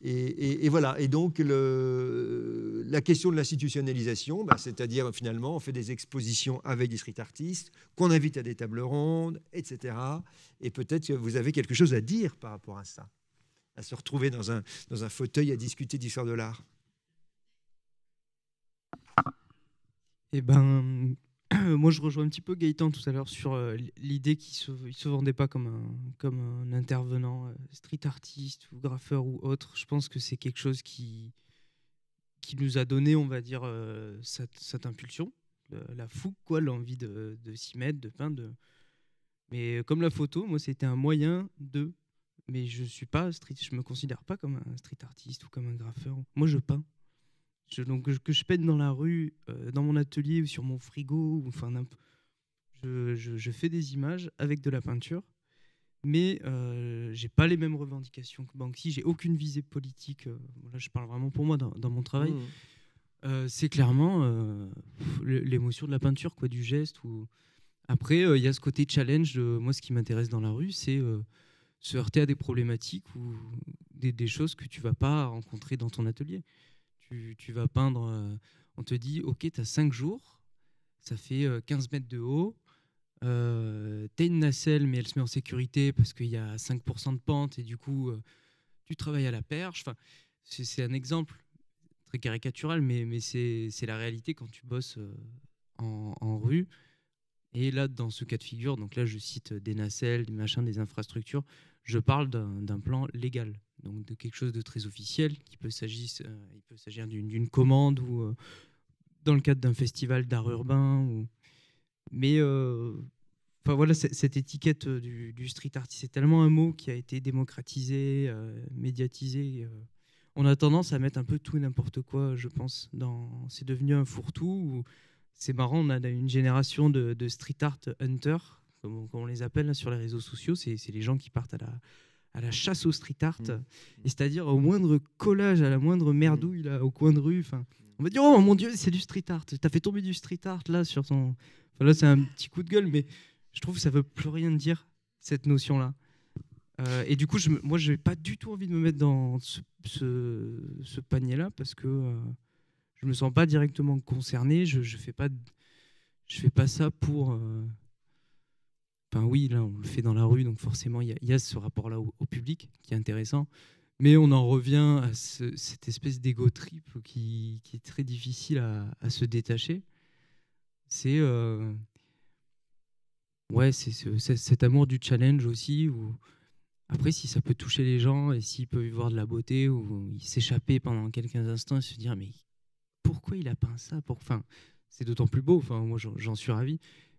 Et, voilà. Et donc, le, la question de l'institutionnalisation, ben, c'est-à-dire finalement, on fait des expositions avec des street artistes, qu'on invite à des tables rondes, etc. Et peut-être que vous avez quelque chose à dire par rapport à ça, à se retrouver dans un, dans un fauteuil à discuter d'histoire de l'art. Eh ben, <clears throat> moi, je rejoins un petit peu Gaëtan tout à l'heure sur euh, l'idée qu'il ne se, vendait pas comme un, comme un intervenant euh, street artiste ou graffeur ou autre. Je pense que c'est quelque chose qui, qui nous a donné, on va dire, euh, cette, impulsion, la fougue, quoi, l'envie de, de s'y mettre, de peindre. De... Mais comme la photo, moi, c'était un moyen de. Mais je suis pas je me considère pas comme un street artiste ou comme un graffeur. Moi, je peins donc, que je pète dans la rue, euh, dans mon atelier ou sur mon frigo, enfin, je, fais des images avec de la peinture, mais euh, j'ai pas les mêmes revendications que Banksy, j'ai aucune visée politique. Euh, là, je parle vraiment pour moi dans, mon travail. Mmh. c'est clairement l'émotion de la peinture, quoi, du geste. Ou... Après, il y a ce côté challenge. moi, ce qui m'intéresse dans la rue, c'est se heurter à des problématiques ou des, des, choses que tu vas pas rencontrer dans ton atelier tu, vas peindre, euh, on te dit, ok, tu as 5 jours, ça fait 15 euh, mètres de haut, euh, tu as une nacelle, mais elle se met en sécurité parce qu'il y a 5% de pente, et du coup, tu travailles à la perche. c'est un exemple très caricatural, mais, c'est la réalité quand tu bosses en rue. Et là, dans ce cas de figure, donc là, je cite euh, des nacelles, des machins, des infrastructures, je parle d'un plan légal, donc de quelque chose de très officiel, qui peut euh, s'agir d'une commande ou euh, dans le cadre d'un festival d'art urbain. Ou... Mais voilà, cette étiquette du, street artist, c'est tellement un mot qui a été démocratisé, médiatisé. on a tendance à mettre un peu tout et n'importe quoi, je pense. Dans... C'est devenu un fourre-tout c'est marrant, on a une génération de, street art hunter, comme on, les appelle sur les réseaux sociaux. C'est les gens qui partent à la, à la chasse au street art, mmh. c'est-à-dire au moindre collage, à la moindre merdouille au coin de rue. on va dire oh mon dieu, c'est du street art. T'as fait tomber du street art là sur ton. là, c'est un petit coup de gueule, mais je trouve que ça veut plus rien dire cette notion là. Euh, et du coup, je, moi, je n'ai pas du tout envie de me mettre dans ce, panier là parce que euh, je me sens pas directement concerné. Je, ne fais pas, je fais pas ça pour. Euh... Enfin oui, là on le fait dans la rue, donc forcément il y, a ce rapport-là au, public qui est intéressant. Mais on en revient à cette espèce d'ego trip qui, est très difficile à, se détacher. C'est euh, ouais, c'est cet amour du challenge aussi où après, si ça peut toucher les gens et s'ils peuvent y voir de la beauté ou s'échapper pendant quelques instants et se dire mais pourquoi il a peint ça pour... Enfin, c'est d'autant plus beau, enfin, moi j'en suis ravi,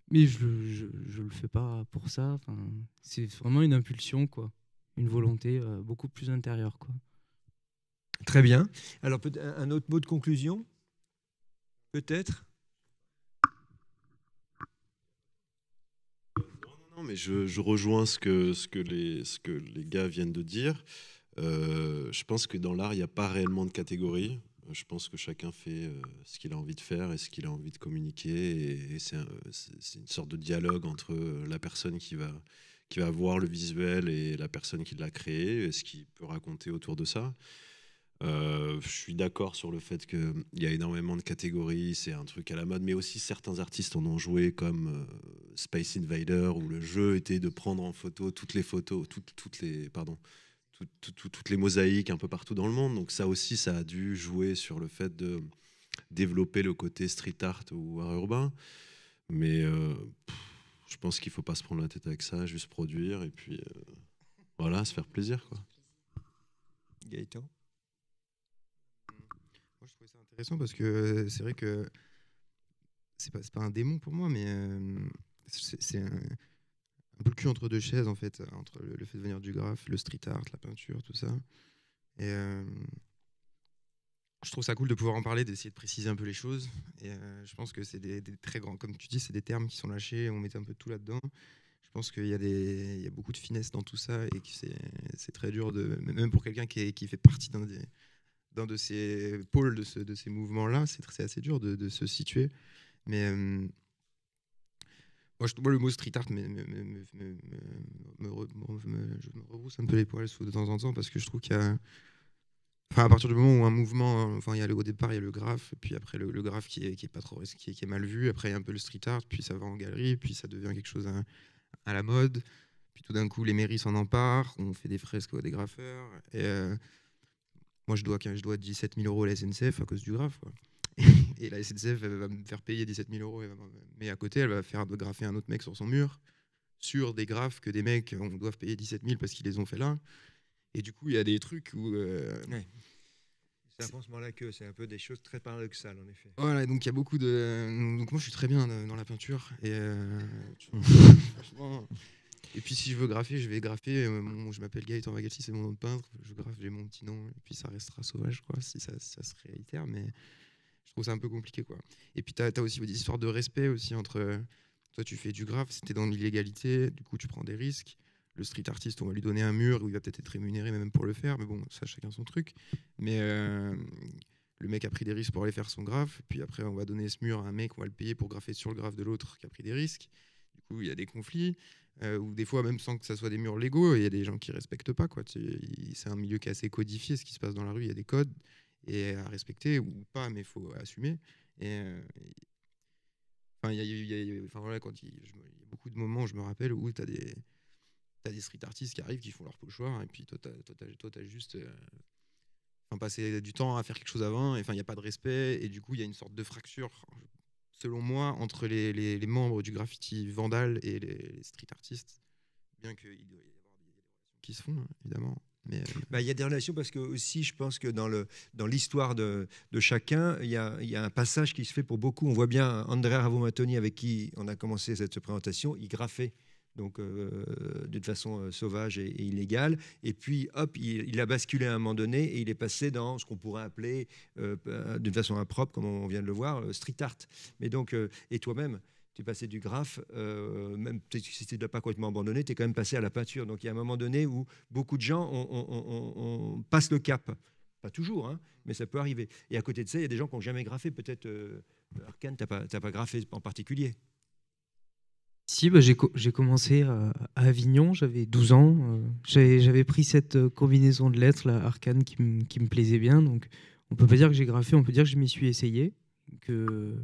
mais je ne le fais pas pour ça. Enfin, c'est vraiment une impulsion, quoi, une volonté euh, beaucoup plus intérieure. Quoi. Très bien. Alors, un autre mot de conclusion Peut-être Non, mais je, rejoins ce que, ce, que les, ce que les gars viennent de dire. Euh, je pense que dans l'art, il n'y a pas réellement de catégorie. Je pense que chacun fait euh, ce qu'il a envie de faire et ce qu'il a envie de communiquer. Et, c'est une sorte de dialogue entre euh, la personne qui va, qui va voir le visuel et la personne qui l'a créé, et ce qu'il peut raconter autour de ça. Euh, je suis d'accord sur le fait qu'il y a énormément de catégories, c'est un truc à la mode, mais aussi certains artistes en ont joué, comme Space Invader, où le jeu était de prendre en photo toutes les photos, toutes, toutes les, pardon, toutes les mosaïques un peu partout dans le monde. Donc ça aussi, ça a dû jouer sur le fait de développer le côté street art ou art urbain. Mais euh, je pense qu'il ne faut pas se prendre la tête avec ça, juste produire et puis euh, voilà, se faire plaisir. Quoi. Gaëtan Moi, je trouvais ça intéressant parce que euh, c'est vrai que c'est pas, pas un démon pour moi, mais c'est un un peu le cul entre deux chaises, en fait, euh, entre le, fait de venir du graphe, le street art, la peinture, tout ça. Et euh, je trouve ça cool de pouvoir en parler, d'essayer de préciser un peu les choses. Et euh, je pense que c'est des, très grands, comme tu dis, c'est des termes qui sont lâchés, on met un peu tout là-dedans. Je pense qu'il y, a des, y a beaucoup de finesse dans tout ça et que c'est très dur, de, même pour quelqu'un qui, qui, fait partie d'un des d'un de ces pôles de, ces mouvements-là, c'est assez dur de, se situer. Mais moi, le mot street art me, un peu les poils de temps en temps parce que je trouve qu'à partir du moment où un mouvement, enfin, il y a le, au départ, il y a le graphe, puis après le, graphe qui est, mal vu, après il y a un peu le street art, puis ça va en galerie, puis ça devient quelque chose à, la mode, puis tout d'un coup les mairies s'en emparent, on fait des fresques à des graffeurs, et moi je dois, 17 000 euros à la SNCF à cause du graphe. Quoi. <laughs> et la SNCF va me faire payer 17 000 euros, mais à côté, elle va faire graffer un autre mec sur son mur, sur des graphes que des mecs on doivent payer 17 000 parce qu'ils les ont fait là. Et du coup, il y a des trucs où. Euh, ouais. C'est un la queue, c'est un peu des choses très paradoxales en effet. Voilà, donc il y a beaucoup de. Donc moi je suis très bien dans la peinture. Et, euh, <laughs> et puis si je veux graffer, je vais graffer. Euh, je m'appelle Gaëtan Vagalsi, c'est mon nom de peintre. Je graffe, j'ai mon petit nom. Et puis ça restera sauvage, quoi, si ça, ça se réitère. Mais je trouve ça un peu compliqué. Quoi. Et puis, tu as, aussi des histoires de respect aussi entre. Euh, toi, tu fais du graphe, c'était dans l'illégalité, du coup, tu prends des risques. Le street artiste, on va lui donner un mur où il va peut-être être rémunéré, même pour le faire. Mais bon, ça, chacun son truc. Mais euh, le mec a pris des risques pour aller faire son graphe. Puis après, on va donner ce mur à un mec, on va le payer pour graffer sur le graphe de l'autre qui a pris des risques. Du coup, il y a des conflits. Euh, ou des fois, même sans que ça soit des murs légaux, il y a des gens qui respectent pas. quoi. C'est un milieu qui est assez codifié, ce qui se passe dans la rue. Il y a des codes, et à respecter ou pas, mais il faut assumer. Et, euh, enfin, il y a, quand il a beaucoup de moments, je me rappelle, où tu as des des street artistes qui arrivent, qui font leur pochoir, et puis toi, as juste euh, passé du temps à faire quelque chose avant, et enfin, il n'y a pas de respect, et du coup, il y a une sorte de fracture, selon moi, entre les, les, membres du graffiti vandal et les, street artistes, bien qu'il y avoir des relations qui se font, hein, évidemment. Euh, bah, il y a des relations parce que aussi, je pense que dans, l'histoire de, chacun, il y, a, un passage qui se fait pour beaucoup. On voit bien André Ravomatoni, avec qui on a commencé cette présentation, il graffait donc euh, d'une façon euh, sauvage et, illégale. Et puis, hop, il, a basculé à un moment donné et il est passé dans ce qu'on pourrait appeler, d'une façon impropre, comme on vient de le voir, street art. Mais donc, et toi-même tu es passé du graphe, euh, même si tu n'as pas complètement abandonné, tu es quand même passé à la peinture. Donc il y a un moment donné où beaucoup de gens on, le cap. Pas toujours, hein, mais ça peut arriver. Et à côté de ça, il y a des gens qui n'ont jamais graffé. Peut-être, euh, tu n'as pas, graffé en particulier si, bah, j'ai commencé euh, à, Avignon, j'avais 12 ans. Euh, j'avais pris cette combinaison de lettres, arcane, qui, me plaisait bien. Donc, on peut pas dire que j'ai graffé, on peut dire que je m'y suis essayé. Que,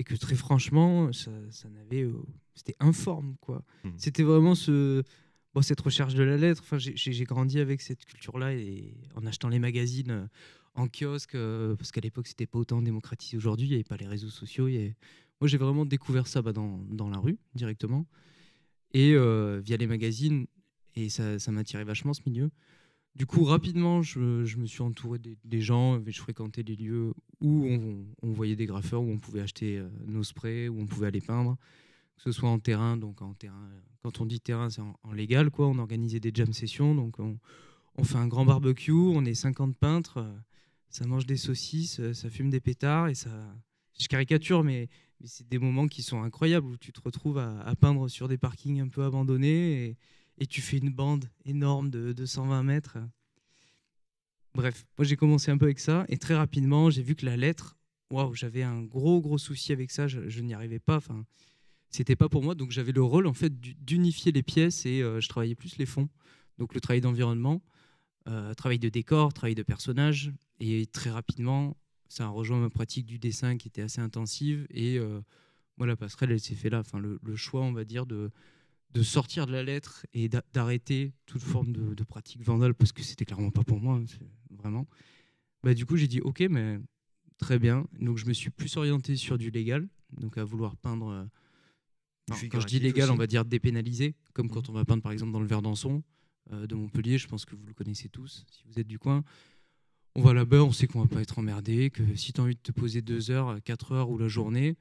et que très franchement, ça, n'avait, euh, c'était informe quoi. Hmm. C'était vraiment ce, bon, cette recherche de la lettre. Enfin, j'ai grandi avec cette culture-là et en achetant les magazines euh, en kiosque, euh, parce qu'à l'époque c'était pas autant démocratisé aujourd'hui, il n'y avait pas les réseaux sociaux. Moi, j'ai vraiment découvert ça bah, dans, dans, la rue directement et via les magazines et ça, ça m'attirait vachement ce milieu. Du coup, rapidement, je, me suis entouré des, gens, je fréquentais des lieux où on, voyait des graffeurs, où on pouvait acheter euh, nos sprays, où on pouvait aller peindre, que ce soit en terrain, donc en terrain. Quand on dit terrain, c'est en, légal, quoi. On organisait des jam sessions, donc on, fait un grand barbecue, on est 50 peintres, euh, ça mange des saucisses, euh, ça fume des pétards et ça. Je caricature, mais, c'est des moments qui sont incroyables où tu te retrouves à, peindre sur des parkings un peu abandonnés et tu fais une bande énorme de 120 mètres. Bref, moi j'ai commencé un peu avec ça et très rapidement j'ai vu que la lettre, waouh, j'avais un gros gros souci avec ça, je, n'y arrivais pas, enfin c'était pas pour moi, donc j'avais le rôle en fait d'unifier les pièces et euh, je travaillais plus les fonds, donc le travail d'environnement, euh, travail de décor, travail de personnage et très rapidement ça a rejoint ma pratique du dessin qui était assez intensive et voilà, euh, la passerelle elle s'est fait là, enfin le choix on va dire de de sortir de la lettre et d'arrêter toute forme de, pratique vandale parce que c'était clairement pas pour moi, hein, vraiment. Bah, du coup, j'ai dit ok, mais très bien. Donc, je me suis plus orienté sur du légal, donc à vouloir peindre. Euh, quand je dis légal, on va dire dépénalisé, comme mmh. quand on va peindre par exemple dans le Verdanson euh, de Montpellier. Je pense que vous le connaissez tous si vous êtes du coin. On va là-bas, on sait qu'on va pas être emmerdé, que si tu as envie de te poser deux heures, quatre heures ou la journée,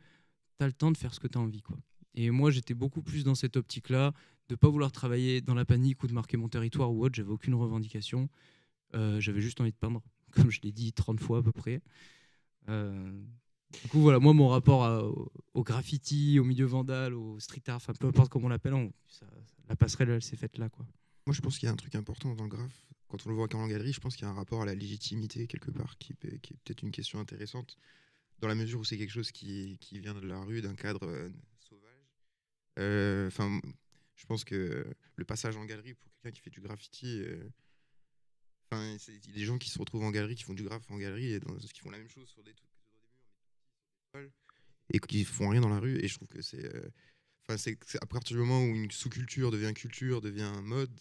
tu as le temps de faire ce que tu as envie. quoi. Et moi, j'étais beaucoup plus dans cette optique-là, de ne pas vouloir travailler dans la panique ou de marquer mon territoire ou autre. J'avais aucune revendication. Euh, j'avais juste envie de peindre, <laughs> comme je l'ai dit 30 fois à peu près. Euh, du coup, voilà, moi, mon rapport au graffiti, au milieu vandal, au street art, peu importe comment on l'appelle, la passerelle, elle s'est faite là. Quoi. Moi, je pense qu'il y a un truc important dans le graphe. Quand on le voit qu'en galerie, je pense qu'il y a un rapport à la légitimité, quelque part, qui, qui est peut-être une question intéressante, dans la mesure où c'est quelque chose qui, qui vient de la rue, d'un cadre euh, euh, enfin, je pense que le passage en galerie pour quelqu'un qui fait du graffiti. Euh, enfin, il des gens qui se retrouvent en galerie, qui font du graphe en galerie, et dans, qui font la même chose sur des trucs, et qui font rien dans la rue. Et je trouve que c'est, euh, enfin, c'est à partir du moment où une sous-culture devient culture, devient mode,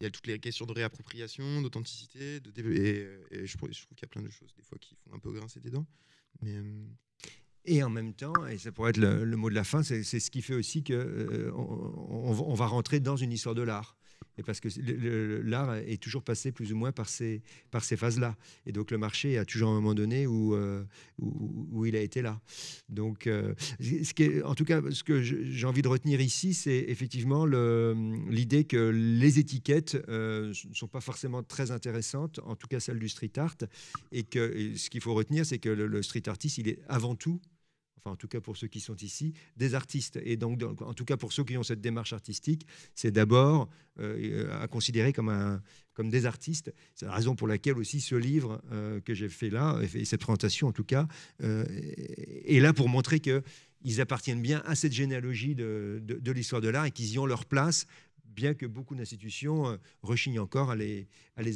il y a toutes les questions de réappropriation, d'authenticité, de et, et je, trouve qu'il y a plein de choses des fois qui font un peu grincer des dents. Mais et en même temps, et ça pourrait être le, mot de la fin, c'est ce qui fait aussi qu'on euh, on va rentrer dans une histoire de l'art. Et parce que l'art est toujours passé plus ou moins par ces, par ces phases-là. Et donc le marché a toujours un moment donné où, euh, où, il a été là. Donc, euh, ce qui en tout cas, ce que j'ai envie de retenir ici, c'est effectivement l'idée que les étiquettes ne sont pas forcément très intéressantes, en tout cas celles du street art. Et que ce qu'il faut retenir, c'est que le, le, street artist, il est avant tout enfin en tout cas pour ceux qui sont ici, des artistes. Et donc, en tout cas pour ceux qui ont cette démarche artistique, c'est d'abord euh, à considérer comme, des artistes. C'est la raison pour laquelle aussi ce livre euh, que j'ai fait là, et cette présentation en tout cas, euh, est là pour montrer qu'ils appartiennent bien à cette généalogie de, de l'histoire de l'art et qu'ils y ont leur place bien que beaucoup d'institutions euh, rechignent encore à les,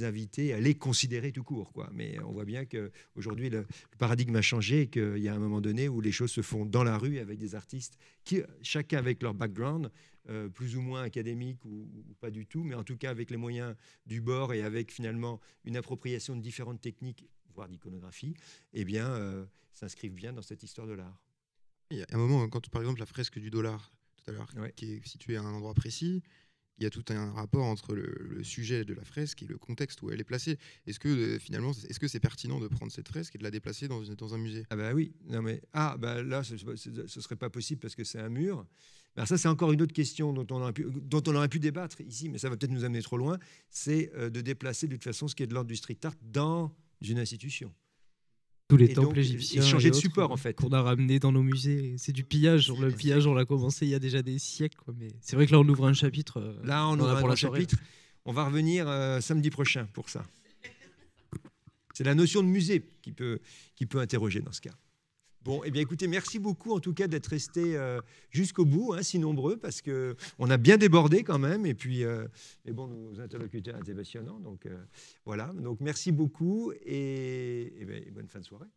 inviter, à les considérer tout court. Quoi. Mais on voit bien qu'aujourd'hui, le, le paradigme a changé et qu'il y a un moment donné où les choses se font dans la rue avec des artistes qui, chacun avec leur background, euh, plus ou moins académique ou, pas du tout, mais en tout cas avec les moyens du bord et avec finalement une appropriation de différentes techniques, voire d'iconographie, eh bien, euh, s'inscrivent bien dans cette histoire de l'art. Il y a un moment, hein, quand par exemple la fresque du dollar, tout à l'heure, qui est située à un endroit précis, il y a tout un rapport entre le, sujet de la fresque et le contexte où elle est placée. Est-ce que euh, finalement, est-ce que c'est pertinent de prendre cette fresque et de la déplacer dans, un musée Ah ben oui, non mais ah bah là, ce, ne serait pas possible parce que c'est un mur. Bah ça, c'est encore une autre question dont on, aurait pu, dont on aurait pu débattre ici, mais ça va peut-être nous amener trop loin. C'est euh, de déplacer de toute façon ce qui est de l'ordre du street art dans une institution tous les temples euh, égyptiens. de support, en fait. Qu'on a ramené dans nos musées. C'est du pillage. le pillage, on l'a commencé il y a déjà des siècles. Mais c'est vrai que là, on ouvre un chapitre. Euh, là, on, on ouvre un chapitre. On va revenir euh, samedi prochain pour ça. C'est la notion de musée qui peut, qui peut interroger dans ce cas. Bon, eh bien, écoutez, merci beaucoup en tout cas d'être resté euh, jusqu'au bout, hein, si nombreux, parce que on a bien débordé quand même. Et puis, euh, bon, nos interlocuteurs étaient passionnants. Donc, euh, voilà. Donc, merci beaucoup ben, et, bonne fin de soirée.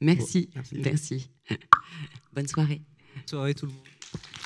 Merci. merci. merci. <laughs> Bonne soirée. Bonne soirée tout le monde.